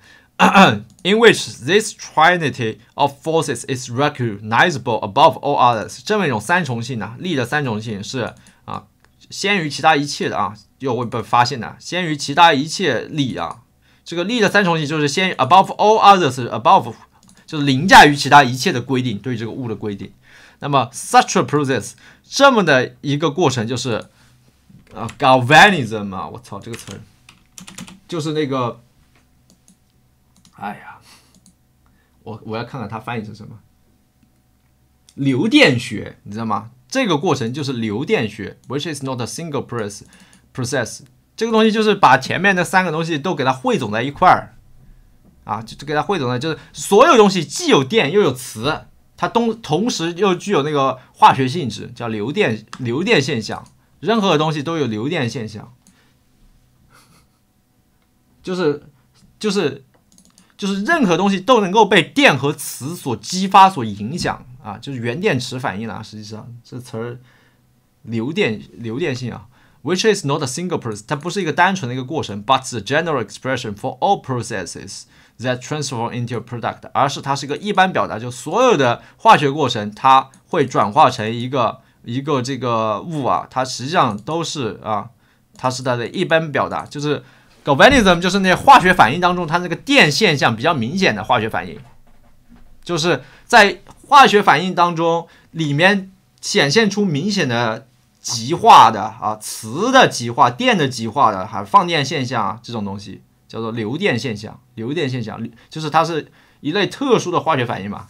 ，in which this trinity of forces is recognizable above all others，这么一种三重性呢，力的三重性是啊，先于其他一切的啊，又会被发现的，先于其他一切力啊。这个力的三重性就是先 above all others above 就是凌驾于其他一切的规定，对这个物的规定。那么 such a process 这么的一个过程就是啊 galvanism 啊，我操这个词就是那个哎呀，我我要看看它翻译成什么。流电学，你知道吗？这个过程就是流电学，which is not a single process process。这个东西就是把前面的三个东西都给它汇总在一块儿啊，就就给它汇总了，就是所有东西既有电又有磁，它东同时又具有那个化学性质，叫流电流电现象。任何东西都有流电现象，就是就是就是任何东西都能够被电和磁所激发、所影响啊，就是原电池反应了。实际上这词儿，流电流电性啊。Which is not a single process，它不是一个单纯的一个过程，but the general expression for all processes that transform into a product。而是它是一个一般表达，就所有的化学过程，它会转化成一个一个这个物啊，它实际上都是啊，它是它的一般表达，就是 galvanism，就是那化学反应当中它那个电现象比较明显的化学反应，就是在化学反应当中里面显现出明显的。极化的啊，磁的极化、电的极化的，还有放电现象这种东西，叫做流电现象。流电现象就是它是一类特殊的化学反应嘛。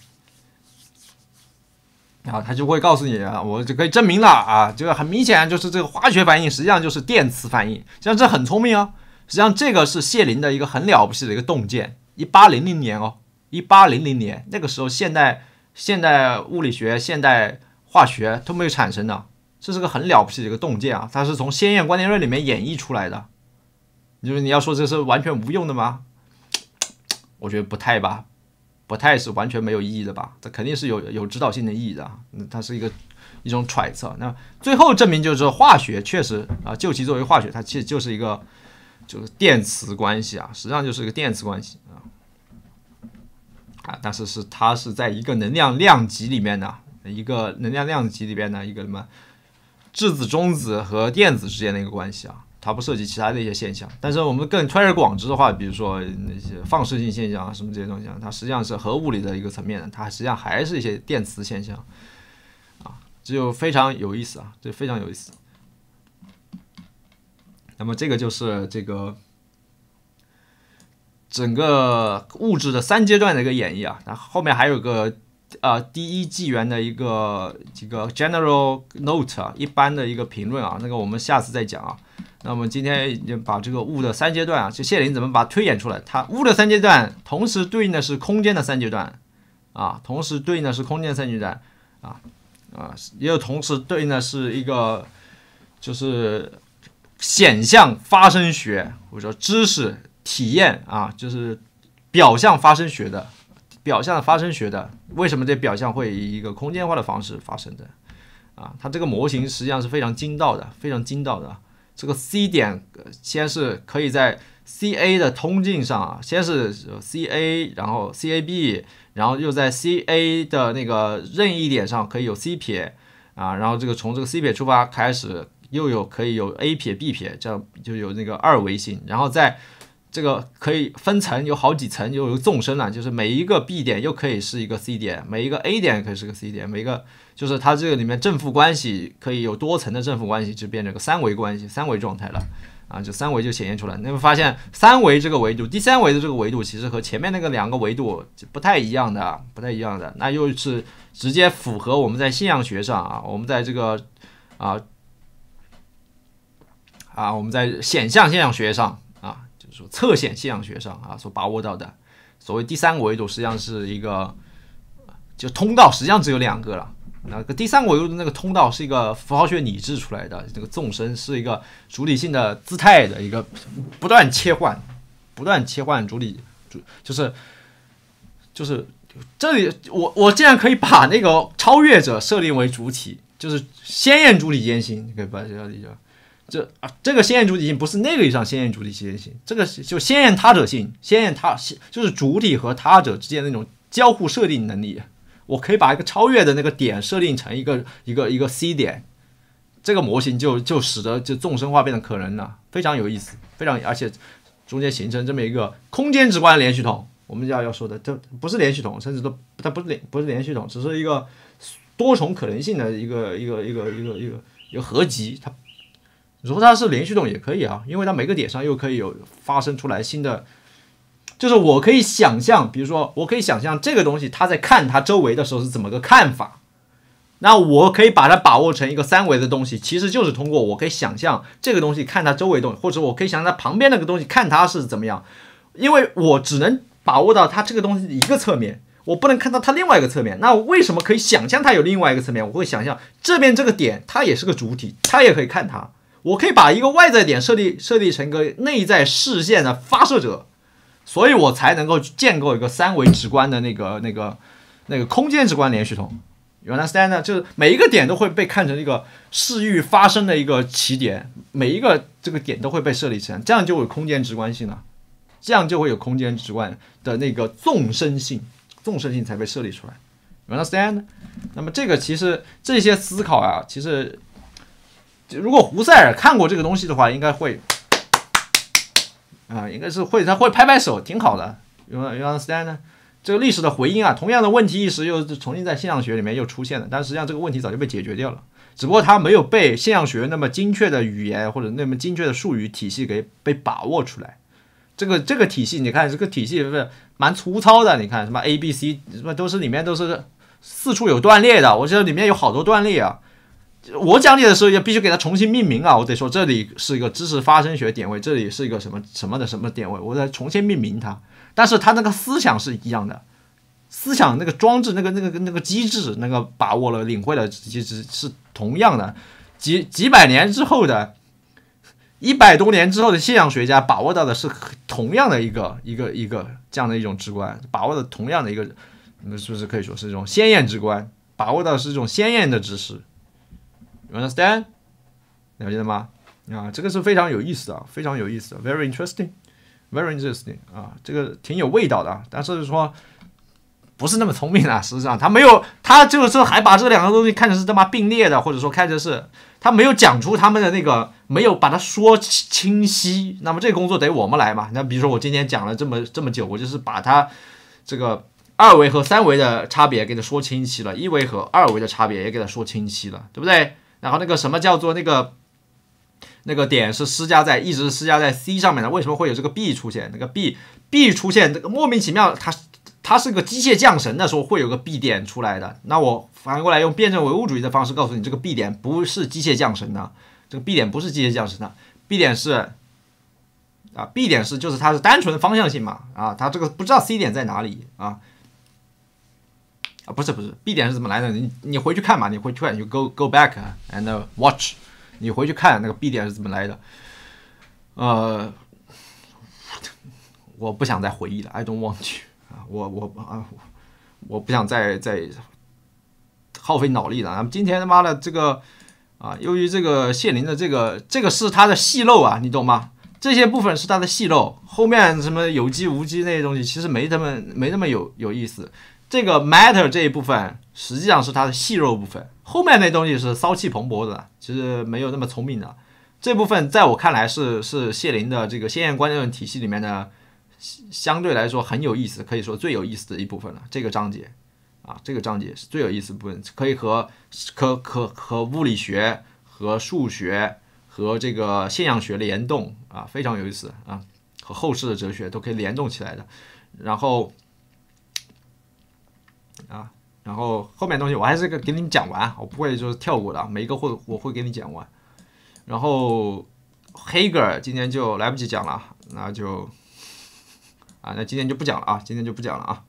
然后他就会告诉你，我就可以证明了啊，这个很明显，就是这个化学反应实际上就是电磁反应。实际上这很聪明哦。实际上这个是谢林的一个很了不起的一个洞见。一八零零年哦，一八零零年那个时候，现代现代物理学、现代化学都没有产生的。这是个很了不起的一个洞见啊！它是从鲜艳观念论里面演绎出来的。你说你要说这是完全无用的吗？我觉得不太吧，不太是完全没有意义的吧？这肯定是有有指导性的意义的啊！它是一个一种揣测。那最后证明就是化学确实啊，就其作为化学，它其实就是一个就是电磁关系啊，实际上就是一个电磁关系啊啊！但是是它是在一个能量量级里面的一个能量量级里边的一个什么？质子、中子和电子之间的一个关系啊，它不涉及其他的一些现象。但是我们更推而广之的话，比如说那些放射性现象啊，什么这些东西，啊，它实际上是核物理的一个层面的，它实际上还是一些电磁现象啊。这就非常有意思啊，这非常有意思。那么这个就是这个整个物质的三阶段的一个演绎啊，然后后面还有个。呃，第一纪元的一个这个 general note 一般的一个评论啊，那个我们下次再讲啊。那我们今天已经把这个物的三阶段啊，就谢林怎么把它推演出来？它物的三阶段同时对应的是空间的三阶段啊，同时对应的是空间三阶段啊啊，也有同时对应的是一个就是显象发生学或者说知识体验啊，就是表象发生学的。表象的发生学的，为什么这表象会以一个空间化的方式发生的？啊，它这个模型实际上是非常精到的，非常精到的。这个 C 点先是可以在 CA 的通径上啊，先是 CA，然后 CAB，然后又在 CA 的那个任意点上可以有 C 撇啊，然后这个从这个 C 撇出发开始又有可以有 A 撇 B 撇，这样就有那个二维性，然后再。这个可以分层，有好几层，又有纵深了。就是每一个 B 点又可以是一个 C 点，每一个 A 点可以是个 C 点，每个就是它这个里面正负关系可以有多层的正负关系，就变成个三维关系、三维状态了啊！就三维就显现出来。你会发现三维这个维度，第三维的这个维度其实和前面那个两个维度不太一样的，不太一样的。那又是直接符合我们在信仰学上啊，我们在这个啊啊，我们在显象现象学上。侧线现象学上啊，所把握到的所谓第三维度，实际上是一个就通道，实际上只有两个了。那个第三维度的那个通道是一个符号学拟制出来的，这个纵深是一个主体性的姿态的一个不断切换，不断切换主体主就是就是这里我我竟然可以把那个超越者设定为主体，就是先验主体艰辛，你可以把它理解。这啊，这个先艳主体性不是那个意义上先艳主体性，这个是就先艳他者性，先艳他就是主体和他者之间的那种交互设定能力。我可以把一个超越的那个点设定成一个一个一个 C 点，这个模型就就使得就纵深化变得可能了，非常有意思，非常而且中间形成这么一个空间直观的连续统。我们要要说的，这不是连续统，甚至都它不是连不是连续统，只是一个多重可能性的一个一个一个一个一个一个合集，它。如果它是连续动也可以啊，因为它每个点上又可以有发生出来新的，就是我可以想象，比如说我可以想象这个东西，它在看它周围的时候是怎么个看法，那我可以把它把握成一个三维的东西，其实就是通过我可以想象这个东西看它周围动，或者我可以想象它旁边那个东西看它是怎么样，因为我只能把握到它这个东西一个侧面，我不能看到它另外一个侧面，那为什么可以想象它有另外一个侧面？我会想象这边这个点，它也是个主体，它也可以看它。我可以把一个外在点设立设立成个内在视线的发射者，所以我才能够去建构一个三维直观的那个那个那个空间直观连续统。You understand 呢？就是每一个点都会被看成一个视域发生的一个起点，每一个这个点都会被设立成这样，就会空间直观性了，这样就会有空间直观的那个纵深性，纵深性才被设立出来。You understand？那么这个其实这些思考啊，其实。如果胡塞尔看过这个东西的话，应该会，啊，应该是会，他会拍拍手，挺好的。You you understand？这个历史的回音啊，同样的问题意识又重新在现象学里面又出现了，但实际上这个问题早就被解决掉了，只不过它没有被现象学那么精确的语言或者那么精确的术语体系给被把握出来。这个这个体系，你看这个体系不是蛮粗糙的，你看什么 A B C 什么都是里面都是四处有断裂的，我记得里面有好多断裂啊。我讲解的时候也必须给它重新命名啊！我得说这里是一个知识发生学点位，这里是一个什么什么的什么点位，我得重新命名它。但是它那个思想是一样的，思想那个装置、那个那个那个机制、那个把握了、领会了，其实是同样的。几几百年之后的，一百多年之后的现象学家把握到的是同样的一个一个一个这样的一种直观，把握的同样的一个，是不是可以说是一种鲜艳直观，把握到是一种鲜艳的知识。understand，了解了吗？啊，这个是非常有意思的，非常有意思的，very interesting，very interesting 啊，这个挺有味道的。但是说不是那么聪明啊，实际上他没有，他就是还把这两个东西看成是他妈并列的，或者说看成是，他没有讲出他们的那个，没有把它说清晰。那么这工作得我们来嘛？那比如说我今天讲了这么这么久，我就是把它这个二维和三维的差别给它说清晰了，一维和二维的差别也给它说清晰了，对不对？然后那个什么叫做那个，那个点是施加在一直施加在 C 上面的，为什么会有这个 B 出现？那个 B B 出现这个莫名其妙，它它是个机械降神的时候会有个 B 点出来的。那我反过来用辩证唯物主义的方式告诉你，这个 B 点不是机械降神的，这个 B 点不是机械降神的，B 点是啊，B 点是就是它是单纯的方向性嘛啊，它这个不知道 C 点在哪里啊。啊，不是不是，B 点是怎么来的？你你回去看嘛，你回去，看，你就 go go back and watch，你回去看那个 B 点是怎么来的。呃，我不想再回忆了，I don't want to *laughs* 啊，我我啊，我不想再再耗费脑力了。那么今天他妈的这个啊，由于这个谢林的这个这个是他的戏漏啊，你懂吗？这些部分是他的戏漏，后面什么有机无机那些东西其实没这么没那么有有意思。这个 matter 这一部分实际上是它的细肉部分，后面那东西是骚气蓬勃的，其实没有那么聪明的这部分，在我看来是是谢林的这个现象观念论体系里面的相对来说很有意思，可以说最有意思的一部分了。这个章节啊，这个章节是最有意思部分，可以和可可和物理学和数学和这个现象学联动啊，非常有意思啊，和后世的哲学都可以联动起来的，然后。然后后面东西我还是个给你们讲完，我不会就是跳过的，每一个会我会给你讲完。然后黑尔今天就来不及讲了，那就啊，那今天就不讲了啊，今天就不讲了啊。